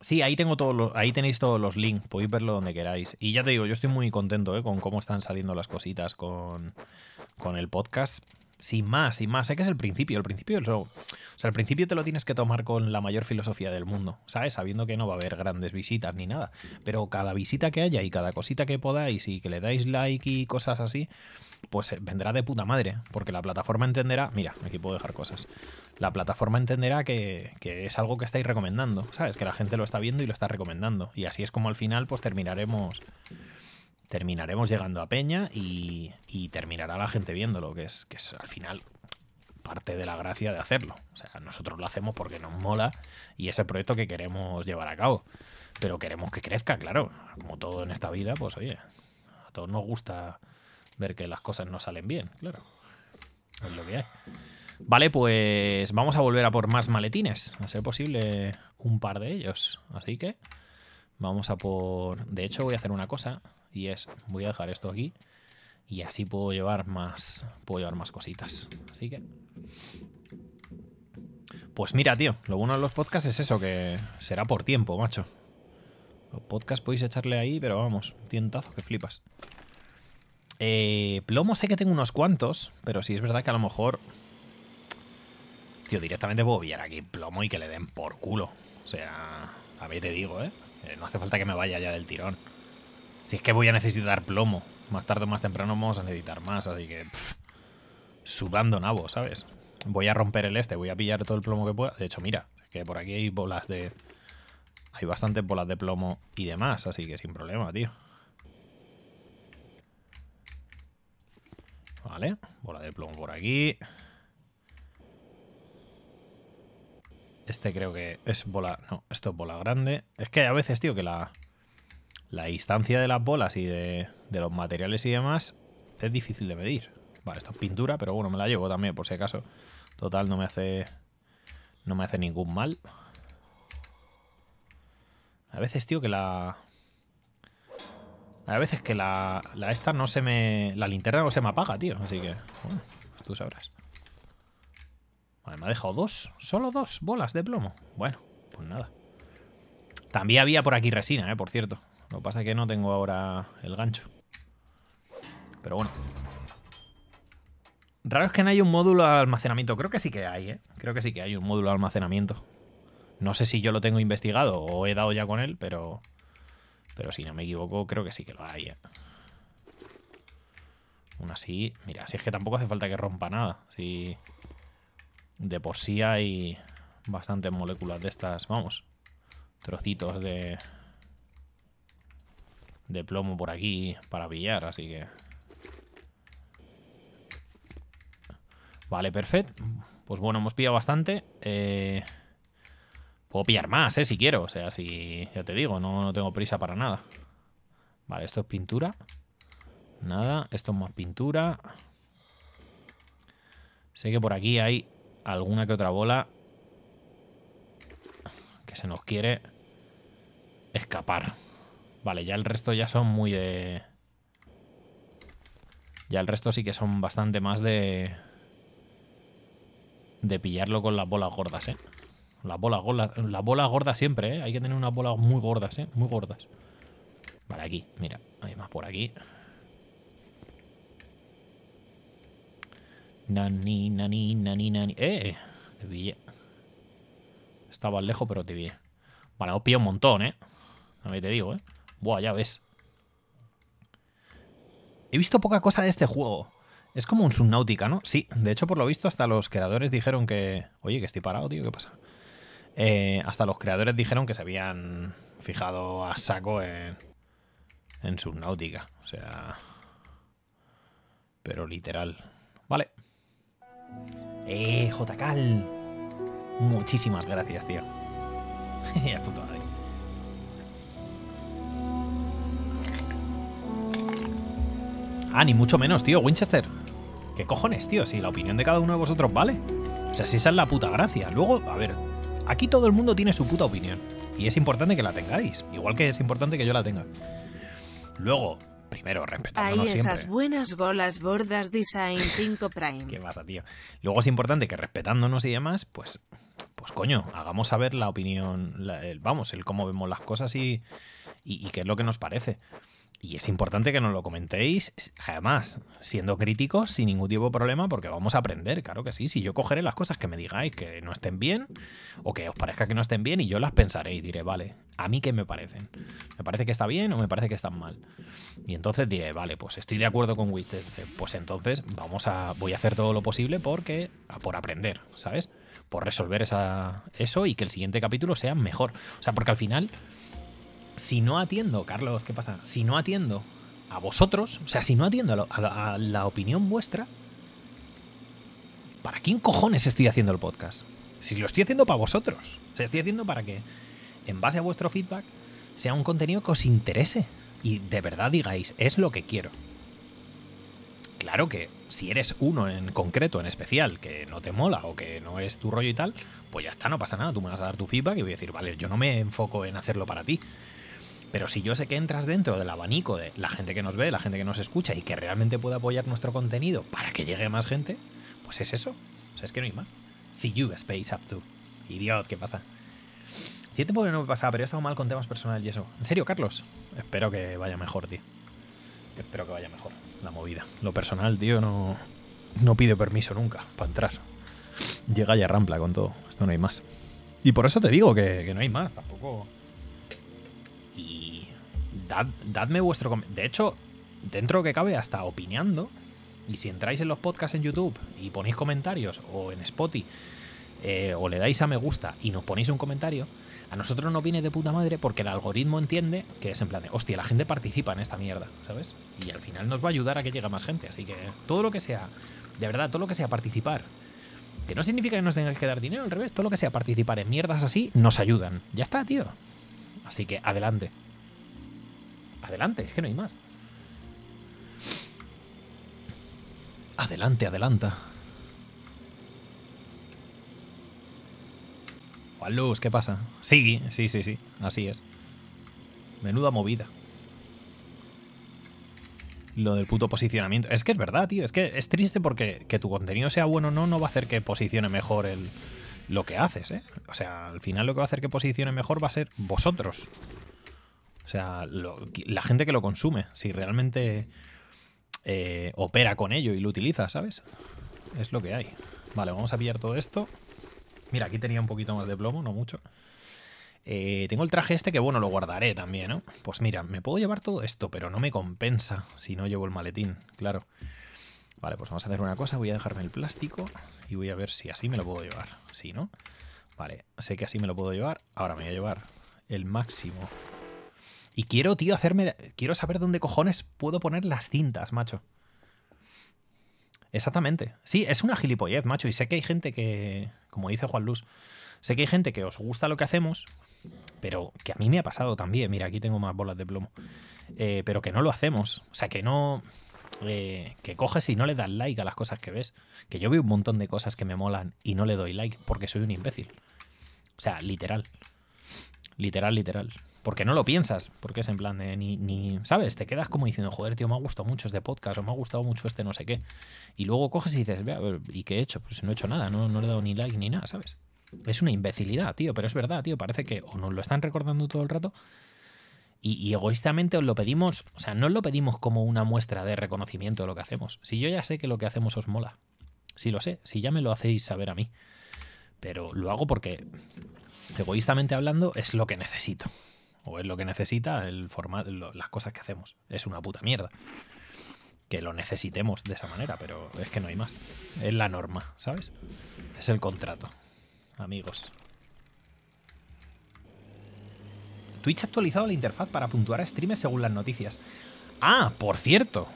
Sí, ahí, tengo todos los, ahí tenéis todos los links, podéis verlo donde queráis. Y ya te digo, yo estoy muy contento eh, con cómo están saliendo las cositas con, con el podcast sin más, sin más. Sé que es el principio, el principio, show o sea, el principio te lo tienes que tomar con la mayor filosofía del mundo, ¿sabes? Sabiendo que no va a haber grandes visitas ni nada, pero cada visita que haya y cada cosita que podáis y que le dais like y cosas así, pues eh, vendrá de puta madre, porque la plataforma entenderá, mira, aquí puedo dejar cosas, la plataforma entenderá que, que, es algo que estáis recomendando, ¿sabes? Que la gente lo está viendo y lo está recomendando, y así es como al final pues terminaremos terminaremos llegando a Peña y, terminará la gente viéndolo, que es, que es al final parte de la gracia de hacerlo. O sea, nosotros lo hacemos porque nos mola y es el proyecto que queremos llevar a cabo. Pero queremos que crezca, claro. Como todo en esta vida, pues oye, a todos nos gusta ver que las cosas no salen bien, claro. Es lo que hay. Vale, pues vamos a volver a por más maletines. A ser posible, un par de ellos. Así que vamos a por... De hecho, voy a hacer una cosa es voy a dejar esto aquí y así puedo llevar más puedo llevar más cositas así que pues mira tío lo bueno de los podcasts es eso que será por tiempo macho los podcasts podéis echarle ahí pero vamos tientazo que flipas eh, plomo sé que tengo unos cuantos pero sí es verdad que a lo mejor tío directamente puedo pillar aquí plomo y que le den por culo o sea a ver te digo eh, eh no hace falta que me vaya ya del tirón si es que voy a necesitar plomo. Más tarde o más temprano vamos a necesitar más, así que... sudando nabo, ¿sabes? Voy a romper el este, voy a pillar todo el plomo que pueda. De hecho, mira, es que por aquí hay bolas de... Hay bastantes bolas de plomo y demás, así que sin problema, tío. Vale, bola de plomo por aquí. Este creo que es bola... No, esto es bola grande. Es que a veces, tío, que la la distancia de las bolas y de, los materiales y demás es difícil de medir. Vale, esto es pintura, pero bueno, me la llevo también por si acaso. Total, no me hace. No me hace ningún mal. A veces, tío, que la. A veces que la, la esta no se me. La linterna no se me apaga, tío. Así que, bueno, pues tú sabrás. Vale, me ha dejado dos. Solo dos bolas de plomo. Bueno, pues nada. También había por aquí resina, eh, por cierto. Lo que pasa es que no tengo ahora el gancho. Pero bueno. Raro es que no hay un módulo de almacenamiento. Creo que sí que hay, ¿eh? Creo que sí que hay un módulo de almacenamiento. No sé si yo lo tengo investigado o he dado ya con él, pero... Pero si no me equivoco, creo que sí que lo hay, ¿eh? Aún así, mira, si es que tampoco hace falta que rompa nada. Si de por sí hay bastantes moléculas de estas, vamos, trocitos de, de plomo por aquí para pillar, así que... Vale, perfecto. Pues bueno, hemos pillado bastante. Eh, puedo pillar más, eh, si quiero. O sea, si... Ya te digo, no, no tengo prisa para nada. Vale, esto es pintura. Nada, esto es más pintura. Sé que por aquí hay alguna que otra bola que se nos quiere escapar. Vale, ya el resto ya son muy de... Ya el resto sí que son bastante más de... De pillarlo con las bolas gordas, ¿eh? Las bolas, gordas, las siempre, ¿eh? Hay que tener unas bolas muy gordas, ¿eh? Muy gordas. Vale, aquí, mira. Hay más por aquí. Nani, nani, nani, nani. ¡Eh! Te pillé. Estaba lejos, pero te pillé. Vale, os pillo un montón, ¿eh? A mí te digo, ¿eh? Buah, ya ves. He visto poca cosa de este juego. Es como un Subnautica, ¿no? Sí, de hecho, por lo visto, hasta los creadores dijeron que. Oye, que estoy parado, tío, ¿qué pasa? Eh, hasta los creadores dijeron que se habían fijado a saco en, en Subnautica. O sea. Pero literal. Vale. ¡Eh, JKL! Muchísimas gracias, tío. Ah, ni mucho menos, tío, Winchester. ¿Qué cojones, tío? Si la opinión de cada uno de vosotros vale. O sea, si esa es la puta gracia. Luego, a ver, aquí todo el mundo tiene su puta opinión. Y es importante que la tengáis. Igual que es importante que yo la tenga. Luego, primero, respetándonos Ahí esas esas buenas bolas bordas Design 5 Prime. ¿Qué pasa, tío? Luego es importante que respetándonos y demás, pues, pues coño, hagamos saber la opinión, vamos, el cómo vemos las cosas y qué es lo que nos parece y es importante que nos lo comentéis, además, siendo críticos, sin ningún tipo de problema, porque vamos a aprender, claro que sí. Si yo cogeré las cosas que me digáis que no estén bien, o que os parezca que no estén bien, y yo las pensaré y diré, vale, ¿a mí qué me parecen? ¿Me parece que está bien o me parece que están mal? Y entonces diré, vale, pues estoy de acuerdo con Widget, eh, pues entonces vamos a, voy a hacer todo lo posible porque, por aprender, ¿sabes? Por resolver esa, eso y que el siguiente capítulo sea mejor. O sea, porque al final si no atiendo, Carlos, ¿qué pasa? Si no atiendo a vosotros, o sea, si no atiendo a, la opinión vuestra, ¿para quién cojones estoy haciendo el podcast? Si lo estoy haciendo para vosotros, o sea, estoy haciendo para que, en base a vuestro feedback, sea un contenido que os interese y de verdad digáis, es lo que quiero. Claro que si eres uno en concreto, en especial, que no te mola o que no es tu rollo y tal, pues ya está, no pasa nada, tú me vas a dar tu feedback y voy a decir, vale, yo no me enfoco en hacerlo para ti, pero si yo sé que entras dentro del abanico de la gente que nos ve, la gente que nos escucha y que realmente puede apoyar nuestro contenido para que llegue más gente, pues es eso. O sea, es que no hay más. See you, Space Up to. Idiot, ¿qué pasa? siete no me pasaba, pero he estado mal con temas personales y eso. ¿En serio, Carlos? Espero que vaya mejor, tío. Espero que vaya mejor la movida. Lo personal, tío, no, no pide permiso nunca para entrar. Llega ya rampla con todo. Esto no hay más. Y por eso te digo que no hay más, tampoco dad, dadme vuestro De hecho, dentro que cabe, hasta opinando. Y si entráis en los podcasts en YouTube y ponéis comentarios o en Spotify eh, o le dais a me gusta y nos ponéis un comentario, a nosotros no viene de puta madre porque el algoritmo entiende que es en plan de, hostia, la gente participa en esta mierda, ¿sabes? Y al final nos va a ayudar a que llegue más gente. Así que todo lo que sea, de verdad, todo lo que sea participar, que no significa que nos tengáis que dar dinero, al revés, todo lo que sea participar en mierdas así nos ayudan. Ya está, tío. Así que adelante. Adelante, es que no hay más. Adelante, adelanta. Juan Luz, ¿qué pasa? Sí, sí, sí, sí, así es. Menuda movida. Lo del puto posicionamiento. Es que es verdad, tío. Es que es triste porque que tu contenido sea bueno o no, no va a hacer que posicione mejor el, lo que haces, ¿eh? O sea, al final lo que va a hacer que posicione mejor va a ser vosotros. O sea, la gente que lo consume, si realmente eh, opera con ello y lo utiliza, ¿sabes? Es lo que hay. Vale, vamos a pillar todo esto. Mira, aquí tenía un poquito más de plomo, no mucho. Eh, tengo el traje este que, bueno, lo guardaré también, ¿no? Pues mira, me puedo llevar todo esto, pero no me compensa si no llevo el maletín, claro. Vale, pues vamos a hacer una cosa. Voy a dejarme el plástico y voy a ver si así me lo puedo llevar. Sí, ¿no? Vale, sé que así me lo puedo llevar. Ahora me voy a llevar el máximo y quiero, tío, hacerme. Quiero saber dónde cojones puedo poner las cintas, macho. Exactamente. Sí, es una gilipollez, macho. Y sé que hay gente que. Como dice Juan Luz, sé que hay gente que os gusta lo que hacemos, pero que a mí me ha pasado también. Mira, aquí tengo más bolas de plomo. Eh, pero que no lo hacemos. O sea, que no. Eh, que coges y no le das like a las cosas que ves. Que yo veo un montón de cosas que me molan y no le doy like porque soy un imbécil. O sea, literal. Literal, literal porque no lo piensas, porque es en plan de ni, ¿sabes? Te quedas como diciendo, joder, tío, me ha gustado mucho este podcast o me ha gustado mucho este no sé qué. Y luego coges y dices, ¿y qué he hecho? Pues no he hecho nada, no, no le he dado ni like ni nada, ¿sabes? Es una imbecilidad, tío, pero es verdad, tío, parece que o nos lo están recordando todo el rato y, y, egoístamente os lo pedimos, o sea, no os lo pedimos como una muestra de reconocimiento de lo que hacemos. Si yo ya sé que lo que hacemos os mola, si lo sé, si ya me lo hacéis saber a mí, pero lo hago porque, egoístamente hablando, es lo que necesito es lo que necesita el formato, las cosas que hacemos. Es una puta mierda. Que lo necesitemos de esa manera, pero es que no hay más. Es la norma, ¿sabes? Es el contrato, amigos. Twitch ha actualizado la interfaz para puntuar a streamers según las noticias. Ah, por cierto,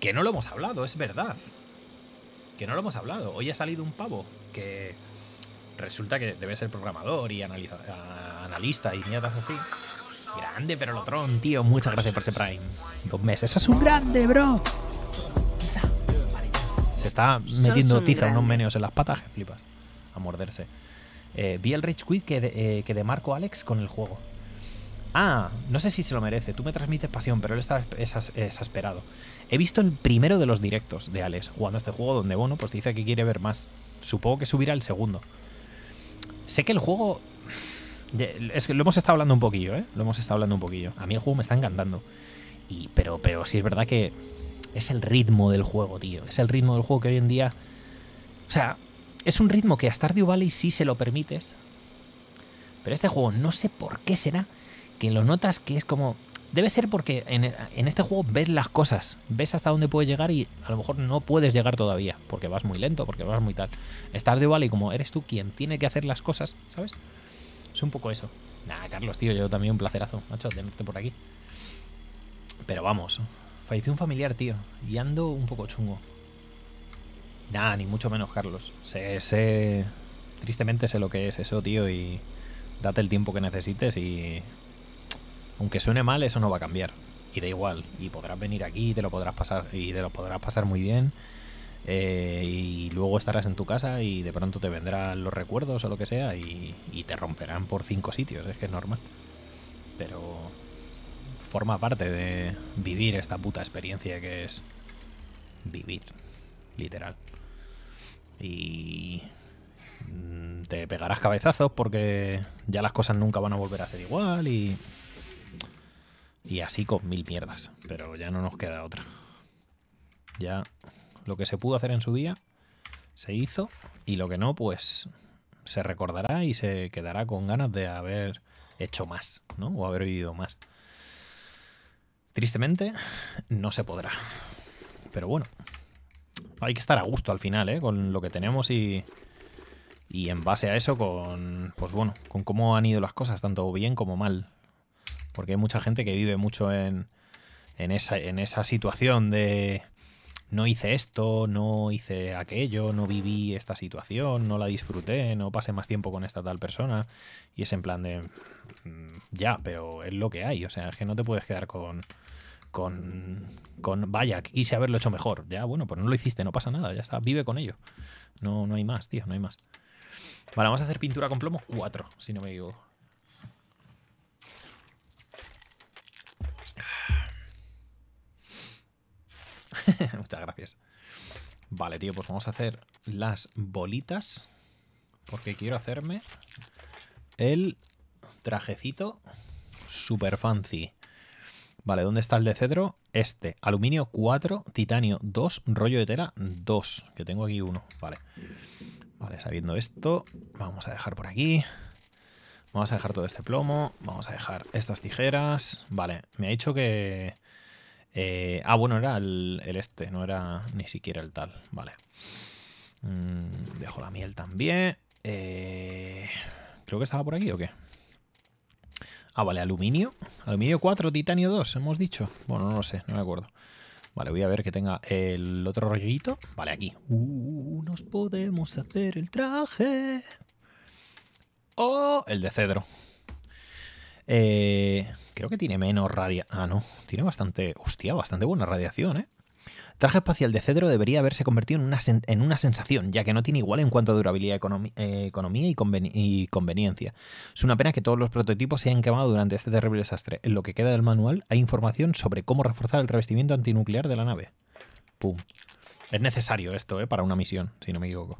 que no lo hemos hablado, es verdad. Que no lo hemos hablado. Hoy ha salido un pavo que resulta que debe ser programador y analista y mierdas así. Grande, pero lo tron, tío. Muchas gracias por ese Prime. Dos meses. Eso es un grande, bro. Se está metiendo tiza unos meneos en las patas, flipas. A morderse. Eh, vi el Rage Quit que, de, eh, que de Marco Alex con el juego. Ah, no sé si se lo merece. Tú me transmites pasión, pero él está exasperado. He visto el primero de los directos de Alex jugando este juego, donde, bueno, pues dice que quiere ver más. Supongo que subirá el segundo. Sé que el juego es que lo hemos estado hablando un poquillo, ¿eh? Lo hemos estado hablando un poquillo. A mí el juego me está encantando. Y, pero, pero sí es verdad que es el ritmo del juego, tío. Es el ritmo del juego que hoy en día. O sea, es un ritmo que a Stardew Valley sí se lo permites. Pero este juego, no sé por qué será que lo notas que es como. Debe ser porque en, este juego ves las cosas, ves hasta dónde puedes llegar y a lo mejor no puedes llegar todavía, porque vas muy lento, porque vas muy tal. Stardew Valley, como eres tú quien tiene que hacer las cosas, ¿sabes? un poco eso. Nah, Carlos, tío, yo también un placerazo, macho, tenerte por aquí. Pero vamos, falleció un familiar, tío, y ando un poco chungo. Nah, ni mucho menos, Carlos. Sé, sé, tristemente sé lo que es eso, tío, y date el tiempo que necesites y... Aunque suene mal, eso no va a cambiar. Y da igual, y podrás venir aquí, y te lo podrás pasar, y te lo podrás pasar muy bien eh, y luego estarás en tu casa y de pronto te vendrán los recuerdos o lo que sea y, y te romperán por cinco sitios, es que es normal. Pero forma parte de vivir esta puta experiencia que es vivir, literal. Y mm, te pegarás cabezazos porque ya las cosas nunca van a volver a ser igual y... Y así con mil mierdas, pero ya no nos queda otra. Ya lo que se pudo hacer en su día se hizo y lo que no, pues se recordará y se quedará con ganas de haber hecho más, ¿no? O haber vivido más. Tristemente, no se podrá. Pero bueno, hay que estar a gusto al final, ¿eh? Con lo que tenemos y, y en base a eso, con, pues bueno, con cómo han ido las cosas, tanto bien como mal. Porque hay mucha gente que vive mucho en, en, esa, en esa situación de no hice esto, no hice aquello, no viví esta situación, no la disfruté, no pasé más tiempo con esta tal persona. Y es en plan de, mm, ya, pero es lo que hay, o sea, es que no te puedes quedar con, con, con, vaya, quise haberlo hecho mejor. Ya, bueno, pues no lo hiciste, no pasa nada, ya está, vive con ello. No, no hay más, tío, no hay más. Vale, vamos a hacer pintura con plomo cuatro si no me digo Muchas gracias. Vale, tío, pues vamos a hacer las bolitas. Porque quiero hacerme el trajecito super fancy. Vale, ¿dónde está el de cedro? Este. Aluminio 4, titanio 2, rollo de tela 2. Que tengo aquí uno. Vale. Vale, sabiendo esto, vamos a dejar por aquí. Vamos a dejar todo este plomo. Vamos a dejar estas tijeras. Vale, me ha dicho que eh, ah, bueno, era el, este, no era ni siquiera el tal. Vale. Mm, dejo la miel también. Eh, creo que estaba por aquí o qué. Ah, vale, aluminio. Aluminio 4, titanio 2, hemos dicho. Bueno, no lo sé, no me acuerdo. Vale, voy a ver que tenga el otro rollito. Vale, aquí. Uh, nos podemos hacer el traje. O oh, el de cedro. Eh, creo que tiene menos radia. Ah, no. Tiene bastante. Hostia, bastante buena radiación, ¿eh? Traje espacial de cedro debería haberse convertido en una, en una sensación, ya que no tiene igual en cuanto a durabilidad, eh, economía y, conveniencia. Es una pena que todos los prototipos se hayan quemado durante este terrible desastre. En lo que queda del manual hay información sobre cómo reforzar el revestimiento antinuclear de la nave. Pum. Es necesario esto, ¿eh? Para una misión, si no me equivoco.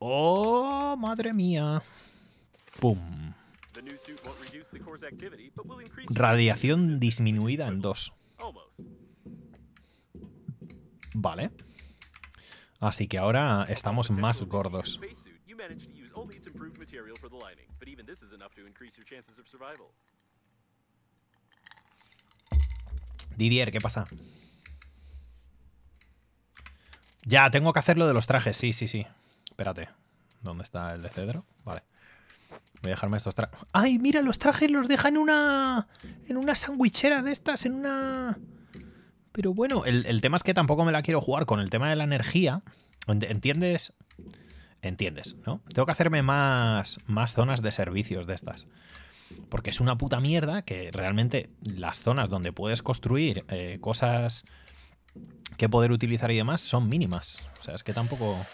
¡Oh, madre mía! Pum. Radiación disminuida en dos Vale. Así que ahora estamos más gordos. Didier, ¿qué pasa? Ya, tengo que hacer lo de los trajes, sí, sí, sí. Espérate. ¿Dónde está el de cedro? Vale. Voy a dejarme estos trajes. ¡Ay, mira! Los trajes los deja en una. En una sandwichera de estas, en una. Pero bueno, el, tema es que tampoco me la quiero jugar con el tema de la energía. ¿Entiendes? Entiendes, ¿no? Tengo que hacerme más, más zonas de servicios de estas. Porque es una puta mierda que realmente las zonas donde puedes construir eh, cosas que poder utilizar y demás son mínimas. O sea, es que tampoco.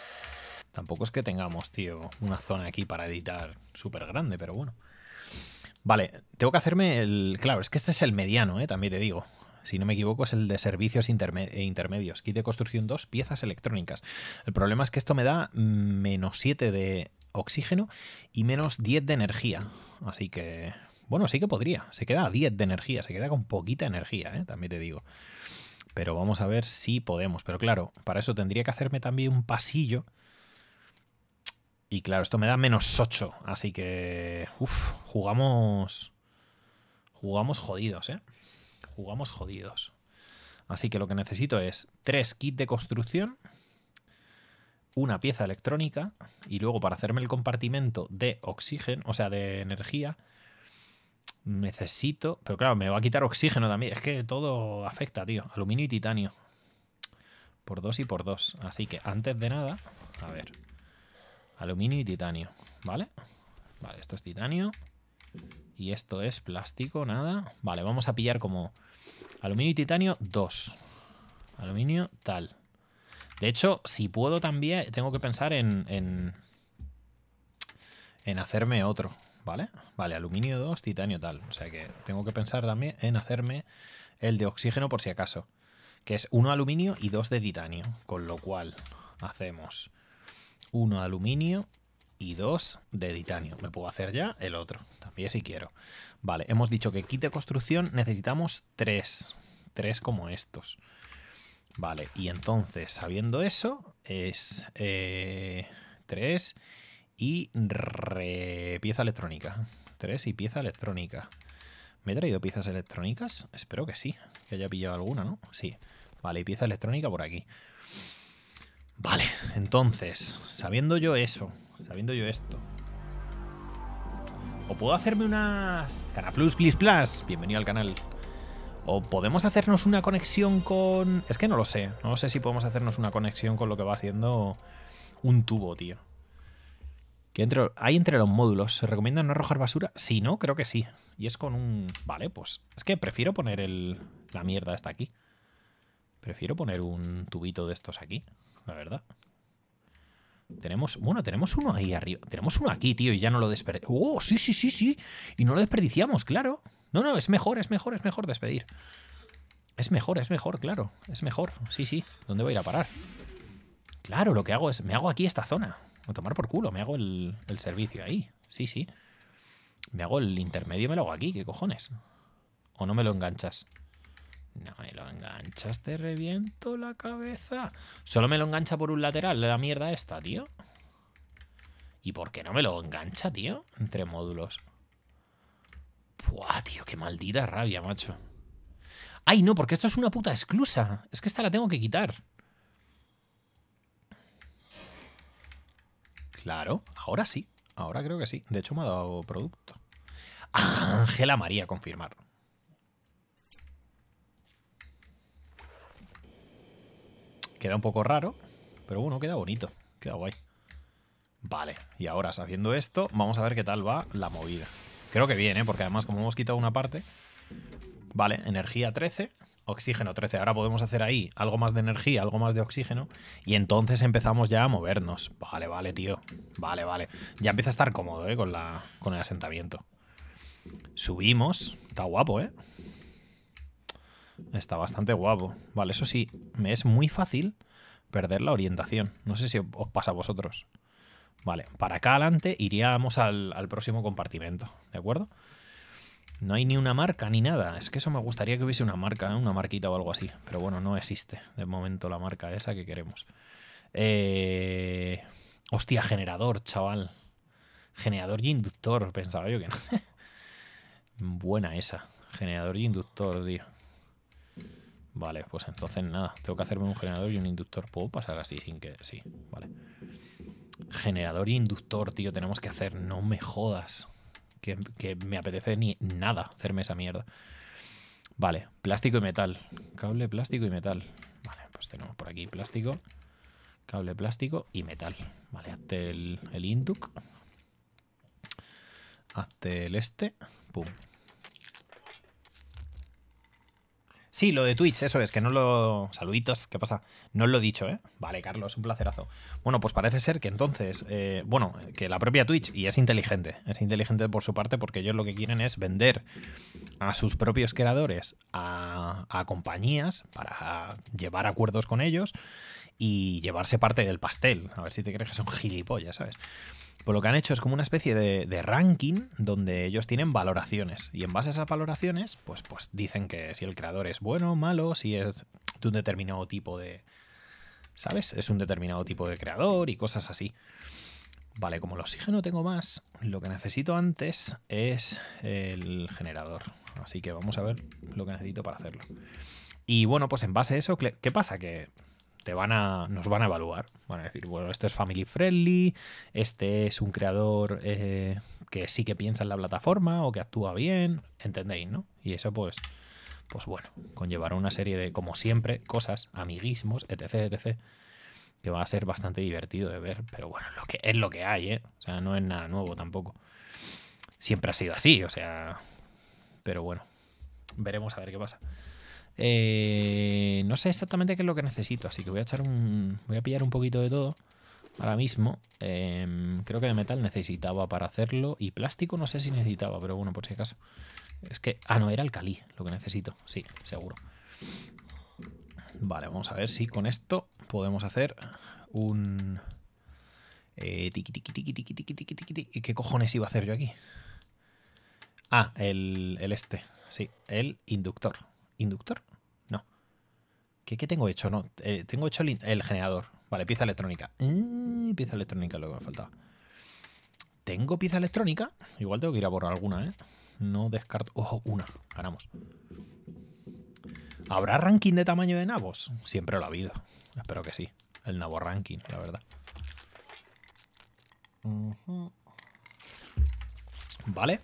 Tampoco es que tengamos, tío, una zona aquí para editar súper grande, pero bueno. Vale, tengo que hacerme el... Claro, es que este es el mediano, ¿eh? también te digo. Si no me equivoco, es el de servicios e intermedios. Kit de construcción dos piezas electrónicas. El problema es que esto me da menos 7 de oxígeno y menos 10 de energía. Así que... Bueno, sí que podría. Se queda a 10 de energía. Se queda con poquita energía, ¿eh? también te digo. Pero vamos a ver si podemos. Pero claro, para eso tendría que hacerme también un pasillo y claro, esto me da menos 8. Así que. Uf, jugamos. Jugamos jodidos, ¿eh? Jugamos jodidos. Así que lo que necesito es tres kits de construcción, una pieza electrónica y luego para hacerme el compartimento de oxígeno, o sea, de energía, necesito... Pero claro, me va a quitar oxígeno también. Es que todo afecta, tío. Aluminio y titanio. Por dos y por dos. Así que antes de nada, a ver, Aluminio y titanio, ¿vale? Vale, esto es titanio. Y esto es plástico, nada. Vale, vamos a pillar como aluminio y titanio 2. Aluminio tal. De hecho, si puedo también, tengo que pensar en, en, hacerme otro, ¿vale? Vale, aluminio 2, titanio tal. O sea que tengo que pensar también en hacerme el de oxígeno por si acaso. Que es uno aluminio y dos de titanio. Con lo cual hacemos uno de aluminio y dos de titanio. Me puedo hacer ya el otro, también si quiero. Vale, hemos dicho que kit construcción necesitamos tres. Tres como estos. Vale, y entonces, sabiendo eso, es eh, tres y pieza electrónica. Tres y pieza electrónica. ¿Me he traído piezas electrónicas? Espero que sí, que haya pillado alguna, ¿no? Sí. Vale, y pieza electrónica por aquí. Vale, entonces, sabiendo yo eso, sabiendo yo esto, o puedo hacerme unas. Canaplus Glis Plus, bienvenido al canal. O podemos hacernos una conexión con. Es que no lo sé. No sé si podemos hacernos una conexión con lo que va haciendo. un tubo, tío. Que hay entre los módulos. ¿Se recomienda no arrojar basura? Sí, ¿no? Creo que sí. Y es con un. Vale, pues. Es que prefiero poner el... la mierda está aquí. Prefiero poner un tubito de estos aquí la verdad. Tenemos, bueno, tenemos uno ahí arriba. Tenemos uno aquí, tío, y ya no lo desperdiciamos. ¡Oh, sí, sí, sí, sí! Y no lo desperdiciamos, claro. No, no, es mejor, es mejor, es mejor despedir. Es mejor, es mejor, claro. Es mejor, sí, sí. ¿Dónde voy a ir a parar? Claro, lo que hago es, me hago aquí esta zona. A tomar por culo, me hago el, el servicio ahí. Sí, sí. Me hago el intermedio y me lo hago aquí, ¿qué cojones? ¿O no me lo enganchas? No me lo enganchas, te reviento la cabeza. Solo me lo engancha por un lateral, la mierda esta, tío. ¿Y por qué no me lo engancha, tío? Entre módulos. ¡puah tío, qué maldita rabia, macho. Ay, no, porque esto es una puta exclusa. Es que esta la tengo que quitar. Claro, ahora sí. Ahora creo que sí. De hecho, me ha dado producto. Ángela María, confirmar. Queda un poco raro, pero bueno, queda bonito. Queda guay. Vale, y ahora sabiendo esto, vamos a ver qué tal va la movida. Creo que viene, ¿eh? Porque además como hemos quitado una parte... Vale, energía 13, oxígeno 13. Ahora podemos hacer ahí algo más de energía, algo más de oxígeno. Y entonces empezamos ya a movernos. Vale, vale, tío. Vale, vale. Ya empieza a estar cómodo, ¿eh? Con, la, con el asentamiento. Subimos. Está guapo, ¿eh? Está bastante guapo. Vale, eso sí, me es muy fácil perder la orientación. No sé si os pasa a vosotros. Vale, para acá adelante iríamos al, próximo compartimento, ¿de acuerdo? No hay ni una marca ni nada. Es que eso me gustaría que hubiese una marca, ¿eh? una marquita o algo así. Pero bueno, no existe de momento la marca esa que queremos. Eh, hostia, generador, chaval. Generador y inductor, pensaba yo que no. Buena esa. Generador y inductor, tío. Vale, pues entonces nada, tengo que hacerme un generador y un inductor. ¿Puedo pasar así sin que...? Sí, vale. Generador e inductor, tío, tenemos que hacer, no me jodas. Que, me apetece ni nada hacerme esa mierda. Vale, plástico y metal. Cable, plástico y metal. Vale, pues tenemos por aquí plástico, cable, plástico y metal. Vale, hazte el, el induc. Hazte el este. Pum. Sí, lo de Twitch, eso es, que no lo. Saluditos, ¿qué pasa? No lo he dicho, ¿eh? Vale, Carlos, un placerazo. Bueno, pues parece ser que entonces, eh, bueno, que la propia Twitch, y es inteligente, es inteligente por su parte porque ellos lo que quieren es vender a sus propios creadores a, a compañías para llevar acuerdos con ellos y llevarse parte del pastel. A ver si te crees que son gilipollas, ¿sabes? Pues lo que han hecho es como una especie de, ranking donde ellos tienen valoraciones y en base a esas valoraciones pues, pues dicen que si el creador es bueno o malo, si es de un determinado tipo de... ¿Sabes? Es un determinado tipo de creador y cosas así. Vale, como el oxígeno tengo más, lo que necesito antes es el generador. Así que vamos a ver lo que necesito para hacerlo. Y bueno, pues en base a eso, ¿qué pasa? Que te van a, nos van a evaluar. Van a decir, bueno, esto es family friendly, este es un creador eh, que sí que piensa en la plataforma o que actúa bien, entendéis, ¿no? Y eso pues, pues bueno, conllevará una serie de, como siempre, cosas, amiguismos, etc, etc, que va a ser bastante divertido de ver, pero bueno, lo que, es lo que hay, ¿eh? O sea, no es nada nuevo tampoco. Siempre ha sido así, o sea... Pero bueno, veremos a ver qué pasa. Eh, no sé exactamente qué es lo que necesito, así que voy a echar un. Voy a pillar un poquito de todo. Ahora mismo, em, creo que de metal necesitaba para hacerlo. Y plástico no sé si necesitaba, pero bueno, por si acaso. Es que. Ah, no, era el cali, lo que necesito. Sí, seguro. Vale, vamos a ver si con esto podemos hacer un. ¿Qué cojones iba a hacer yo aquí? Ah, el este. Sí, el inductor. ¿Inductor? No. ¿Qué, tengo hecho? No, eh, tengo hecho el, generador. Vale, pieza electrónica. Eh, pieza electrónica es lo que me faltaba. ¿Tengo pieza electrónica? Igual tengo que ir a borrar alguna, ¿eh? No descarto... ¡Ojo! una. Ganamos. ¿Habrá ranking de tamaño de nabos? Siempre lo ha habido. Espero que sí. El nabo ranking, la verdad. Vale.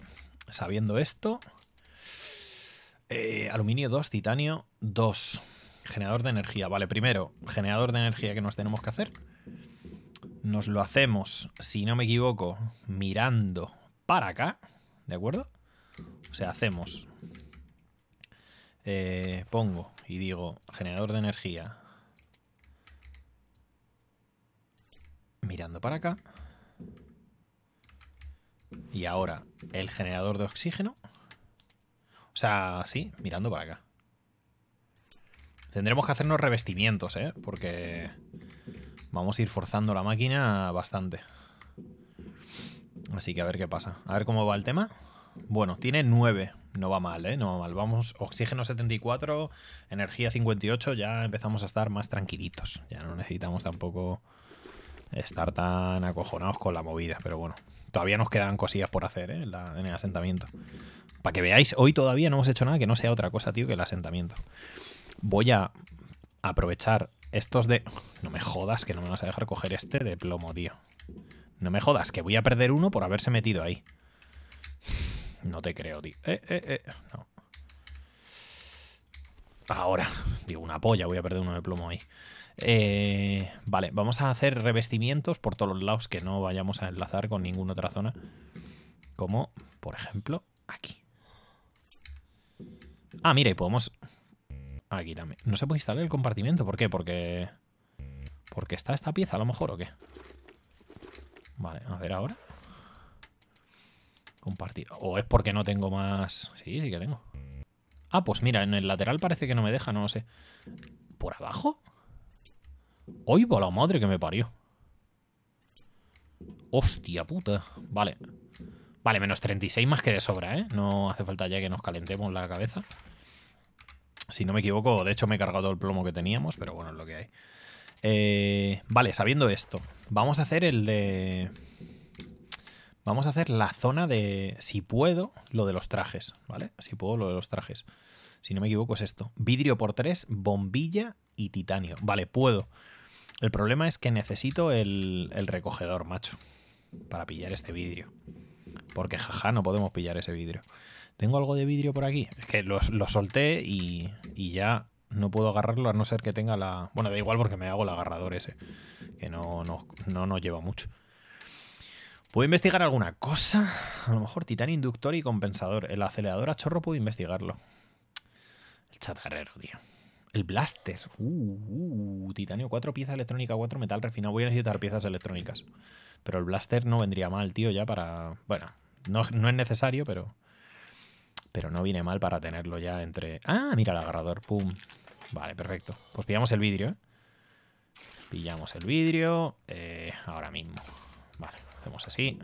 Sabiendo esto... Eh, aluminio 2, titanio 2. Generador de energía. Vale, primero, generador de energía que nos tenemos que hacer. Nos lo hacemos, si no me equivoco, mirando para acá. ¿De acuerdo? O sea, hacemos. Eh, pongo y digo generador de energía. Mirando para acá. Y ahora el generador de oxígeno. O sea, sí, mirando para acá. Tendremos que hacernos revestimientos, ¿eh? Porque vamos a ir forzando la máquina bastante. Así que a ver qué pasa. A ver cómo va el tema. Bueno, tiene 9. No va mal, ¿eh? No va mal. Vamos, oxígeno 74, energía 58. Ya empezamos a estar más tranquilitos. Ya no necesitamos tampoco estar tan acojonados con la movida. Pero bueno, todavía nos quedan cosillas por hacer, ¿eh? en el asentamiento. Para que veáis, hoy todavía no hemos hecho nada que no sea otra cosa, tío, que el asentamiento. Voy a aprovechar estos de... No me jodas que no me vas a dejar coger este de plomo, tío. No me jodas que voy a perder uno por haberse metido ahí. No te creo, tío. Eh, eh, eh. No. Ahora. Digo, una polla, voy a perder uno de plomo ahí. Eh, vale, vamos a hacer revestimientos por todos los lados que no vayamos a enlazar con ninguna otra zona. Como, por ejemplo, aquí. Ah, mira, y podemos... Aquí también. No se puede instalar el compartimiento? ¿Por qué? Porque... Porque está esta pieza a lo mejor o qué. Vale, a ver ahora. Compartir. O es porque no tengo más... Sí, sí que tengo. Ah, pues mira, en el lateral parece que no me deja, no lo sé. ¿Por abajo? ¡Hoy por la madre que me parió! ¡Hostia puta! Vale. Vale, menos 36 más que de sobra, ¿eh? No hace falta ya que nos calentemos la cabeza. Si no me equivoco, de hecho me he cargado todo el plomo que teníamos, pero bueno, es lo que hay. Eh, vale, sabiendo esto, vamos a hacer el de... Vamos a hacer la zona de, si puedo, lo de los trajes, ¿vale? Si puedo, lo de los trajes. Si no me equivoco es esto. Vidrio por 3, bombilla y titanio. Vale, puedo. El problema es que necesito el, el recogedor, macho, para pillar este vidrio. Porque jaja, no podemos pillar ese vidrio. ¿Tengo algo de vidrio por aquí? Es que lo, solté y, ya no puedo agarrarlo a no ser que tenga la... Bueno, da igual porque me hago el agarrador ese, que no nos lleva mucho. ¿Puedo investigar alguna cosa? A lo mejor titanio inductor y compensador. El acelerador a chorro puedo investigarlo. El chatarrero, tío. El blaster. Uh, uh, titanio 4, piezas electrónica cuatro metal refinado. Voy a necesitar piezas electrónicas. Pero el blaster no vendría mal, tío, ya para. Bueno, no, es necesario, pero. Pero no viene mal para tenerlo ya entre. ¡Ah! Mira el agarrador. ¡Pum! Vale, perfecto. Pues pillamos el vidrio, ¿eh? Pillamos el vidrio. Eh, ahora mismo. Vale, hacemos así.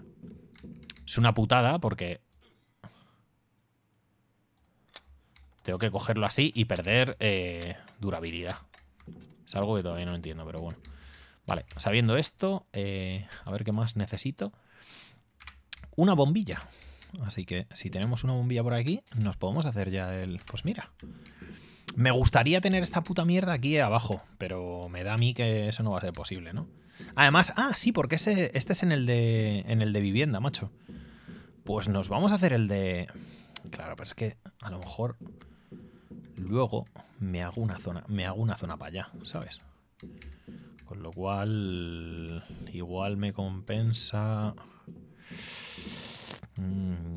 Es una putada porque... Tengo que cogerlo así y perder eh, durabilidad. Es algo que todavía no entiendo, pero bueno. Vale, sabiendo esto, eh, a ver qué más necesito. Una bombilla. Así que si tenemos una bombilla por aquí, nos podemos hacer ya el... Pues mira. Me gustaría tener esta puta mierda aquí abajo, pero me da a mí que eso no va a ser posible, ¿no? Además, ah, sí, porque ese, este es en el, de, en el de vivienda, macho. Pues nos vamos a hacer el de... Claro, pero es que a lo mejor luego me hago una zona, me hago una zona para allá, ¿sabes? Con lo cual, igual me compensa... Mm,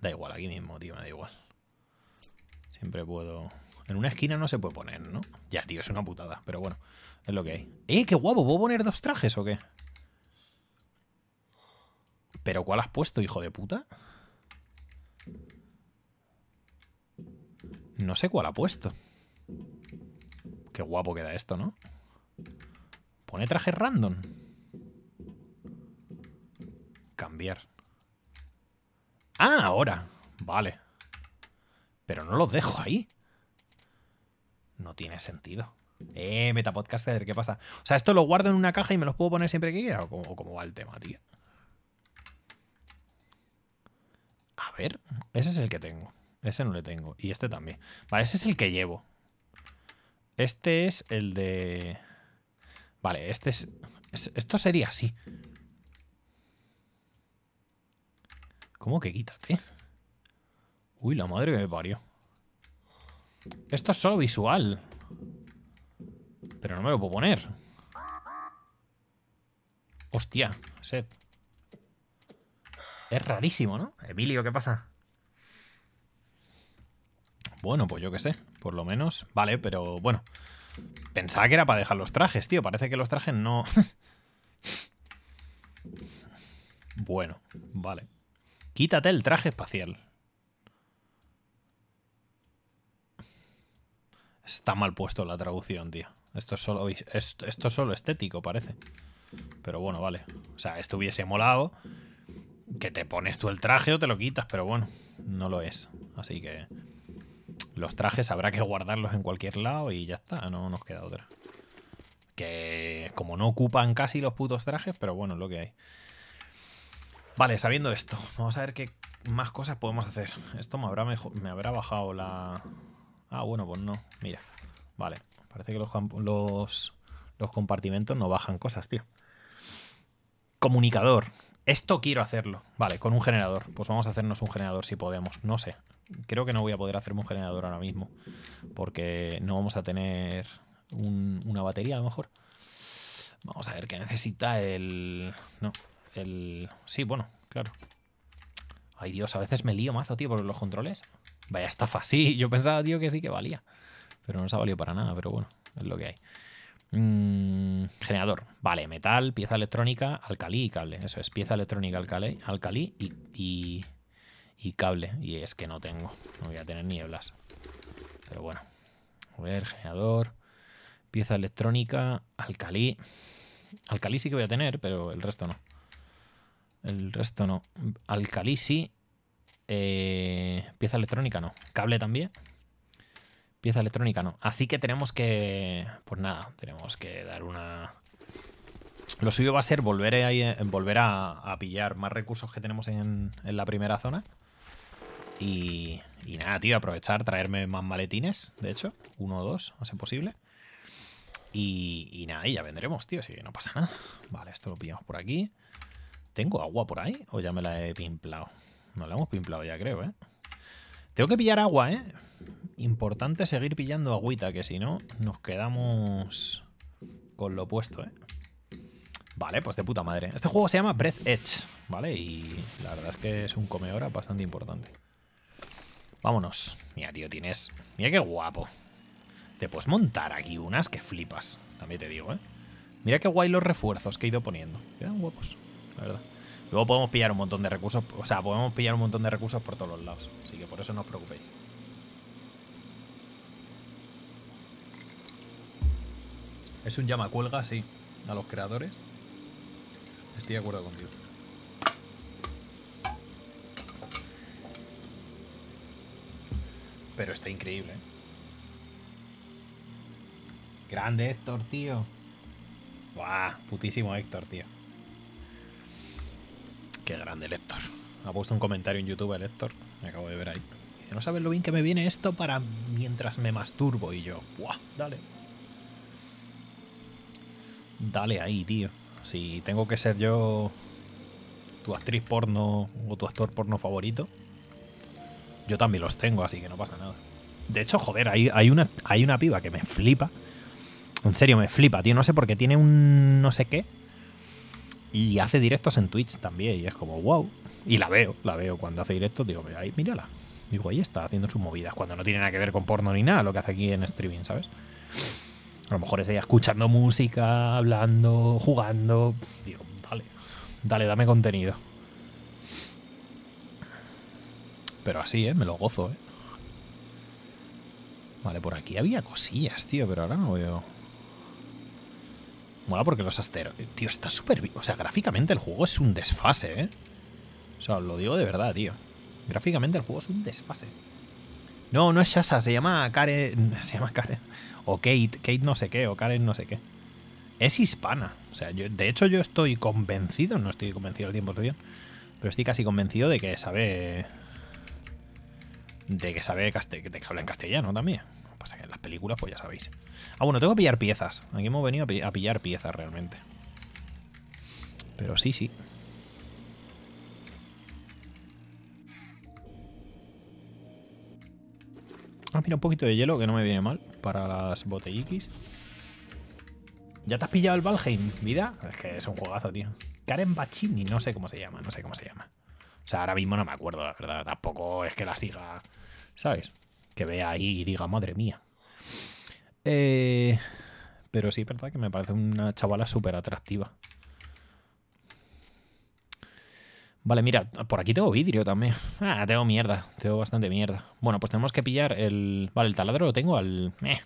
da igual, aquí mismo, tío, me da igual. Siempre puedo... En una esquina no se puede poner, ¿no? Ya, tío, es una putada, pero bueno, es lo que hay. ¡Eh, qué guapo! ¿Puedo poner dos trajes o qué? ¿Pero cuál has puesto, hijo de puta? No sé cuál ha puesto. Qué guapo queda esto, ¿no? Pone traje random. Cambiar. Ah, ahora. Vale. Pero no lo dejo ahí. No tiene sentido. Eh, Metapodcaster, ¿qué pasa? O sea, esto lo guardo en una caja y me los puedo poner siempre que quiera. ¿O cómo, va el tema, tío? A ver, ese es el que tengo. Ese no le tengo. Y este también. Vale, ese es el que llevo. Este es el de... Vale, este es... Esto sería así. ¿Cómo que quítate? Uy, la madre que me parió. Esto es solo visual. Pero no me lo puedo poner. Hostia, set. Es rarísimo, ¿no? Emilio, ¿qué pasa? Bueno, pues yo qué sé por lo menos. Vale, pero bueno. Pensaba que era para dejar los trajes, tío. Parece que los trajes no... bueno, vale. Quítate el traje espacial. Está mal puesto la traducción, tío. Esto es solo, esto, solo estético, parece. Pero bueno, vale. O sea, estuviese molado que te pones tú el traje o te lo quitas, pero bueno, no lo es. Así que... Los trajes habrá que guardarlos en cualquier lado y ya está, no nos queda otra. Que como no ocupan casi los putos trajes, pero bueno, lo que hay. Vale, sabiendo esto, vamos a ver qué más cosas podemos hacer. Esto me habrá, me habrá bajado la... Ah, bueno, pues no. Mira. Vale. Parece que los, los, los compartimentos no bajan cosas, tío. Comunicador. Esto quiero hacerlo. Vale, con un generador. Pues vamos a hacernos un generador si podemos. No sé. Creo que no voy a poder hacerme un generador ahora mismo. Porque no vamos a tener una batería a lo mejor. Vamos a ver qué necesita el... No, el... Sí, bueno, claro. Ay Dios, a veces me lío mazo, tío, por los controles. Vaya estafa, sí. Yo pensaba, tío, que sí que valía. Pero no se ha valido para nada, pero bueno, es lo que hay. Mm, generador, vale, metal, pieza electrónica, alcalí y cable. Eso es, pieza electrónica, alcalí, alcalí y, y, y, cable. Y es que no tengo, no voy a tener nieblas. Pero bueno, a ver, generador, pieza electrónica, alcalí. Alcalí sí que voy a tener, pero el resto no. El resto no. Alcalí sí. Eh, pieza electrónica no. Cable también. Pieza electrónica no. Así que tenemos que... Pues nada, tenemos que dar una... Lo suyo va a ser volver a, volver a, pillar más recursos que tenemos en, la primera zona. Y, y, nada, tío, aprovechar, traerme más maletines, de hecho. Uno o dos, a ser posible. Y, y nada, y ya vendremos, tío, si no pasa nada. Vale, esto lo pillamos por aquí. ¿Tengo agua por ahí? ¿O ya me la he pimplado? No la hemos pimplado ya, creo, ¿eh? Tengo que pillar agua, ¿eh? Importante seguir pillando agüita, que si no, nos quedamos con lo puesto, ¿eh? Vale, pues de puta madre. Este juego se llama Breath Edge, ¿vale? Y la verdad es que es un come bastante importante. Vámonos. Mira, tío, tienes... Mira qué guapo. Te puedes montar aquí unas que flipas. También te digo, ¿eh? Mira qué guay los refuerzos que he ido poniendo. Quedan guapos, la verdad. Luego podemos pillar un montón de recursos, o sea, podemos pillar un montón de recursos por todos los lados. Así que por eso no os preocupéis. Es un llama cuelga, sí, a los creadores. Estoy de acuerdo contigo. Pero está increíble. ¿eh? Grande Héctor, tío. Buah, putísimo Héctor, tío. Qué grande Héctor. Ha puesto un comentario en YouTube el Héctor. Me acabo de ver ahí. No sabes lo bien que me viene esto para mientras me masturbo y yo. Buah, dale dale ahí, tío. Si tengo que ser yo tu actriz porno o tu actor porno favorito, yo también los tengo, así que no pasa nada. De hecho, joder, hay, hay, una, hay una piba que me flipa. En serio, me flipa, tío. No sé por qué tiene un no sé qué. Y hace directos en Twitch también. Y es como, wow. Y la veo, la veo. Cuando hace directos, digo, ahí, mírala. Digo, ahí está, haciendo sus movidas. Cuando no tiene nada que ver con porno ni nada, lo que hace aquí en streaming, ¿sabes? A lo mejor es ella escuchando música, hablando, jugando. Digo, dale, dale, dame contenido. Pero así, ¿eh? Me lo gozo, ¿eh? Vale, por aquí había cosillas, tío, pero ahora no veo. Mola porque los asteroides. Tío, está súper. O sea, gráficamente el juego es un desfase, ¿eh? O sea, lo digo de verdad, tío. Gráficamente el juego es un desfase. No, no es Shasa, se llama Karen. Se llama Karen. O Kate, Kate no sé qué, o Karen no sé qué. Es hispana. O sea, yo, de hecho yo estoy convencido, no estoy convencido al 100%, pero estoy casi convencido de que sabe... De que sabe de que habla en castellano también. Lo que pasa es que en las películas pues ya sabéis. Ah, bueno, tengo que pillar piezas. Aquí hemos venido a pillar piezas realmente. Pero sí, sí. un poquito de hielo que no me viene mal para las botelliquis. ¿Ya te has pillado el Valheim, vida? Es que es un juegazo, tío. Karen Bachini no sé cómo se llama, no sé cómo se llama. O sea, ahora mismo no me acuerdo, la verdad. Tampoco es que la siga, ¿sabes? Que vea ahí y diga, madre mía. Eh, pero sí, verdad que me parece una chavala súper atractiva. Vale, mira, por aquí tengo vidrio también. Ah, tengo mierda. Tengo bastante mierda. Bueno, pues tenemos que pillar el... Vale, el taladro lo tengo al... Eh.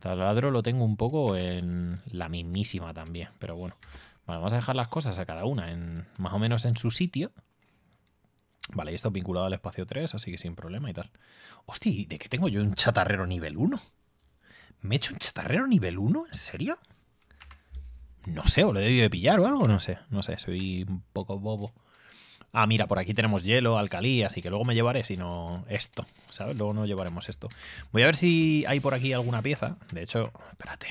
Taladro lo tengo un poco en la mismísima también, pero bueno. Vale, vamos a dejar las cosas a cada una en más o menos en su sitio. Vale, y esto vinculado al espacio 3, así que sin problema y tal. Hostia, ¿de qué tengo yo un chatarrero nivel 1? ¿Me he hecho un chatarrero nivel 1? ¿En serio? No sé, o lo he debido de pillar o algo, no sé. No sé, soy un poco bobo ah, mira, por aquí tenemos hielo, alcalí, así que luego me llevaré, no esto, ¿sabes? Luego no llevaremos esto. Voy a ver si hay por aquí alguna pieza. De hecho, espérate.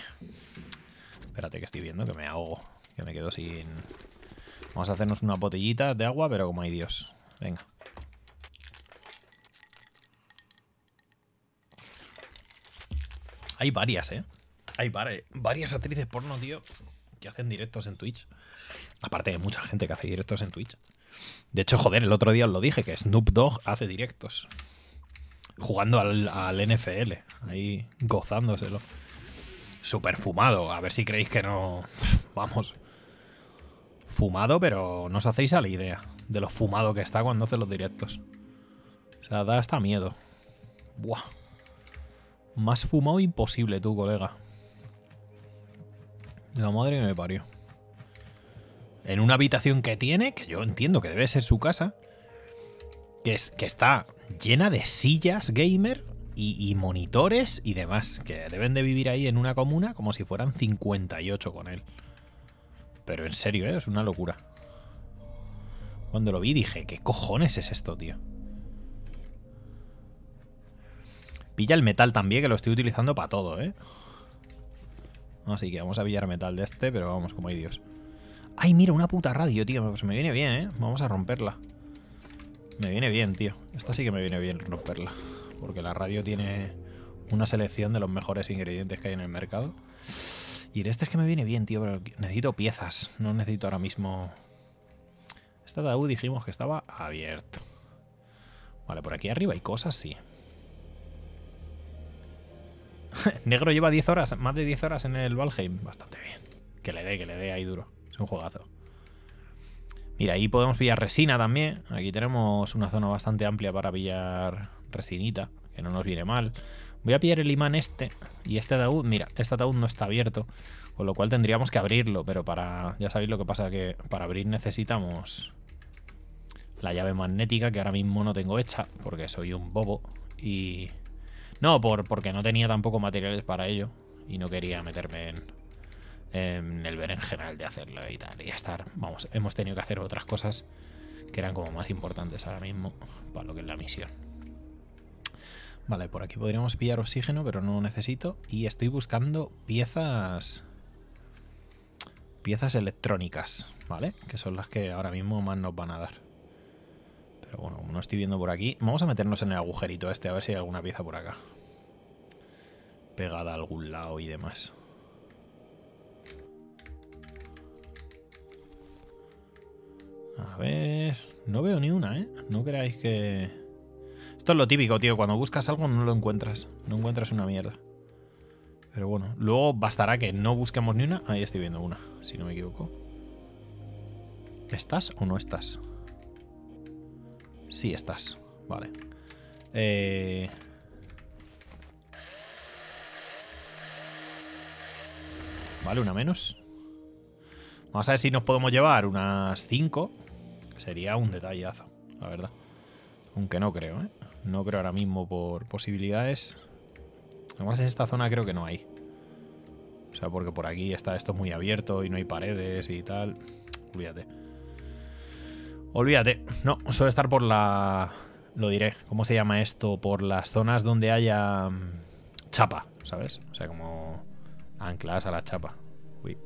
Espérate que estoy viendo que me ahogo, que me quedo sin... Vamos a hacernos una botellita de agua, pero como hay Dios. Venga. Hay varias, ¿eh? Hay varias actrices porno, tío, que hacen directos en Twitch. Aparte de mucha gente que hace directos en Twitch. De hecho, joder, el otro día os lo dije, que Snoop Dogg hace directos. Jugando al, NFL, ahí gozándoselo. super fumado, a ver si creéis que no... Vamos. Fumado, pero no os hacéis a la idea de lo fumado que está cuando hace los directos. O sea, da hasta miedo. Buah. Más fumado imposible tú, colega. La madre que me parió en una habitación que tiene, que yo entiendo que debe ser su casa, que, es, que está llena de sillas gamer y, monitores y demás, que deben de vivir ahí en una comuna como si fueran 58 con él. Pero en serio, ¿eh? es una locura. Cuando lo vi dije, ¿qué cojones es esto, tío? Pilla el metal también, que lo estoy utilizando para todo, ¿eh? Así que vamos a pillar metal de este, pero vamos, como hay Dios. Ay, mira, una puta radio, tío. Pues me viene bien, ¿eh? Vamos a romperla. Me viene bien, tío. Esta sí que me viene bien romperla. Porque la radio tiene una selección de los mejores ingredientes que hay en el mercado. Y este es que me viene bien, tío, pero necesito piezas. No necesito ahora mismo... Esta Tau dijimos que estaba abierto. Vale, por aquí arriba hay cosas, sí. Negro lleva 10 horas, más de 10 horas en el Valheim. Bastante bien. Que le dé, que le dé ahí duro un juegazo. Mira, ahí podemos pillar resina también. Aquí tenemos una zona bastante amplia para pillar resinita, que no nos viene mal. Voy a pillar el imán este y este ataúd. Mira, este ataúd no está abierto, con lo cual tendríamos que abrirlo, pero para... Ya sabéis lo que pasa, que para abrir necesitamos la llave magnética, que ahora mismo no tengo hecha, porque soy un bobo. Y... No, por, porque no tenía tampoco materiales para ello y no quería meterme en, en el ver en general de hacerlo y tal. Y estar, vamos, hemos tenido que hacer otras cosas que eran como más importantes ahora mismo para lo que es la misión. Vale, por aquí podríamos pillar oxígeno, pero no lo necesito. Y estoy buscando piezas... Piezas electrónicas, ¿vale? Que son las que ahora mismo más nos van a dar. Pero bueno, no estoy viendo por aquí... Vamos a meternos en el agujerito este, a ver si hay alguna pieza por acá. Pegada a algún lado y demás. A ver, no veo ni una, ¿eh? No creáis que... Esto es lo típico, tío. Cuando buscas algo no lo encuentras. No encuentras una mierda. Pero bueno, luego bastará que no busquemos ni una. Ahí estoy viendo una, si no me equivoco. ¿Estás o no estás? Sí, estás. Vale. Eh... Vale, una menos. Vamos a ver si nos podemos llevar unas cinco sería un detallazo, la verdad. Aunque no creo, ¿eh? No creo ahora mismo por posibilidades. Además en esta zona creo que no hay. O sea, porque por aquí está esto muy abierto y no hay paredes y tal. Olvídate. Olvídate. No, suele estar por la... Lo diré. ¿Cómo se llama esto? Por las zonas donde haya mm, chapa, ¿sabes? O sea, como ancladas a la chapa. Uy.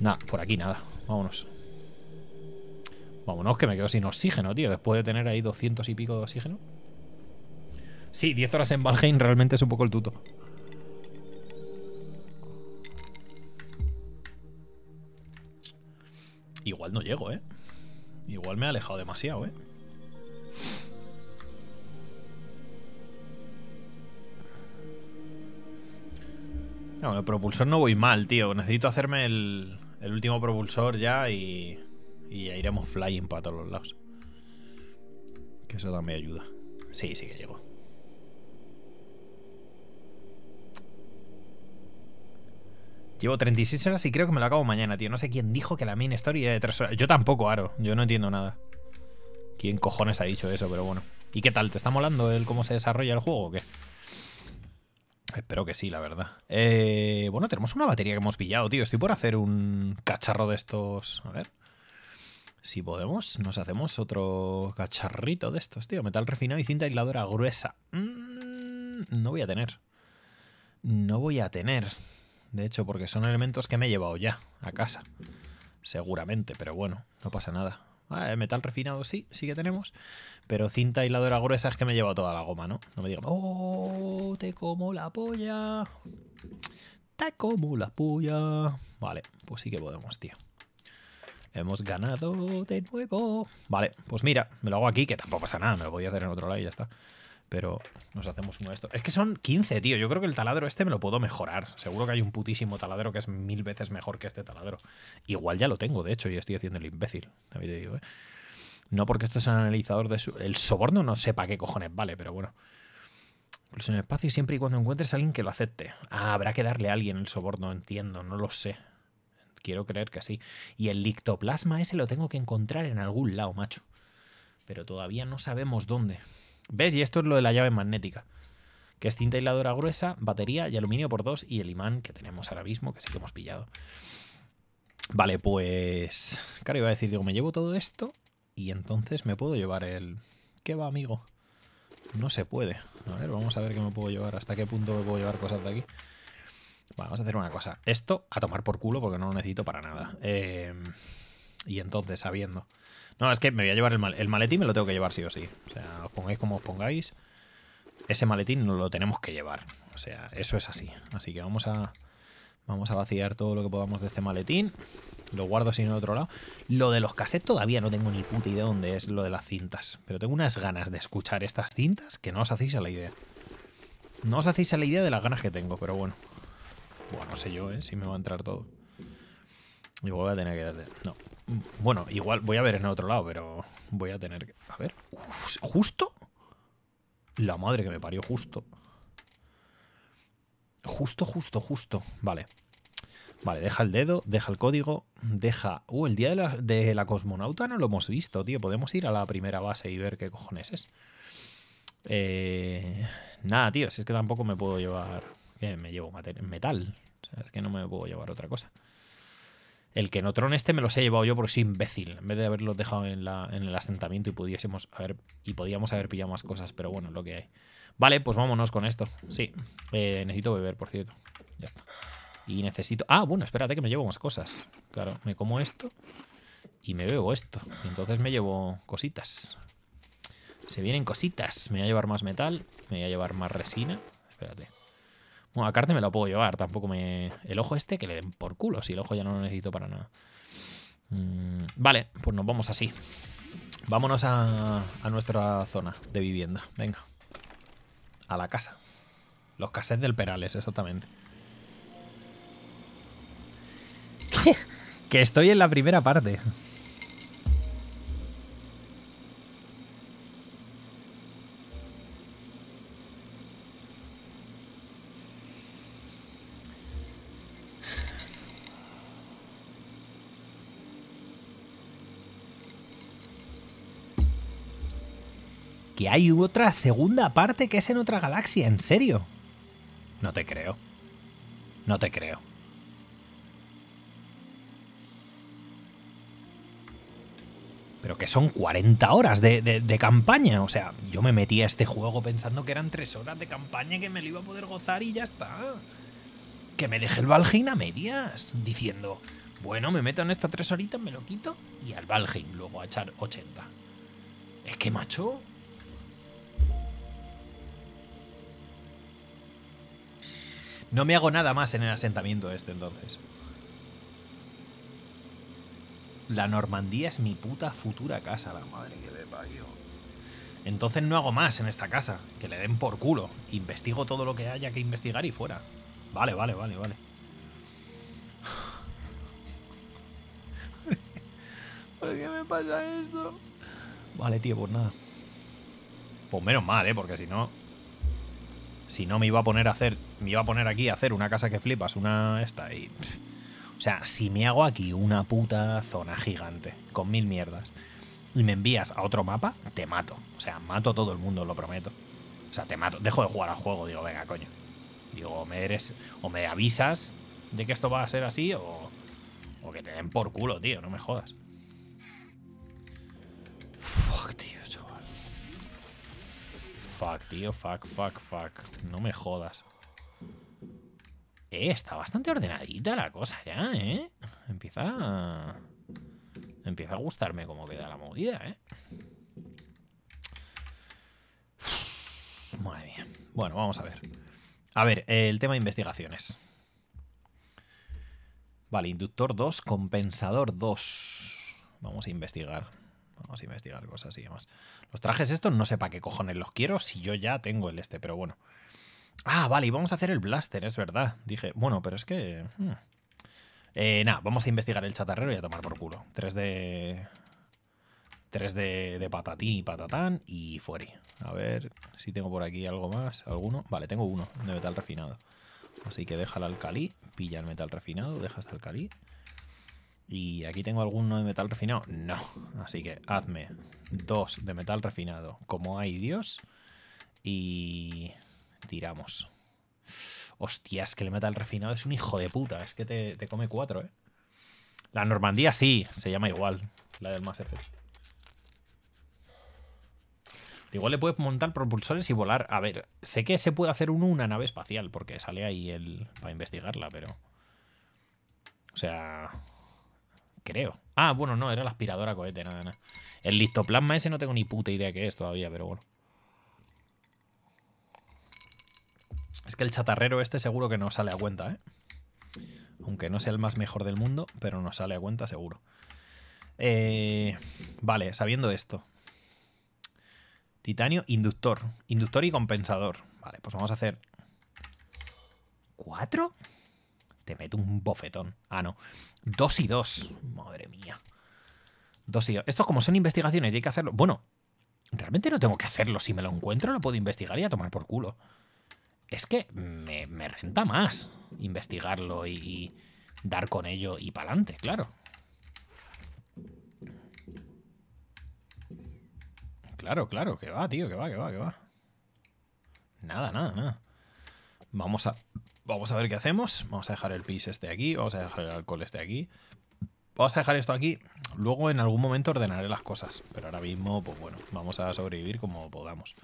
Nada, por aquí nada. Vámonos. Vámonos, que me quedo sin oxígeno, tío. Después de tener ahí 200 y pico de oxígeno. Sí, 10 horas en Valheim realmente es un poco el tuto. Igual no llego, ¿eh? Igual me he alejado demasiado, ¿eh? Bueno, el propulsor no voy mal, tío. Necesito hacerme el, el último propulsor ya y... Y ya iremos flying para todos los lados. Que eso también ayuda. Sí, sí que llegó. Llevo 36 horas y creo que me lo acabo mañana, tío. No sé quién dijo que la main story era de 3 horas. Yo tampoco, Aro. Yo no entiendo nada. ¿Quién cojones ha dicho eso? Pero bueno. ¿Y qué tal? ¿Te está molando el cómo se desarrolla el juego o qué? Espero que sí, la verdad. Eh, bueno, tenemos una batería que hemos pillado, tío. Estoy por hacer un cacharro de estos. A ver. Si podemos, nos hacemos otro cacharrito de estos, tío. Metal refinado y cinta aisladora gruesa. Mm, no voy a tener. No voy a tener. De hecho, porque son elementos que me he llevado ya a casa. Seguramente, pero bueno, no pasa nada. Ah, eh, metal refinado sí, sí que tenemos. Pero cinta aisladora gruesa es que me llevado toda la goma, ¿no? No me digan, ¡oh! Te como la polla. Te como la polla. Vale, pues sí que podemos, tío. Hemos ganado de nuevo. Vale, pues mira, me lo hago aquí, que tampoco pasa nada, me lo a hacer en otro lado y ya está. Pero nos hacemos uno de estos. Es que son 15, tío. Yo creo que el taladro este me lo puedo mejorar. Seguro que hay un putísimo taladro que es mil veces mejor que este taladro. Igual ya lo tengo, de hecho, y estoy haciendo el imbécil. te digo, ¿eh? No porque esto es un analizador de... el soborno no sepa qué cojones vale, pero bueno. Incluso pues en el espacio siempre y cuando encuentres a alguien que lo acepte. Ah, habrá que darle a alguien el soborno, entiendo, no lo sé. Quiero creer que sí. Y el lictoplasma ese lo tengo que encontrar en algún lado, macho. Pero todavía no sabemos dónde. ¿Ves? Y esto es lo de la llave magnética. Que es cinta aisladora gruesa, batería y aluminio por dos y el imán que tenemos ahora mismo, que sé que hemos pillado. Vale, pues... Claro, iba a decir, digo, me llevo todo esto y entonces me puedo llevar el... ¿Qué va, amigo? No se puede. A ver, vamos a ver qué me puedo llevar, hasta qué punto me puedo llevar cosas de aquí vamos a hacer una cosa. Esto a tomar por culo porque no lo necesito para nada. Em, y entonces, sabiendo. No, es que me voy a llevar el, maletín, me lo tengo que llevar sí o sí. O sea, os pongáis como os pongáis. Ese maletín no lo tenemos que llevar. O sea, eso es así. Así que vamos a, vamos a vaciar todo lo que podamos de este maletín. Lo guardo sin en otro lado. Lo de los cassettes todavía no tengo ni puta idea dónde es lo de las cintas. Pero tengo unas ganas de escuchar estas cintas que no os hacéis a la idea. No os hacéis a la idea de las ganas que tengo, pero bueno, bueno, no sé yo, ¿eh? Si me va a entrar todo. Igual voy a tener que No. Bueno, igual voy a ver en otro lado, pero voy a tener que. A ver. ¿Justo? La madre que me parió, justo. Justo, justo, justo. Vale. Vale, deja el dedo, deja el código, deja. Uh, el día de la, de la cosmonauta no lo hemos visto, tío. Podemos ir a la primera base y ver qué cojones es. Eh, nada, tío, si es que tampoco me puedo llevar me llevo metal. es que no me puedo llevar otra cosa. El que Kenotron este me los he llevado yo porque soy imbécil. En vez de haberlos dejado en, el asentamiento y pudiésemos haber y podíamos haber pillado más cosas, pero bueno, lo que hay. Vale, pues vámonos con esto. Sí, eh, necesito beber, por cierto. Ya Y necesito... Ah, bueno, espérate que me llevo más cosas. Claro, me como esto y me bebo esto. Y entonces me llevo cositas. Se vienen cositas. Me voy a llevar más metal, me voy a llevar más resina. Espérate. Bueno, a carne me lo puedo llevar, tampoco me. El ojo este que le den por culo, si el ojo ya no lo necesito para nada. Mm, vale, pues nos vamos así. Vámonos a, a nuestra zona de vivienda. Venga. A la casa. Los cassettes del Perales, exactamente. que estoy en la primera parte. hay otra segunda parte que es en otra galaxia, ¿en serio? No te creo. No te creo. Pero que son 40 horas de, de, campaña. O sea, yo me metí a este juego pensando que eran 3 horas de campaña que me lo iba a poder gozar y ya está. Que me dejé el Valheim a medias, diciendo, bueno, me meto en estas 3 horitas, me lo quito y al Valheim luego a echar 80. Es que, macho, No me hago nada más en el asentamiento este entonces. La Normandía es mi puta futura casa, la madre que le parió. Entonces no hago más en esta casa. Que le den por culo. Investigo todo lo que haya que investigar y fuera. Vale, vale, vale, vale. ¿Por qué me pasa esto? Vale, tío, pues nada. Pues menos mal, ¿eh? Porque si no... Si no me iba a poner a hacer, me iba a poner aquí a hacer una casa que flipas, una esta y... O sea, si me hago aquí una puta zona gigante con mil mierdas y me envías a otro mapa, te mato. O sea, mato a todo el mundo, lo prometo. O sea, te mato. Dejo de jugar al juego, digo, venga, coño. Digo, o me, eres, o me avisas de que esto va a ser así o, o que te den por culo, tío, no me jodas. Fuck, tío. Fuck, tío. Fuck, fuck, fuck. No me jodas. Eh, está bastante ordenadita la cosa ya, ¿eh? Empieza a... Empieza a gustarme cómo queda la movida, ¿eh? Madre mía. Bueno, vamos a ver. A ver, el tema de investigaciones. Vale, inductor 2, compensador 2. Vamos a investigar. Vamos a investigar cosas y demás. Los trajes estos no sé para qué cojones los quiero si yo ya tengo el este, pero bueno. Ah, vale, y vamos a hacer el blaster, es verdad. Dije, bueno, pero es que... Hmm. Eh, nada, vamos a investigar el chatarrero y a tomar por culo. Tres de... Tres de, patatín y patatán y fuere A ver si tengo por aquí algo más. ¿Alguno? Vale, tengo uno de metal refinado. Así que deja el alcalí, pilla el metal refinado, deja este alcalí. Y aquí tengo alguno de metal refinado. No. Así que hazme dos de metal refinado. Como hay Dios. Y tiramos. Hostias, que el metal refinado es un hijo de puta. Es que te, come cuatro, ¿eh? La Normandía sí, se llama igual. La del más Effect. Igual le puedes montar propulsores y volar. A ver, sé que se puede hacer una nave espacial, porque sale ahí el. para investigarla, pero. O sea, Creo. Ah, bueno, no, era la aspiradora cohete, nada, nada. El listoplasma ese no tengo ni puta idea qué es todavía, pero bueno. Es que el chatarrero este seguro que no sale a cuenta, ¿eh? Aunque no sea el más mejor del mundo, pero no sale a cuenta seguro. Eh, vale, sabiendo esto. Titanio, inductor. Inductor y compensador. Vale, pues vamos a hacer... ¿Cuatro? ¿Cuatro? me meto un bofetón. Ah, no. Dos y dos. Madre mía. Dos y dos. Esto como son investigaciones y hay que hacerlo... Bueno, realmente no tengo que hacerlo. Si me lo encuentro lo puedo investigar y a tomar por culo. Es que me, renta más investigarlo y, dar con ello y para adelante, claro. Claro, claro, que va, tío, que va, que va, que va. Nada, nada, nada. Vamos a Vamos a ver qué hacemos. Vamos a dejar el pis este aquí, vamos a dejar el alcohol este aquí. Vamos a dejar esto aquí. Luego en algún momento ordenaré las cosas. Pero ahora mismo, pues bueno, vamos a sobrevivir como podamos.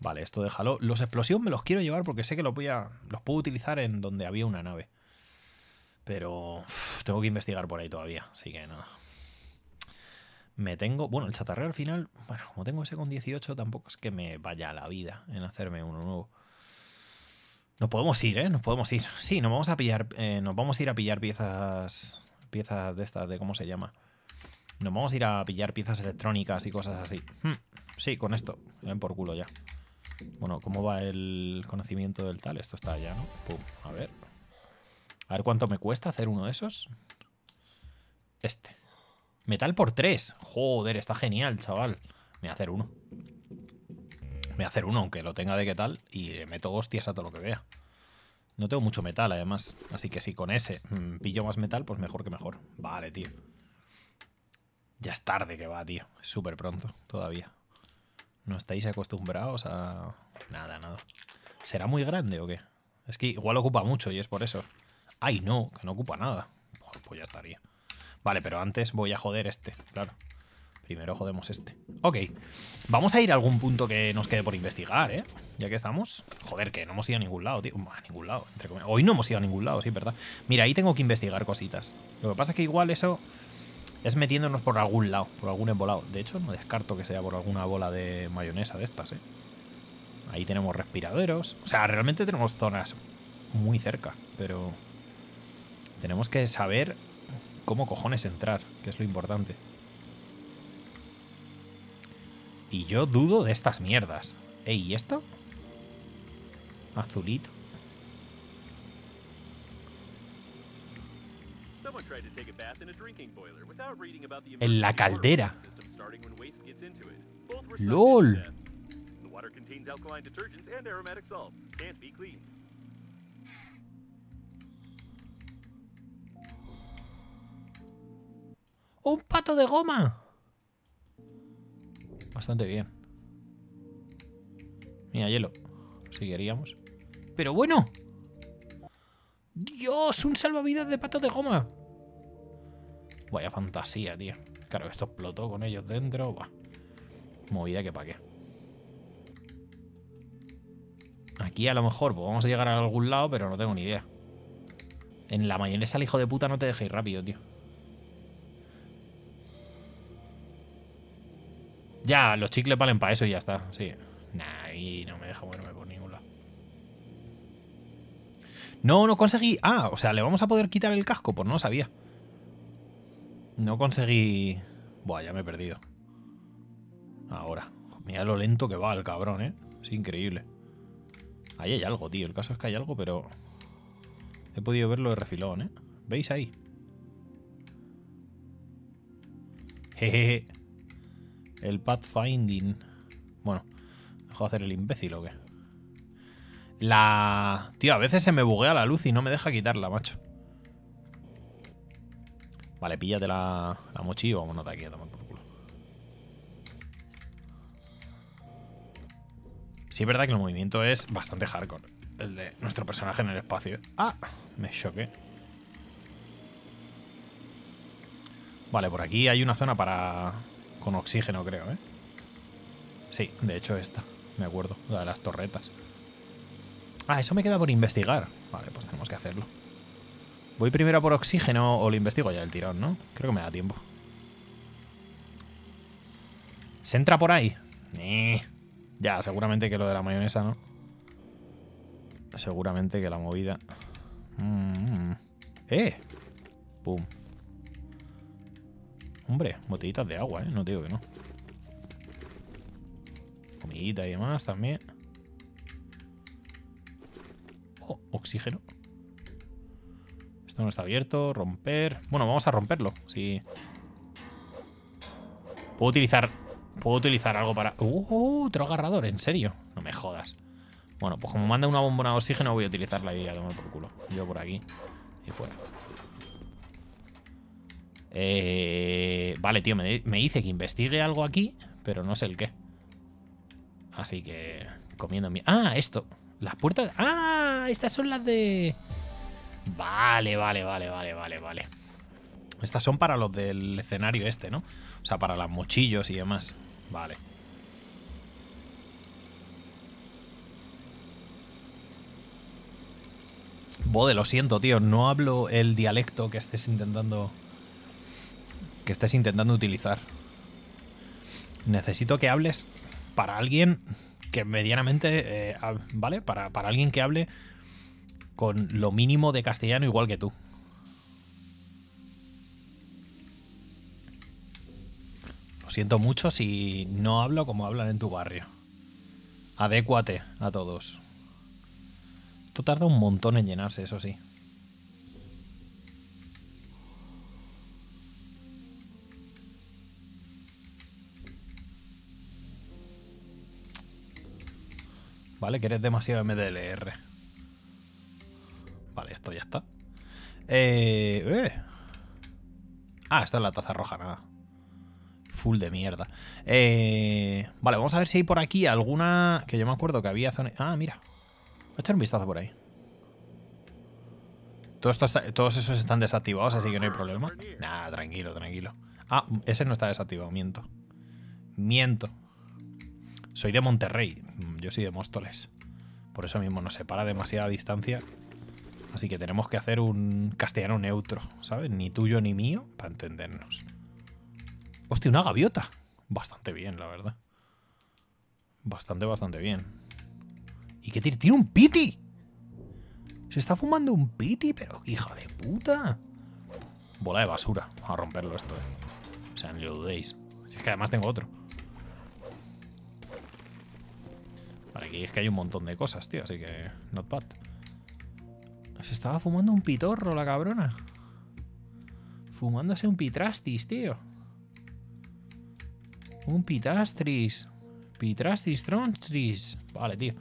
Vale, esto déjalo. Los explosivos me los quiero llevar porque sé que los, voy a, los puedo utilizar en donde había una nave. Pero tengo que investigar por ahí todavía. Así que nada. Me tengo... Bueno, el chatarreo al final... Bueno, como tengo ese con 18 tampoco es que me vaya la vida en hacerme uno nuevo. Nos podemos ir, ¿eh? Nos podemos ir. Sí, nos vamos a pillar. Eh, nos vamos a ir a pillar piezas. Piezas de estas, de cómo se llama. Nos vamos a ir a pillar piezas electrónicas y cosas así. Hmm, sí, con esto. Ven por culo ya. Bueno, ¿cómo va el conocimiento del tal? Esto está ya, ¿no? a ver. A ver cuánto me cuesta hacer uno de esos. Este. Metal por tres. Joder, está genial, chaval. Me voy a hacer uno. Voy a hacer uno, aunque lo tenga de qué tal, y meto hostias a todo lo que vea. No tengo mucho metal, además. Así que si con ese mm, pillo más metal, pues mejor que mejor. Vale, tío. Ya es tarde que va, tío. Es súper pronto todavía. ¿No estáis acostumbrados a...? Nada, nada. ¿Será muy grande o qué? Es que igual ocupa mucho y es por eso. ¡Ay, no! Que no ocupa nada. Pues ya estaría. Vale, pero antes voy a joder este, claro. Primero jodemos este. Ok. Vamos a ir a algún punto que nos quede por investigar, ¿eh? Ya que estamos. Joder, que no hemos ido a ningún lado, tío. A ningún lado, entre comillas. Hoy no hemos ido a ningún lado, sí, ¿verdad? Mira, ahí tengo que investigar cositas. Lo que pasa es que igual eso es metiéndonos por algún lado, por algún embolado. De hecho, no descarto que sea por alguna bola de mayonesa de estas, ¿eh? Ahí tenemos respiraderos. O sea, realmente tenemos zonas muy cerca, pero tenemos que saber cómo cojones entrar, que es lo importante. Y yo dudo de estas mierdas. Ey, ¿y esto? Azulito. En la caldera. LOL. ¡Un pato de goma! Bastante bien. Mira, hielo. Si queríamos. Pero bueno. Dios, un salvavidas de pato de goma. Vaya fantasía, tío. Claro, esto explotó con ellos dentro. va Movida que pa' qué. Aquí a lo mejor pues vamos a llegar a algún lado, pero no tengo ni idea. En la mayonesa el hijo de puta no te dejéis rápido, tío. Ya, los chicles valen para eso y ya está, sí. y no me deja moverme por ningún No, no conseguí... Ah, o sea, le vamos a poder quitar el casco, pues no sabía. No conseguí... Buah, ya me he perdido. Ahora. Mira lo lento que va el cabrón, ¿eh? Es increíble. Ahí hay algo, tío. El caso es que hay algo, pero... He podido verlo de refilón, ¿eh? ¿Veis ahí? Jejeje. El pathfinding. Bueno, ¿dejo de hacer el imbécil o qué? La... Tío, a veces se me buguea la luz y no me deja quitarla, macho. Vale, píllate la, la mochi y vámonos de aquí a tomar por culo. Sí es verdad que el movimiento es bastante hardcore. El de nuestro personaje en el espacio. ¡Ah! Me choqué. Vale, por aquí hay una zona para con oxígeno, creo, ¿eh? Sí, de hecho esta, me acuerdo, la de las torretas. Ah, eso me queda por investigar. Vale, pues tenemos que hacerlo. Voy primero por oxígeno o lo investigo ya el tirón, ¿no? Creo que me da tiempo. ¿Se entra por ahí? Eh. Ya, seguramente que lo de la mayonesa, ¿no? Seguramente que la movida... Mm, mm. ¡Eh! ¡Pum! Hombre, botellitas de agua, ¿eh? No te digo que no. Comidita y demás también. Oh, oxígeno. Esto no está abierto. Romper. Bueno, vamos a romperlo. Sí. Puedo utilizar... Puedo utilizar algo para... ¡Uh! Otro agarrador, en serio. No me jodas. Bueno, pues como manda una bombona de oxígeno voy a utilizarla y a tomar por culo. Yo por aquí. Y fuera. Eh, vale, tío, me, dice que investigue algo aquí, pero no sé el qué. Así que comiendo mi... Ah, esto. Las puertas... Ah, estas son las de... Vale, vale, vale, vale, vale, vale. Estas son para los del escenario este, ¿no? O sea, para las mochillos y demás. Vale. Bode, lo siento, tío. No hablo el dialecto que estés intentando que estés intentando utilizar. Necesito que hables para alguien que medianamente, eh, ¿vale? Para, para alguien que hable con lo mínimo de castellano igual que tú. Lo siento mucho si no hablo como hablan en tu barrio. Adécuate a todos. Esto tarda un montón en llenarse, eso sí. Vale, que eres demasiado MDLR. Vale, esto ya está. Eh, eh. Ah, esta es la taza roja, nada. Full de mierda. Eh, vale, vamos a ver si hay por aquí alguna... Que yo me acuerdo que había zona... Ah, mira. Voy a echar un vistazo por ahí. todos esos están desactivados, así que no hay problema. nada tranquilo, tranquilo. Ah, ese no está desactivado, miento. Miento. Soy de Monterrey, mm, yo soy de Móstoles. Por eso mismo nos separa demasiada distancia. Así que tenemos que hacer un castellano neutro, ¿sabes? Ni tuyo ni mío, para entendernos. Hostia, una gaviota. Bastante bien, la verdad. Bastante, bastante bien. ¿Y qué tiene? ¡Tiene un piti! Se está fumando un piti, pero hija de puta. Bola de basura. Vamos a romperlo esto, eh. O sea, ni lo dudéis. Si es que además tengo otro. aquí es que hay un montón de cosas, tío, así que not bad. Se estaba fumando un pitorro la cabrona. Fumándose un pitrastis, tío. Un pitastris. Pitrastis, trontris. Vale, tío.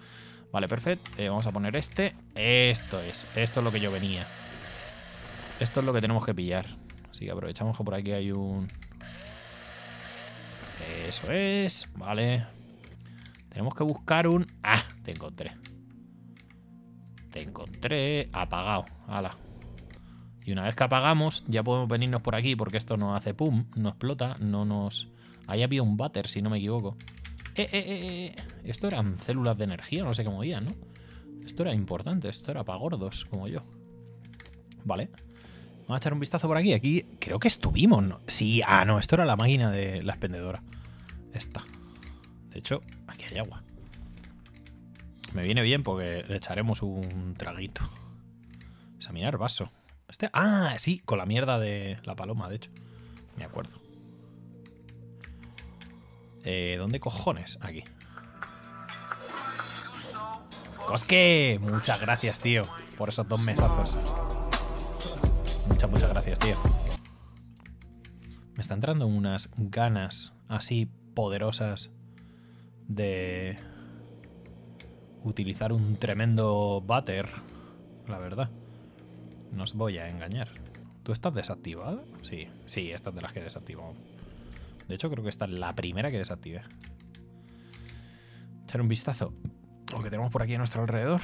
Vale, perfecto. Eh, vamos a poner este. Esto es. Esto es lo que yo venía. Esto es lo que tenemos que pillar. Así que aprovechamos que por aquí hay un... Eso es. Vale. Tenemos que buscar un... ¡Ah! Te encontré. Te encontré apagado. ¡Hala! Y una vez que apagamos, ya podemos venirnos por aquí porque esto no hace pum, no explota, no nos... Ahí había un butter si no me equivoco. Eh, eh, eh, eh, esto eran células de energía, no sé cómo iban, ¿no? Esto era importante, esto era para gordos, como yo. Vale. Vamos a echar un vistazo por aquí. Aquí creo que estuvimos, ¿no? Sí, ah, no, esto era la máquina de la expendedora. Esta. De hecho, Aquí hay agua. Me viene bien porque le echaremos un traguito. Examinar vaso. Este, ah, sí, con la mierda de la paloma, de hecho. Me acuerdo. Eh, ¿Dónde cojones? Aquí. ¡Cosque! Muchas gracias, tío. Por esos dos mesazos. Muchas, muchas gracias, tío. Me está entrando unas ganas así poderosas de utilizar un tremendo butter, la verdad. No os voy a engañar. ¿Tú estás desactivada? Sí, sí, estas de las que desactivo. De hecho, creo que esta es la primera que desactive. Echar un vistazo lo que tenemos por aquí a nuestro alrededor.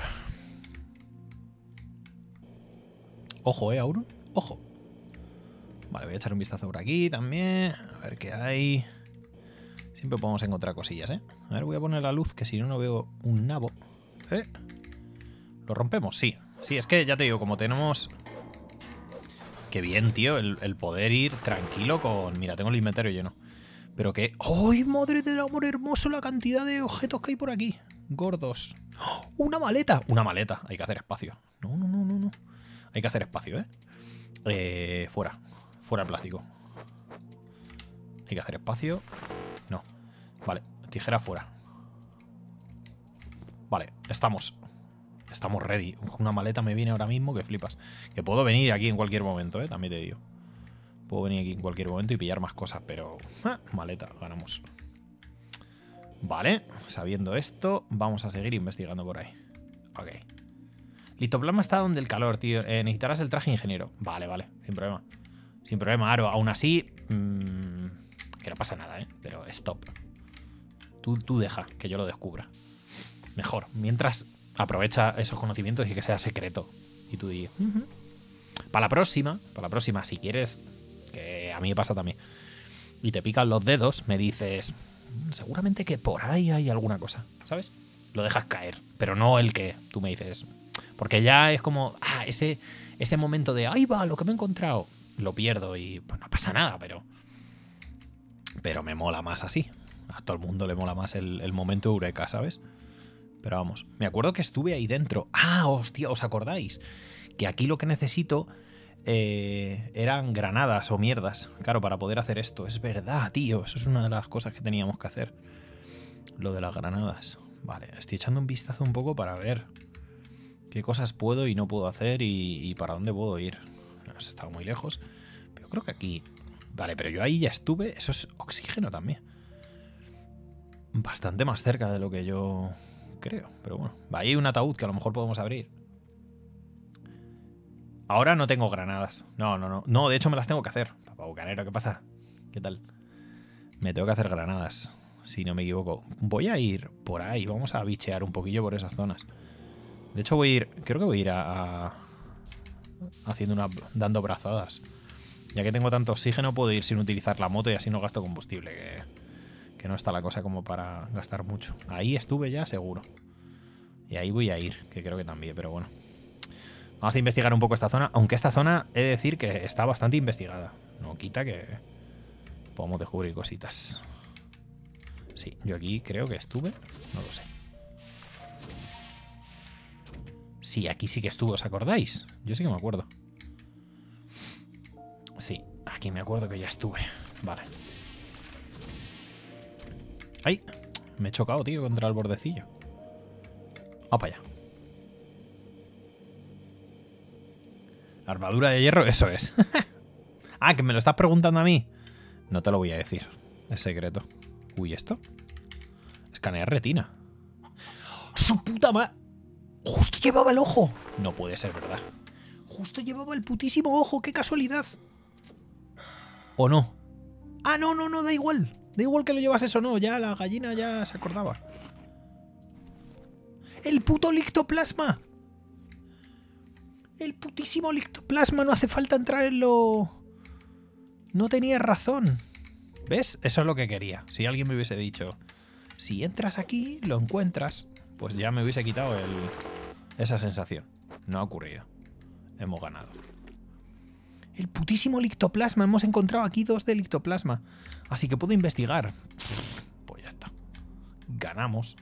Ojo, eh, Auron. Ojo. Vale, voy a echar un vistazo por aquí también. A ver qué hay. Siempre podemos encontrar cosillas, ¿eh? A ver, voy a poner la luz, que si no, no veo un nabo. ¿Eh? ¿Lo rompemos? Sí. Sí, es que ya te digo, como tenemos... Qué bien, tío, el, poder ir tranquilo con... Mira, tengo el inventario lleno. Pero que... ¡Ay, madre del amor hermoso! La cantidad de objetos que hay por aquí. Gordos. ¡Oh! ¡Una maleta! Una maleta. Hay que hacer espacio. No, no, no, no, no. Hay que hacer espacio, Eh, eh fuera. Fuera el plástico. Hay que hacer espacio. No. Vale, tijera fuera. Vale, estamos. Estamos ready. Una maleta me viene ahora mismo que flipas. Que puedo venir aquí en cualquier momento, ¿eh? También te digo. Puedo venir aquí en cualquier momento y pillar más cosas, pero... Ah, maleta, ganamos. Vale, sabiendo esto, vamos a seguir investigando por ahí. Ok. Litoplasma está donde el calor, tío. Eh, necesitarás el traje ingeniero. Vale, vale, sin problema. Sin problema, Aro. Aún así... Mm, que no pasa nada, ¿eh? Pero stop. Tú, tú deja que yo lo descubra. Mejor. Mientras aprovecha esos conocimientos y que sea secreto. Y tú dices... Para la próxima, para la próxima, si quieres, que a mí me pasa también, y te pican los dedos, me dices, seguramente que por ahí hay alguna cosa, ¿sabes? Lo dejas caer, pero no el que tú me dices. Porque ya es como, ah, ese, ese momento de, ahí va, lo que me he encontrado, lo pierdo y pues no pasa nada, pero pero me mola más así. A todo el mundo le mola más el, el momento eureka, ¿sabes? Pero vamos, me acuerdo que estuve ahí dentro. Ah, hostia, ¿os acordáis? Que aquí lo que necesito eh, eran granadas o mierdas, claro, para poder hacer esto. Es verdad, tío, eso es una de las cosas que teníamos que hacer. Lo de las granadas. Vale, estoy echando un vistazo un poco para ver qué cosas puedo y no puedo hacer y, y para dónde puedo ir. No, estado muy lejos, pero creo que aquí Vale, pero yo ahí ya estuve. Eso es oxígeno también. Bastante más cerca de lo que yo creo. Pero bueno, ahí hay un ataúd que a lo mejor podemos abrir. Ahora no tengo granadas. No, no, no. No, de hecho me las tengo que hacer. Papá bucanero, ¿qué pasa? ¿Qué tal? Me tengo que hacer granadas, si no me equivoco. Voy a ir por ahí. Vamos a bichear un poquillo por esas zonas. De hecho voy a ir... Creo que voy a ir a... haciendo una... dando brazadas. Ya que tengo tanto oxígeno, puedo ir sin utilizar la moto y así no gasto combustible, que, no está la cosa como para gastar mucho. Ahí estuve ya, seguro. Y ahí voy a ir, que creo que también, pero bueno. Vamos a investigar un poco esta zona, aunque esta zona he de decir que está bastante investigada. No quita que podamos descubrir cositas. Sí, yo aquí creo que estuve, no lo sé. Sí, aquí sí que estuvo, ¿os acordáis? Yo sí que me acuerdo. Sí, aquí me acuerdo que ya estuve. Vale. ¡Ay! Me he chocado, tío, contra el bordecillo. Vamos para allá. armadura de hierro, eso es. ah, que me lo estás preguntando a mí. No te lo voy a decir. Es secreto. Uy, ¿esto? Escanear retina. ¡Su puta madre! ¡Justo llevaba el ojo! No puede ser verdad. ¡Justo llevaba el putísimo ojo! ¡Qué casualidad! o no. Ah, no, no, no, da igual. Da igual que lo llevas o no, ya la gallina ya se acordaba. ¡El puto lictoplasma! El putísimo lictoplasma, no hace falta entrar en lo... No tenía razón. ¿Ves? Eso es lo que quería. Si alguien me hubiese dicho, si entras aquí, lo encuentras, pues ya me hubiese quitado esa sensación. No ha ocurrido. Hemos ganado. El putísimo lictoplasma. Hemos encontrado aquí dos de lictoplasma. Así que puedo investigar. Pues ya está. Ganamos.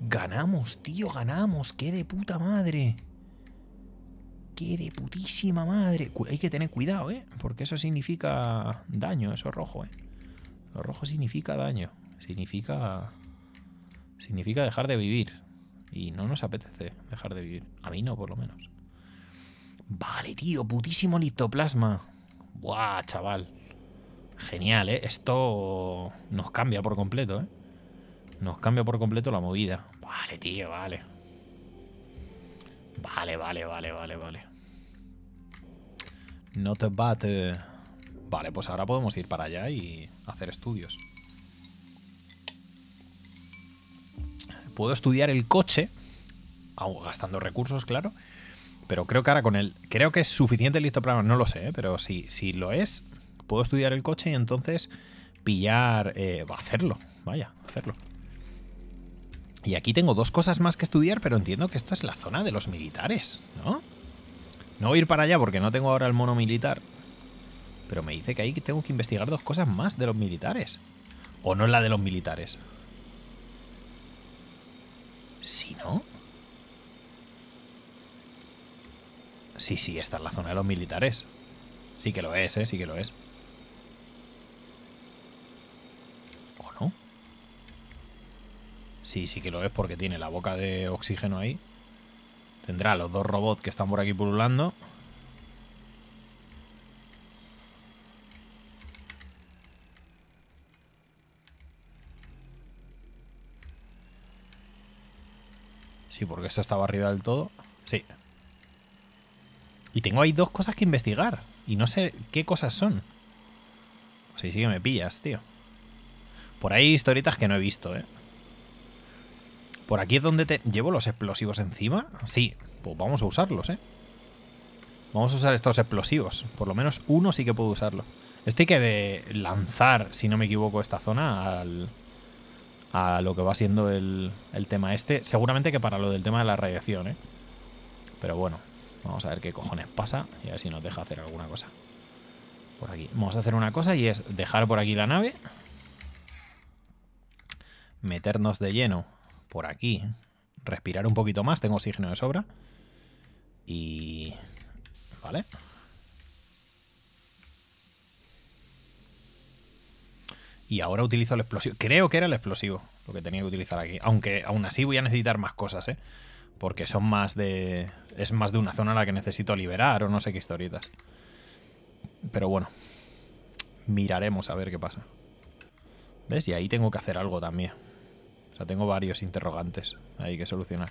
Ganamos, tío, ganamos. ¡Qué de puta madre! ¡Qué de putísima madre! Hay que tener cuidado, ¿eh? Porque eso significa daño, eso rojo, ¿eh? Lo rojo significa daño. Significa... Significa dejar de vivir. Y no nos apetece dejar de vivir. A mí no, por lo menos. Vale, tío, putísimo litoplasma. Buah, chaval. Genial, ¿eh? Esto nos cambia por completo, ¿eh? Nos cambia por completo la movida. Vale, tío, vale. Vale, vale, vale, vale, vale. No te bate. Vale, pues ahora podemos ir para allá y hacer estudios. Puedo estudiar el coche, gastando recursos, claro pero creo que ahora con él Creo que es suficiente listo para. No lo sé, ¿eh? pero si, si lo es, puedo estudiar el coche y entonces pillar. Eh, hacerlo, vaya, hacerlo. Y aquí tengo dos cosas más que estudiar, pero entiendo que esto es la zona de los militares, ¿no? No voy a ir para allá porque no tengo ahora el mono militar. Pero me dice que ahí tengo que investigar dos cosas más de los militares. ¿O no es la de los militares? Si no, Sí, sí, esta es la zona de los militares. Sí que lo es, ¿eh? Sí que lo es. ¿O no? Sí, sí que lo es porque tiene la boca de oxígeno ahí. Tendrá los dos robots que están por aquí pululando. Sí, porque esto estaba arriba del todo. Sí. Y tengo ahí dos cosas que investigar. Y no sé qué cosas son. Si sí que me pillas, tío. Por ahí hay historietas que no he visto, ¿eh? Por aquí es donde te... ¿Llevo los explosivos encima? Sí, pues vamos a usarlos, ¿eh? Vamos a usar estos explosivos. Por lo menos uno sí que puedo usarlo. Este que de lanzar, si no me equivoco, esta zona al, a lo que va siendo el, el tema este. Seguramente que para lo del tema de la radiación, ¿eh? Pero bueno, Vamos a ver qué cojones pasa y a ver si nos deja hacer alguna cosa. Por aquí. Vamos a hacer una cosa y es dejar por aquí la nave. Meternos de lleno por aquí. Respirar un poquito más. Tengo oxígeno de sobra. Y... Vale. Y ahora utilizo el explosivo. Creo que era el explosivo lo que tenía que utilizar aquí. Aunque aún así voy a necesitar más cosas, ¿eh? porque son más de. Es más de una zona la que necesito liberar o no sé qué historietas. Pero bueno, miraremos a ver qué pasa. ¿Ves? Y ahí tengo que hacer algo también. O sea, tengo varios interrogantes ahí que solucionar.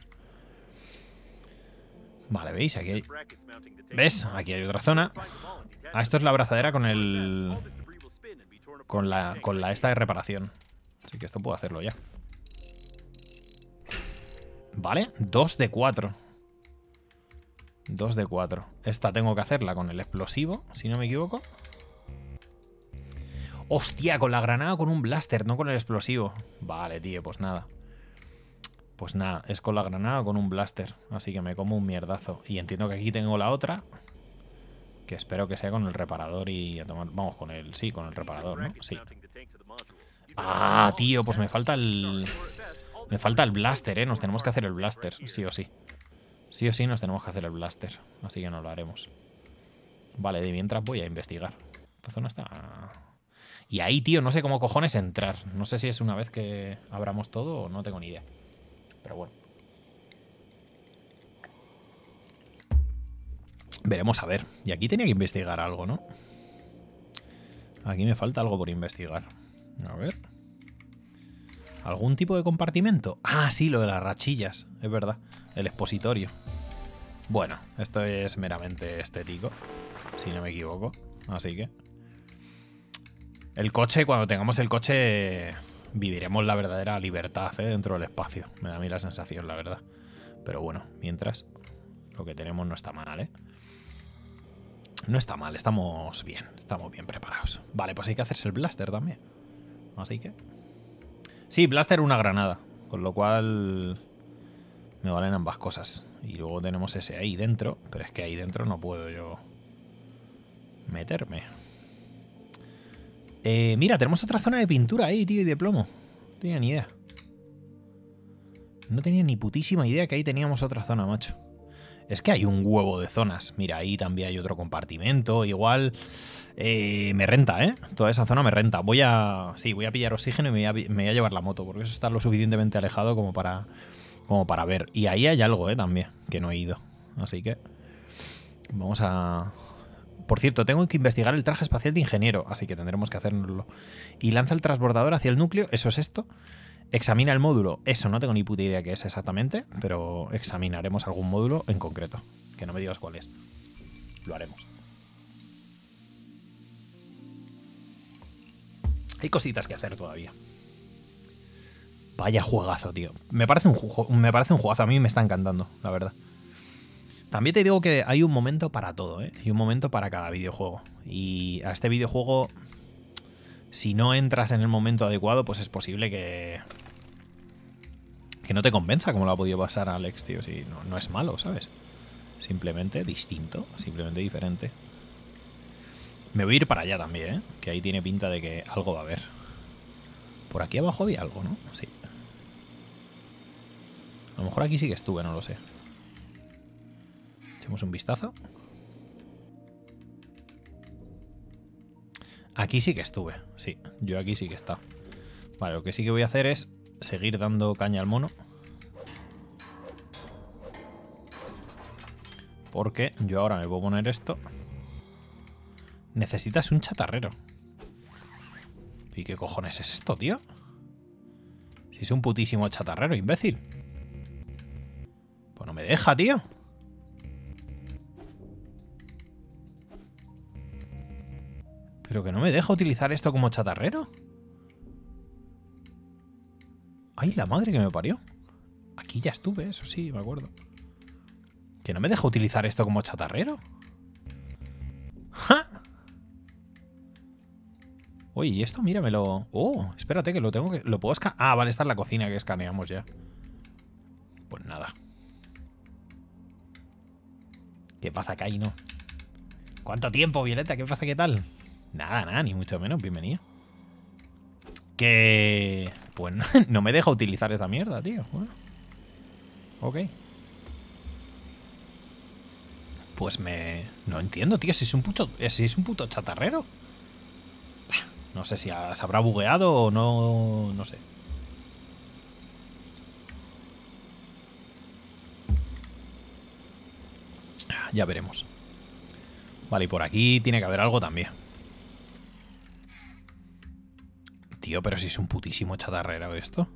Vale, ¿veis? Aquí hay... ¿Ves? Aquí hay otra zona. Ah, esto es la abrazadera con el... Con la, con la esta de reparación. Así que esto puedo hacerlo ya. ¿Vale? 2 de 4. 2 de 4. Esta tengo que hacerla con el explosivo, si no me equivoco. Hostia, con la granada con un blaster, no con el explosivo. Vale, tío, pues nada. Pues nada, es con la granada o con un blaster. Así que me como un mierdazo. Y entiendo que aquí tengo la otra. Que espero que sea con el reparador y a tomar... Vamos, con el... Sí, con el reparador, ¿no? Sí. Ah, tío, pues me falta el... Me falta el blaster, ¿eh? Nos tenemos que hacer el blaster, sí o sí. Sí o sí nos tenemos que hacer el blaster. Así que no lo haremos. Vale, de mientras voy a investigar. Esta zona está... Y ahí, tío, no sé cómo cojones entrar. No sé si es una vez que abramos todo o no tengo ni idea. Pero bueno. Veremos a ver. Y aquí tenía que investigar algo, ¿no? Aquí me falta algo por investigar. A ver. ¿Algún tipo de compartimento? Ah, sí, lo de las rachillas, es verdad. El expositorio. Bueno, esto es meramente estético, si no me equivoco. Así que... El coche, cuando tengamos el coche, viviremos la verdadera libertad ¿eh? dentro del espacio. Me da a mí la sensación, la verdad. Pero bueno, mientras, lo que tenemos no está mal, ¿eh? No está mal, estamos bien, estamos bien preparados. Vale, pues hay que hacerse el blaster también. Así que... Sí, Blaster una granada. Con lo cual me valen ambas cosas. Y luego tenemos ese ahí dentro. Pero es que ahí dentro no puedo yo meterme. Eh, mira, tenemos otra zona de pintura ahí, tío, y de plomo. No tenía ni idea. No tenía ni putísima idea que ahí teníamos otra zona, macho es que hay un huevo de zonas. Mira, ahí también hay otro compartimento. Igual eh, me renta, ¿eh? Toda esa zona me renta. Voy a. Sí, voy a pillar oxígeno y me voy a, llevar la moto, porque eso está lo suficientemente alejado como para, como para ver. Y ahí hay algo, ¿eh? También, que no he ido. Así que. Vamos a. Por cierto, tengo que investigar el traje espacial de ingeniero, así que tendremos que hacérnoslo. Y lanza el transbordador hacia el núcleo, eso es esto. Examina el módulo. Eso no tengo ni puta idea qué es exactamente, pero examinaremos algún módulo en concreto. Que no me digas cuál es. Lo haremos. Hay cositas que hacer todavía. Vaya juegazo, tío. Me parece un, me parece un juegazo. A mí me está encantando, la verdad. También te digo que hay un momento para todo, ¿eh? Y un momento para cada videojuego. Y a este videojuego si no entras en el momento adecuado, pues es posible que. que no te convenza como lo ha podido pasar a Alex, tío. Si no, no es malo, ¿sabes? Simplemente distinto, simplemente diferente. Me voy a ir para allá también, ¿eh? Que ahí tiene pinta de que algo va a haber. Por aquí abajo había algo, ¿no? Sí. A lo mejor aquí sí que estuve, no lo sé. Echemos un vistazo. Aquí sí que estuve, sí, yo aquí sí que está. Vale, lo que sí que voy a hacer es seguir dando caña al mono. Porque yo ahora me voy a poner esto. Necesitas un chatarrero. ¿Y qué cojones es esto, tío? Si es un putísimo chatarrero, imbécil. Pues no me deja, tío. Pero que no me deja utilizar esto como chatarrero. ¡Ay, la madre que me parió! Aquí ya estuve, eso sí, me acuerdo. Que no me deja utilizar esto como chatarrero. ¡Ja! Uy, ¿y esto? Míramelo. Oh, espérate que lo tengo que... ¿Lo puedo escanear? Ah, vale, está en la cocina que escaneamos ya. Pues nada. ¿Qué pasa, no? ¿Cuánto tiempo, Violeta? ¿Qué pasa? ¿Qué tal? Nada, nada, ni mucho menos, bienvenido Que... Pues no, me deja utilizar esa mierda, tío. Bueno. Ok. Pues me... No entiendo, tío. Si es un puto, eh, si es un puto chatarrero. No sé si se habrá bugueado o no... No sé. Ah, ya veremos. Vale, y por aquí tiene que haber algo también. Tío, pero si es un putísimo chatarrero esto.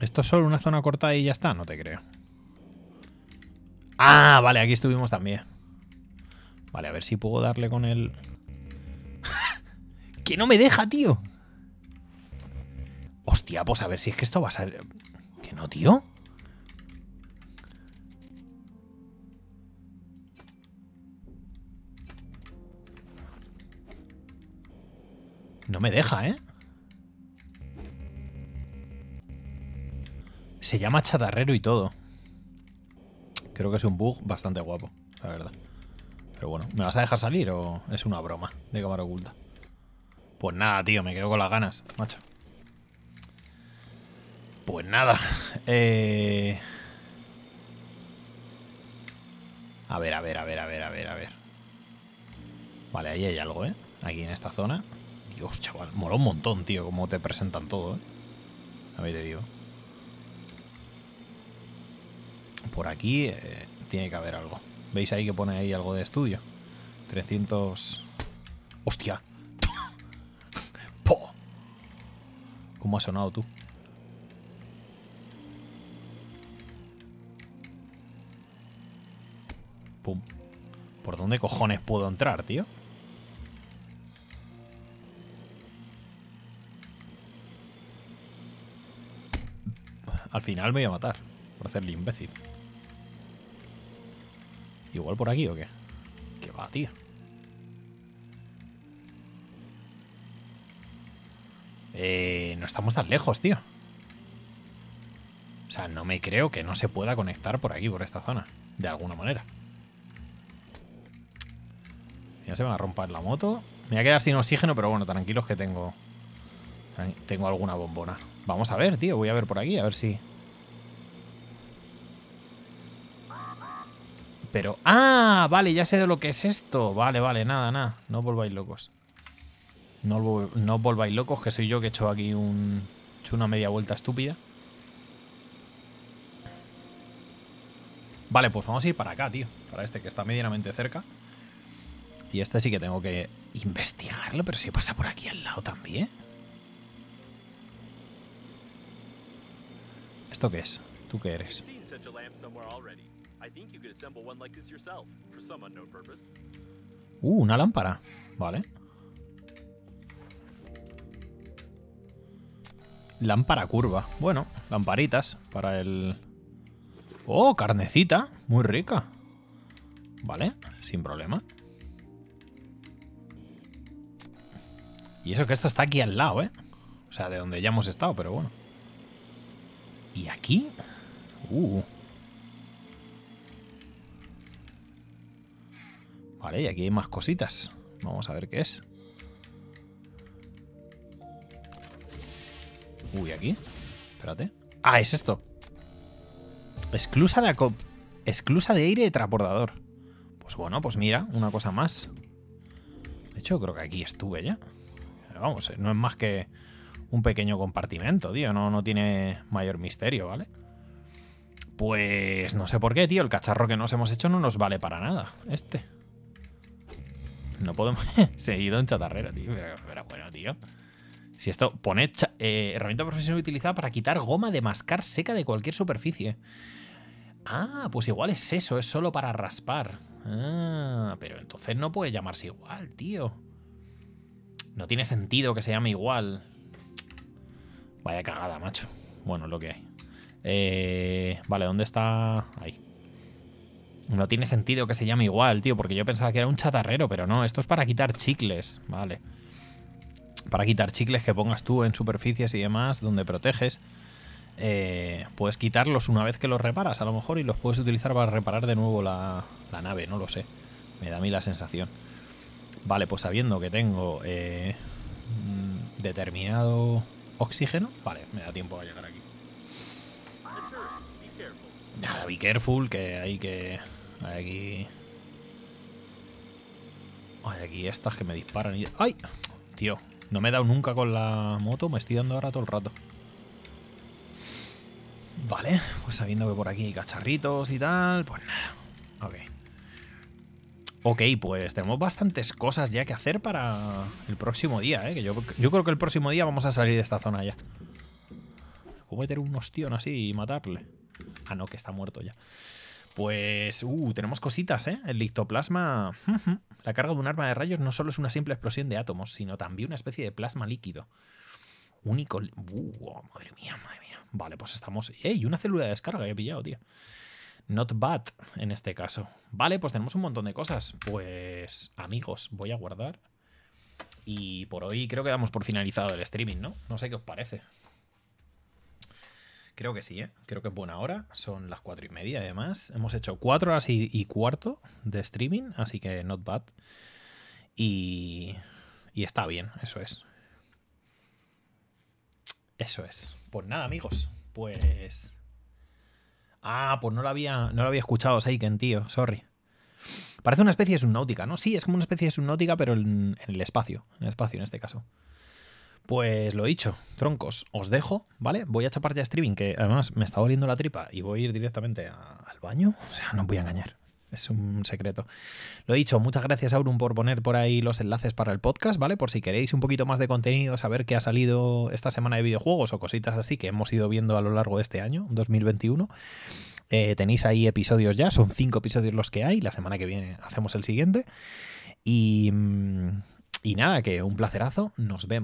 ¿Esto es solo una zona cortada y ya está? No te creo. Ah, vale, aquí estuvimos también. Vale, a ver si puedo darle con el... ¡Que no me deja, tío! Hostia, pues a ver si es que esto va a ser... ¿Que no, tío? No me deja, ¿eh? Se llama chatarrero y todo. Creo que es un bug bastante guapo, la verdad. Pero bueno, ¿me vas a dejar salir o es una broma de cámara oculta? Pues nada, tío, me quedo con las ganas, macho. Pues nada. Eh, a ver, a ver, a ver, a ver, a ver, a ver. Vale, ahí hay algo, ¿eh? Aquí en esta zona. Dios, chaval, mola un montón, tío, cómo te presentan todo, ¿eh? A ver, te digo. Por aquí eh, tiene que haber algo. ¿Veis ahí que pone ahí algo de estudio? 300... ¡Hostia! ¡Po! ¿Cómo ha sonado tú? Pum. ¿Por dónde cojones puedo entrar, tío? Al final me voy a matar por hacerle imbécil. ¿Igual por aquí o qué? ¿Qué va, tío? Eh, no estamos tan lejos, tío. O sea, no me creo que no se pueda conectar por aquí, por esta zona. De alguna manera. Ya se me va a romper la moto. Me voy a quedar sin oxígeno, pero bueno, tranquilos que tengo... Tengo alguna bombona. Vamos a ver, tío. Voy a ver por aquí, a ver si... Pero... ¡Ah! Vale, ya sé de lo que es esto. Vale, vale, nada, nada. No volváis locos. No, no volváis locos, que soy yo que he hecho aquí un... He hecho una media vuelta estúpida. Vale, pues vamos a ir para acá, tío. Para este que está medianamente cerca. Y este sí que tengo que investigarlo, pero si pasa por aquí al lado también. qué es? ¿Tú qué eres? Uh, una lámpara. Vale. Lámpara curva. Bueno, lamparitas para el... Oh, carnecita. Muy rica. Vale, sin problema. Y eso que esto está aquí al lado, ¿eh? O sea, de donde ya hemos estado, pero bueno. ¿Y aquí? Uh. Vale, y aquí hay más cositas. Vamos a ver qué es. Uy, aquí. Espérate. Ah, es esto. Exclusa de, Exclusa de aire de transbordador. Pues bueno, pues mira, una cosa más. De hecho, creo que aquí estuve ya. Vamos, eh, no es más que un pequeño compartimento, tío. No, no tiene mayor misterio, ¿vale? Pues no sé por qué, tío. El cacharro que nos hemos hecho no nos vale para nada. Este. No podemos... Seguido en chatarrero, tío. Pero, bueno, tío. Si esto pone eh, herramienta profesional utilizada para quitar goma de mascar seca de cualquier superficie. Ah, pues igual es eso, es solo para raspar. Ah, pero entonces no puede llamarse igual, tío. No tiene sentido que se llame igual. Vaya cagada, macho. Bueno, lo que hay. Eh, vale, ¿dónde está? Ahí. No tiene sentido que se llame igual, tío, porque yo pensaba que era un chatarrero, pero no, esto es para quitar chicles, vale. Para quitar chicles que pongas tú en superficies y demás, donde proteges. Eh, puedes quitarlos una vez que los reparas, a lo mejor, y los puedes utilizar para reparar de nuevo la, nave, no lo sé. Me da a mí la sensación. Vale, pues sabiendo que tengo eh, mm, determinado ¿Oxígeno? Vale, me da tiempo a llegar aquí. Nada, be careful, que hay que... Hay aquí... Hay aquí estas que me disparan y... ¡Ay! Tío, no me he dado nunca con la moto, me estoy dando ahora todo el rato. Vale, pues sabiendo que por aquí hay cacharritos y tal, pues nada. Ok, pues tenemos bastantes cosas ya que hacer para el próximo día, ¿eh? Que yo, creo que el próximo día vamos a salir de esta zona ya. ¿Cómo meter un ostión así y matarle. Ah, no, que está muerto ya. Pues, uh, tenemos cositas, ¿eh? El lictoplasma... La carga de un arma de rayos no solo es una simple explosión de átomos, sino también una especie de plasma líquido. Único... Uh, oh, madre mía, madre mía. Vale, pues estamos... ¡Ey! Una célula de descarga que he pillado, tío. Not bad en este caso. Vale, pues tenemos un montón de cosas. Pues amigos, voy a guardar. Y por hoy creo que damos por finalizado el streaming, ¿no? No sé qué os parece. Creo que sí, ¿eh? Creo que es buena hora. Son las cuatro y media, además. Hemos hecho cuatro horas y, cuarto de streaming, así que not bad. Y, y está bien, eso es. Eso es. Pues nada, amigos. Pues Ah, pues no lo había, no lo había escuchado, Seiken, tío, sorry. Parece una especie de subnáutica, ¿no? Sí, es como una especie de subnáutica, pero en, el espacio, en el espacio en este caso. Pues lo dicho, troncos, os dejo, ¿vale? Voy a chapar ya streaming, que además me está doliendo la tripa y voy a ir directamente al baño. O sea, no os voy a engañar es un secreto. Lo he dicho, muchas gracias Aurum por poner por ahí los enlaces para el podcast, ¿vale? Por si queréis un poquito más de contenido, saber qué ha salido esta semana de videojuegos o cositas así que hemos ido viendo a lo largo de este año, 2021. Eh, tenéis ahí episodios ya, son cinco episodios los que hay, la semana que viene hacemos el siguiente. Y, mm, y nada, que un placerazo, nos vemos.